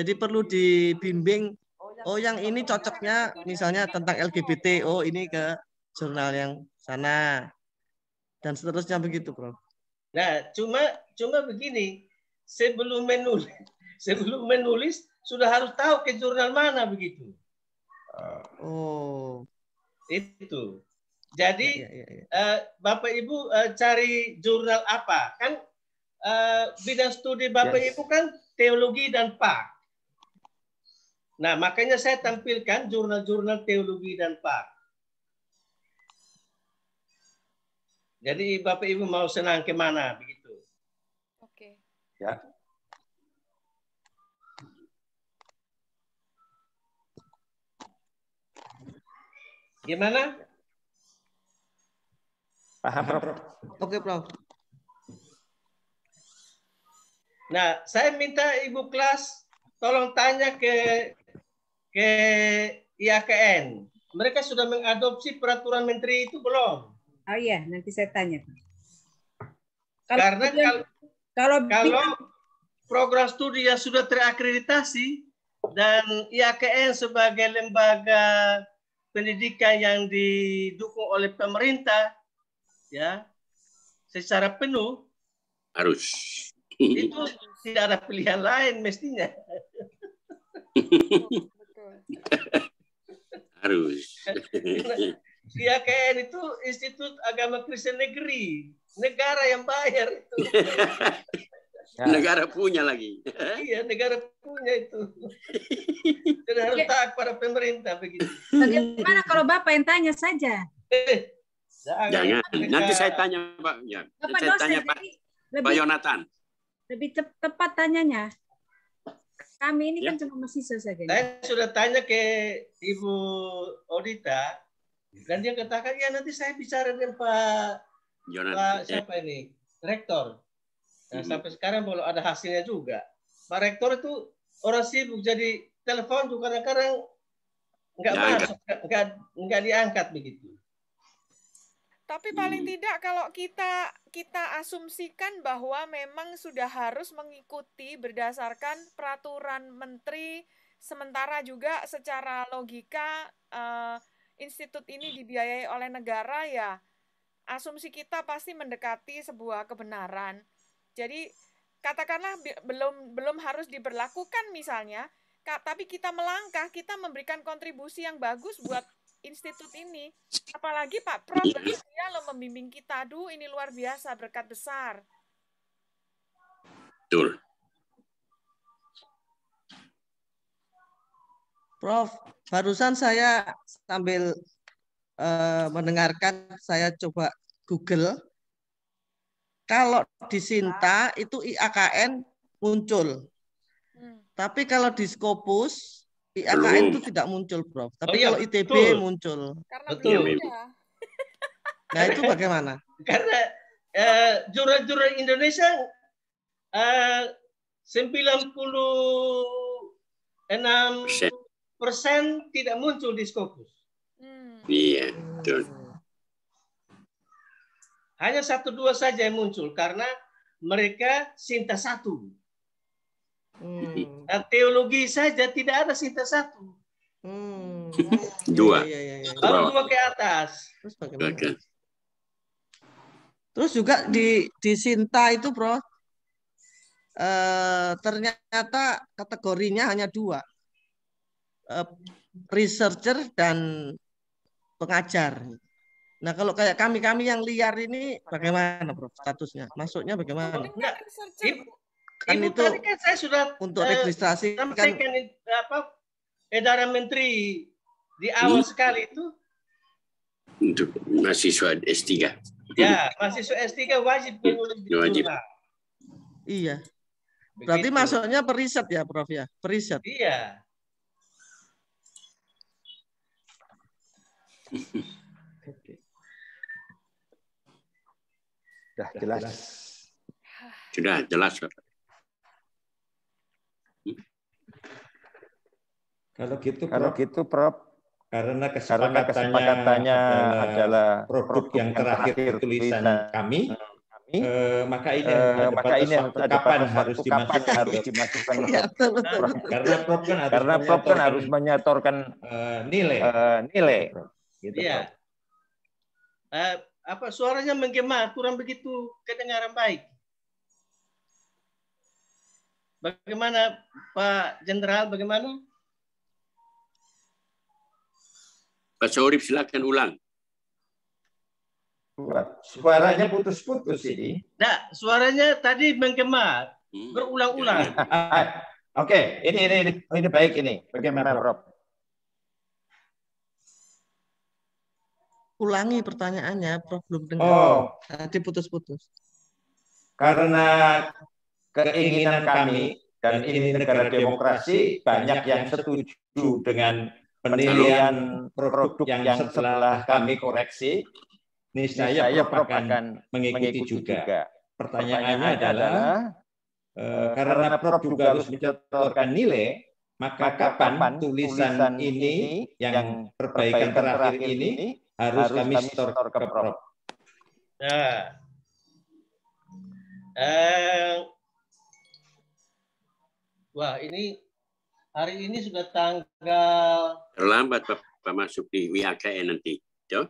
Speaker 5: Jadi perlu dibimbing. Oh, yang ini cocoknya misalnya tentang LGBT. Oh, ini ke jurnal yang sana. Dan seterusnya begitu, bro.
Speaker 1: Nah,
Speaker 2: cuma cuma begini, sebelum menulis, sebelum menulis sudah harus tahu ke jurnal mana begitu. Oh, itu. Jadi ya, ya, ya. ya. Eh, Bapak Ibu eh, cari jurnal apa? Kan uh, bidang studi Bapak yes. Ibu kan teologi dan PAK. Nah, makanya saya tampilkan jurnal-jurnal teologi dan pak. Jadi Bapak Ibu mau senang kemana
Speaker 3: begitu? Oke.
Speaker 1: Okay. Ya. Gimana?
Speaker 5: Paham, Prof. Oke, Prof.
Speaker 2: Nah, saya minta Ibu kelas tolong tanya ke ke IAKN. Mereka sudah mengadopsi peraturan menteri itu belum?
Speaker 7: Oh iya, nanti saya tanya. Kalau
Speaker 2: Karena kalau kalau, kalau program studi yang sudah terakreditasi dan IAKN sebagai lembaga pendidikan yang didukung oleh pemerintah ya secara penuh
Speaker 4: harus itu
Speaker 2: tidak ada pilihan lain mestinya
Speaker 4: Harus. Di
Speaker 2: iya, KN itu Institut Agama Kristen Negeri. Negara yang bayar itu.
Speaker 4: negara punya lagi.
Speaker 2: iya, negara punya itu. Dan harus taat pada pemerintah begitu.
Speaker 7: Bagaimana kalau Bapak yang tanya saja? Eh,
Speaker 4: jangan. Nanti saya tanya Pak. Ya. Bapak saya dosen, tanya Pak, Pak Yonatan.
Speaker 7: Lebih tepat tanyanya. Kami ini kan ya. kan cuma mahasiswa saja. Saya
Speaker 2: sudah tanya ke Ibu Odita, dan dia katakan ya nanti saya bicara dengan Pak,
Speaker 4: Pak ya. siapa
Speaker 2: ini, Rektor. Nah, Sampai sekarang belum ada hasilnya juga. Pak Rektor itu orang sibuk, jadi telepon juga kadang-kadang nggak masuk, nggak diangkat begitu.
Speaker 3: Tapi hmm. paling hmm. tidak kalau kita kita asumsikan bahwa memang sudah harus mengikuti berdasarkan peraturan menteri sementara juga secara logika uh, institut ini dibiayai oleh negara ya asumsi kita pasti mendekati sebuah kebenaran. Jadi katakanlah belum belum harus diberlakukan misalnya, tapi kita melangkah, kita memberikan kontribusi yang bagus buat institut ini. Apalagi Pak Prof dia lo membimbing kita. Aduh, ini luar biasa, berkat besar.
Speaker 1: Betul.
Speaker 5: Prof, barusan saya sambil uh, mendengarkan, saya coba Google. Kalau di Sinta itu IAKN muncul. Hmm. Tapi kalau di Scopus di AKN itu tidak muncul, Prof. Tapi oh, iya, kalau ITB betul. muncul. Karena betul. ya. Iya. Nah, itu bagaimana?
Speaker 2: Karena jurnal eh, jurang uh, Indonesia eh, uh, 96 persen tidak muncul di Scopus. Hmm. Iya, betul. Hanya satu dua saja yang muncul karena mereka sinta satu.
Speaker 4: Hmm.
Speaker 2: Nah, teologi saja tidak ada sinta satu.
Speaker 1: Hmm. dua. Ya, ya,
Speaker 4: ya, Baru iya. dua
Speaker 2: ke atas.
Speaker 1: Terus bagaimana? Okay.
Speaker 5: Terus juga di di sinta itu, Bro. Uh, ternyata kategorinya hanya dua. Uh, researcher dan pengajar. Nah, kalau kayak kami-kami yang liar ini bagaimana, Bro? Statusnya? Masuknya bagaimana? Enggak kan Ibu itu tadi kan saya sudah untuk registrasi eh, registrasi
Speaker 2: kan apa edaran menteri di awal hmm. sekali itu
Speaker 4: untuk mahasiswa S3. Ya,
Speaker 5: mahasiswa
Speaker 2: S3 wajib
Speaker 5: ya, menulis ya, wajib. Iya. Begitu. Berarti masuknya periset ya, Prof ya? Periset.
Speaker 2: Iya.
Speaker 6: Sudah jelas.
Speaker 1: Sudah jelas,
Speaker 6: Kalau gitu, Kalau gitu, Prof karena kesepakatannya, karena kesepakatannya adalah, adalah produk, produk yang terakhir, terakhir tulisan kami, kami eh, maka ini eh, maka ini ada kapan harus dimasukkan harus dimasukkan ya, karena prop kan harus karena prop kan harus menyatorkan uh, nilai uh, nilai
Speaker 1: iya, gitu, ya.
Speaker 2: Uh, apa suaranya menggema kurang begitu kedengaran baik bagaimana Pak Jenderal bagaimana
Speaker 4: Pak Saurib silakan ulang.
Speaker 6: Suaranya putus-putus ini. Nah, suaranya tadi menggema, hmm. berulang-ulang. Ah, oke, okay. ini, ini ini ini baik ini. Bagaimana Rob?
Speaker 5: Ulangi pertanyaannya, Prof belum dengar. Oh. Tadi putus-putus.
Speaker 6: Karena keinginan kami dan ini negara demokrasi banyak yang setuju dengan penilaian produk, produk yang, yang setelah kami koreksi, niscaya saya akan mengikuti juga. juga. Pertanyaannya adalah, eh, eh, karena produk juga harus mencatatkan nilai, maka kapan tulisan ini yang perbaikan terakhir ini harus kami store ke Prof?
Speaker 2: Nah, ya. eh, wah ini Hari ini sudah tanggal
Speaker 4: terlambat pak masuk di WAKN nanti. Ya.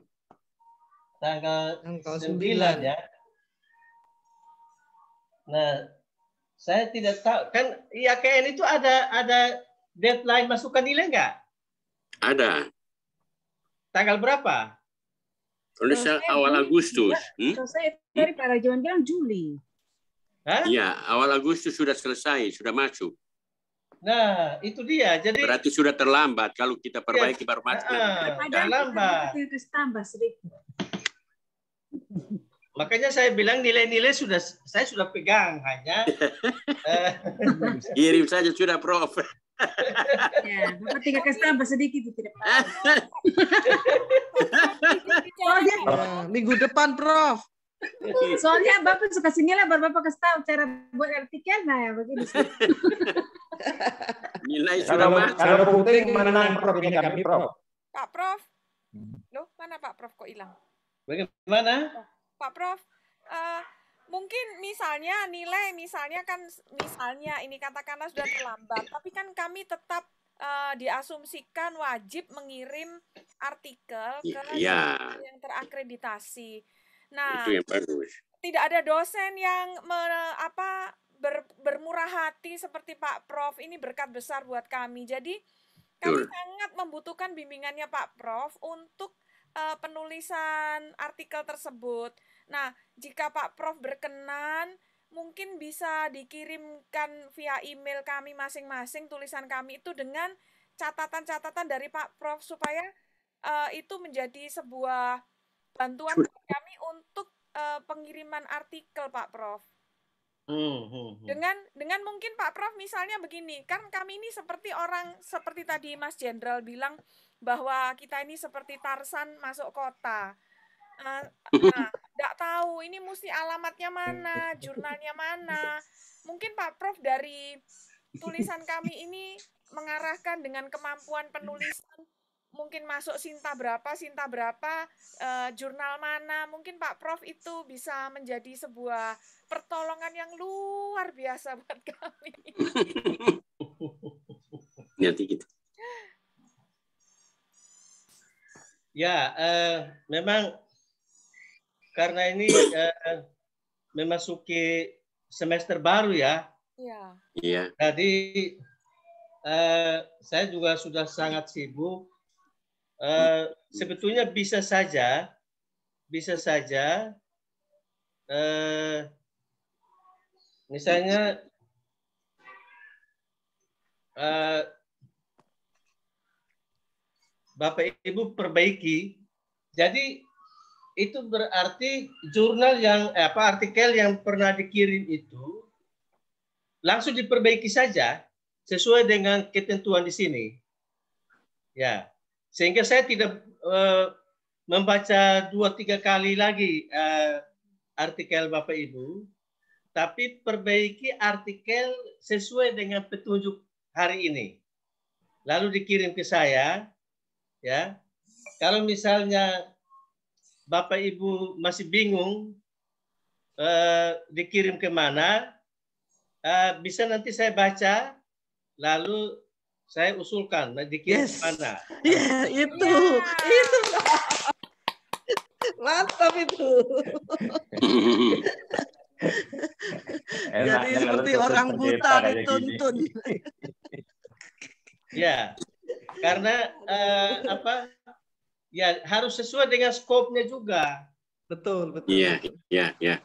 Speaker 2: Tanggal, tanggal 9, ya. Nah, saya tidak tahu kan IAKN itu ada ada
Speaker 7: deadline masukan nilai nggak?
Speaker 2: Ada. Tanggal berapa?
Speaker 7: Kalau saya awal Agustus. Iya, hmm? Kalau saya dari hmm? para Jawa bilang Juli.
Speaker 4: Iya, awal Agustus sudah selesai, sudah masuk.
Speaker 7: Nah, itu dia.
Speaker 4: Jadi berarti sudah terlambat kalau kita iya. perbaiki ya, baru masuk. Nah, terlambat.
Speaker 2: Makanya saya bilang nilai-nilai sudah saya sudah
Speaker 4: pegang hanya kirim saja sudah Prof.
Speaker 7: ya, Bapak tinggal kasih tambah sedikit tidak apa-apa. oh, dia... Minggu depan Prof. Soalnya Bapak suka sini lah baru Bapak kasih tahu cara buat artikel nah ya begini.
Speaker 4: Nilai sudah
Speaker 1: masuk. Kalau penting mana nang
Speaker 4: Prof ini kami Prof.
Speaker 7: Pak Prof. Hmm. Loh, mana Pak Prof
Speaker 3: kok hilang?
Speaker 2: Bagaimana?
Speaker 3: Pak Prof, uh, mungkin misalnya nilai misalnya kan misalnya ini katakanlah sudah terlambat tapi kan kami tetap uh, diasumsikan wajib mengirim artikel ke yeah. yang terakreditasi Nah, itu yang bagus. Tidak ada dosen yang me, apa ber, bermurah hati seperti Pak Prof. Ini berkat besar buat kami. Jadi kami Betul. sangat membutuhkan bimbingannya Pak Prof untuk uh, penulisan artikel tersebut. Nah, jika Pak Prof berkenan, mungkin bisa dikirimkan via email kami masing-masing tulisan kami itu dengan catatan-catatan dari Pak Prof supaya uh, itu menjadi sebuah bantuan kami untuk uh, pengiriman artikel Pak Prof.
Speaker 1: Hmm, hmm, hmm. Dengan
Speaker 3: dengan mungkin Pak Prof misalnya begini, kan kami ini seperti orang seperti tadi Mas Jenderal bilang bahwa kita ini seperti Tarsan masuk kota. Uh, nah, nggak tahu ini mesti alamatnya mana, jurnalnya mana. Mungkin Pak Prof dari tulisan kami ini mengarahkan dengan kemampuan penulisan mungkin masuk Sinta berapa, Sinta berapa, eh, jurnal mana, mungkin Pak Prof itu bisa menjadi sebuah pertolongan yang luar biasa buat kami.
Speaker 2: Nanti gitu. Ya, eh, memang karena ini eh, memasuki semester baru ya. Iya. Iya. Jadi uh, saya juga sudah sangat sibuk uh, sebetulnya bisa saja, bisa saja, uh, misalnya uh, Bapak Ibu perbaiki. Jadi itu berarti jurnal yang eh, apa artikel yang pernah dikirim itu langsung diperbaiki saja sesuai dengan ketentuan di sini. Ya. Sehingga saya tidak uh, membaca dua tiga kali lagi uh, artikel Bapak Ibu, tapi perbaiki artikel sesuai dengan petunjuk hari ini. Lalu dikirim ke saya, ya. Kalau misalnya Bapak Ibu masih bingung uh, dikirim kemana, uh, bisa nanti saya baca, lalu saya usulkan dikirim yes. mana?
Speaker 5: yeah, itu. Yeah. Itu. Mantap itu.
Speaker 1: Enak, Jadi seperti orang buta dituntun.
Speaker 2: ya. Karena uh, apa? Ya, harus sesuai dengan skopnya juga. Betul,
Speaker 1: betul. Iya, iya, iya.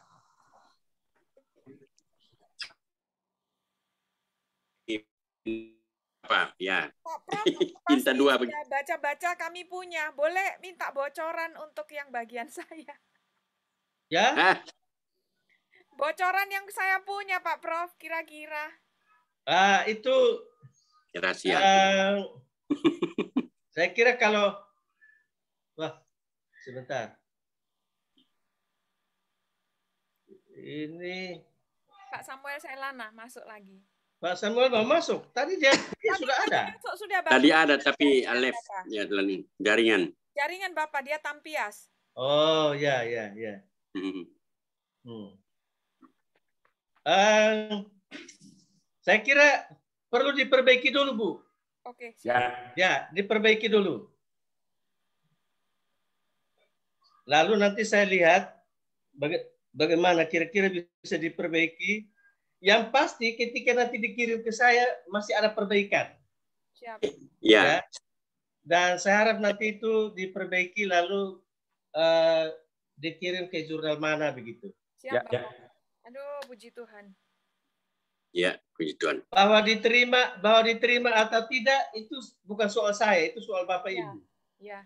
Speaker 4: apa? Ya.
Speaker 3: Pak
Speaker 1: Pram, minta
Speaker 4: dua. Ya,
Speaker 3: baca-baca kami punya. Boleh minta bocoran untuk yang bagian saya. Ya. Hah? Bocoran yang saya punya Pak Prof, kira-kira.
Speaker 2: Ah, itu rahasia. Uh, eh, saya kira kalau wah, sebentar. Ini
Speaker 3: Pak Samuel Selana masuk lagi.
Speaker 4: Pak Samuel mau masuk.
Speaker 3: Tadi dia, dia sudah ada. Masuk, sudah Tadi ada tapi alef ya jaringan. Jaringan Bapak dia tampias.
Speaker 2: Oh ya ya ya.
Speaker 4: Mm-hmm. Hmm. hmm.
Speaker 2: Uh, saya kira perlu diperbaiki dulu Bu.
Speaker 3: Oke. Okay. Ya.
Speaker 2: Ya diperbaiki dulu. Lalu nanti saya lihat baga bagaimana kira-kira bisa diperbaiki yang pasti ketika nanti dikirim ke saya masih ada perbaikan. Siap. Ya. ya. Dan saya harap nanti itu diperbaiki lalu uh, dikirim ke jurnal mana begitu. Siap, ya. ya.
Speaker 3: Aduh, puji Tuhan.
Speaker 2: Ya, puji Tuhan. Bahwa diterima, bahwa diterima atau tidak itu bukan soal saya, itu soal Bapak ya. Ibu. Ya.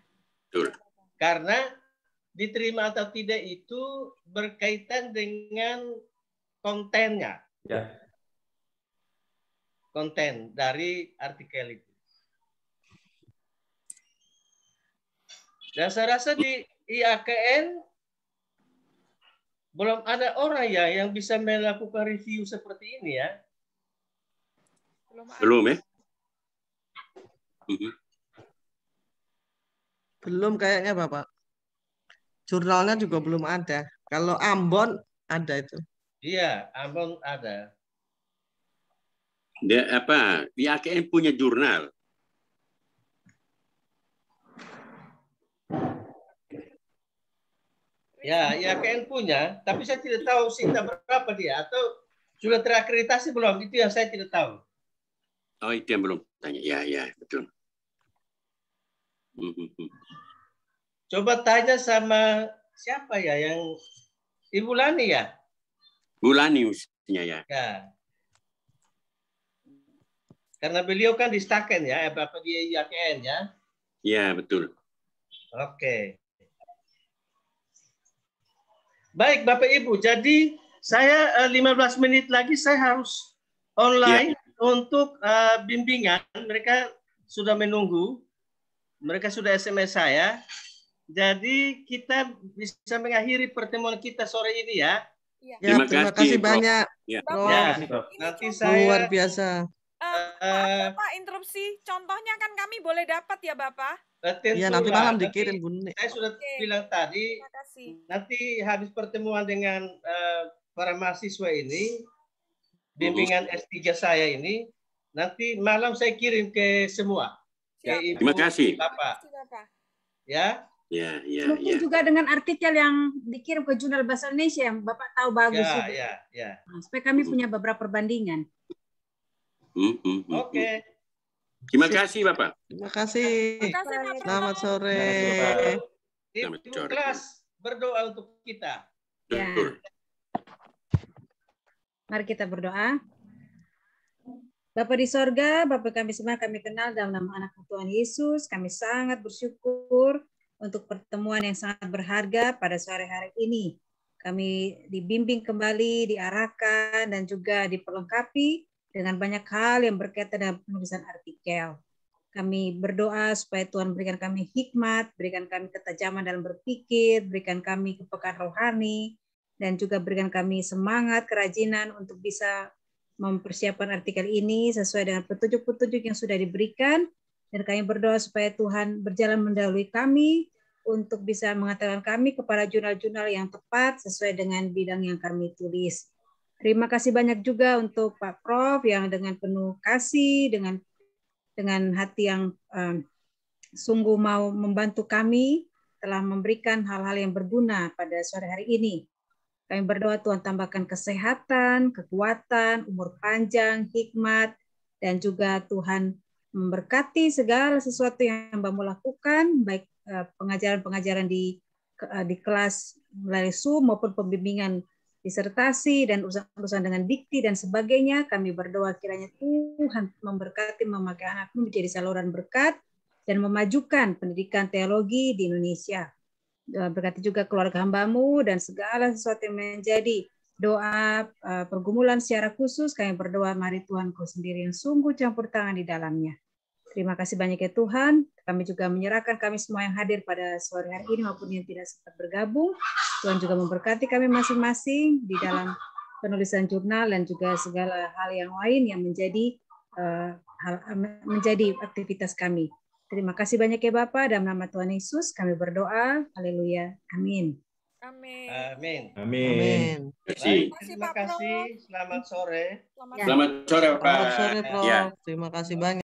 Speaker 2: Betul. Karena diterima atau tidak itu berkaitan dengan kontennya. Ya. ya. Konten dari artikel itu. Dan saya rasa di IAKN belum ada orang ya yang bisa melakukan
Speaker 5: review seperti ini ya.
Speaker 4: Belum, ya. Mm-hmm.
Speaker 5: Belum kayaknya Bapak. Jurnalnya juga belum ada. Kalau Ambon ada itu.
Speaker 4: Iya, Ambon ada. Dia apa? IAKM punya jurnal.
Speaker 2: Ya, IAKN punya, tapi saya tidak tahu sinta berapa dia atau sudah terakreditasi belum? Itu yang saya tidak tahu. Oh, itu yang belum tanya. Ya, ya, betul. Hmm, hmm, hmm. Coba tanya sama siapa ya yang Ibu Lani ya?
Speaker 4: Bulan mestinya ya.
Speaker 2: ya. Karena beliau kan di Staken ya, eh, apa apa di YKN ya?
Speaker 4: Ya betul.
Speaker 2: Oke. Baik Bapak Ibu, jadi saya 15 eh, menit lagi saya harus online ya. untuk uh, bimbingan. Mereka sudah menunggu, mereka sudah SMS saya. Jadi kita bisa mengakhiri pertemuan kita sore ini ya. Iya. Ya. Terima, terima kasih, kasih banyak. Ya. Prof. Ya, Prof. Nanti saya luar
Speaker 5: biasa.
Speaker 3: Uh, eh, uh, Bapak eh. interupsi, contohnya kan kami boleh dapat ya Bapak?
Speaker 2: Iya nanti malam dikirim Bu. Saya sudah okay. bilang tadi, nanti habis pertemuan dengan uh, para mahasiswa ini, bimbingan S3 saya ini, nanti malam saya kirim ke semua. Ke Ibu, Terima kasih. Bapak. Terima kasih Bapak. Ya, Yeah, yeah, ya,
Speaker 7: Mungkin yeah. juga dengan artikel yang dikirim ke jurnal bahasa Indonesia yang Bapak tahu bagus. yeah, itu. Yeah, ya. Nah, supaya kami hmm. punya beberapa perbandingan.
Speaker 4: Mm hmm, Oke. Okay. Terima kasih Bapak.
Speaker 7: Terima kasih.
Speaker 5: Selamat sore.
Speaker 1: Selamat
Speaker 4: sore.
Speaker 2: kelas berdoa untuk kita. Ya.
Speaker 7: Mari kita berdoa. Bapak di sorga, Bapak kami semua kami kenal dalam nama anak Tuhan Yesus. Kami sangat bersyukur untuk pertemuan yang sangat berharga pada sore hari ini. Kami dibimbing kembali, diarahkan, dan juga diperlengkapi dengan banyak hal yang berkaitan dengan penulisan artikel. Kami berdoa supaya Tuhan berikan kami hikmat, berikan kami ketajaman dalam berpikir, berikan kami kepekaan rohani, dan juga berikan kami semangat, kerajinan untuk bisa mempersiapkan artikel ini sesuai dengan petunjuk-petunjuk yang sudah diberikan dan kami berdoa supaya Tuhan berjalan mendahului kami untuk bisa mengatakan kami kepada jurnal-jurnal yang tepat sesuai dengan bidang yang kami tulis. Terima kasih banyak juga untuk Pak Prof yang dengan penuh kasih, dengan dengan hati yang um, sungguh mau membantu kami telah memberikan hal-hal yang berguna pada sore hari ini. Kami berdoa Tuhan tambahkan kesehatan, kekuatan, umur panjang, hikmat, dan juga Tuhan memberkati segala sesuatu yang Mbakmu lakukan, baik eh, pengajaran-pengajaran di eh, di kelas melalui Zoom maupun pembimbingan disertasi dan urusan-urusan dengan dikti dan sebagainya. Kami berdoa kiranya Tuhan memberkati memakai anakmu menjadi saluran berkat dan memajukan pendidikan teologi di Indonesia. Eh, berkati juga keluarga hambamu dan segala sesuatu yang menjadi doa eh, pergumulan secara khusus. Kami berdoa mari Tuhanku sendiri yang sungguh campur tangan di dalamnya. Terima kasih banyak ya Tuhan. Kami juga menyerahkan kami semua yang hadir pada sore hari ini maupun yang tidak sempat bergabung. Tuhan juga memberkati kami masing-masing di dalam penulisan jurnal dan juga segala hal yang lain yang menjadi uh, hal, menjadi aktivitas kami. Terima kasih banyak ya Bapak dalam nama Tuhan Yesus kami berdoa. Haleluya. Amin.
Speaker 2: Amin. Amin.
Speaker 5: Amin.
Speaker 2: terima kasih. Selamat sore. Selamat, sore, Pak. Selamat sore, Prof. Iya.
Speaker 5: Terima kasih banyak.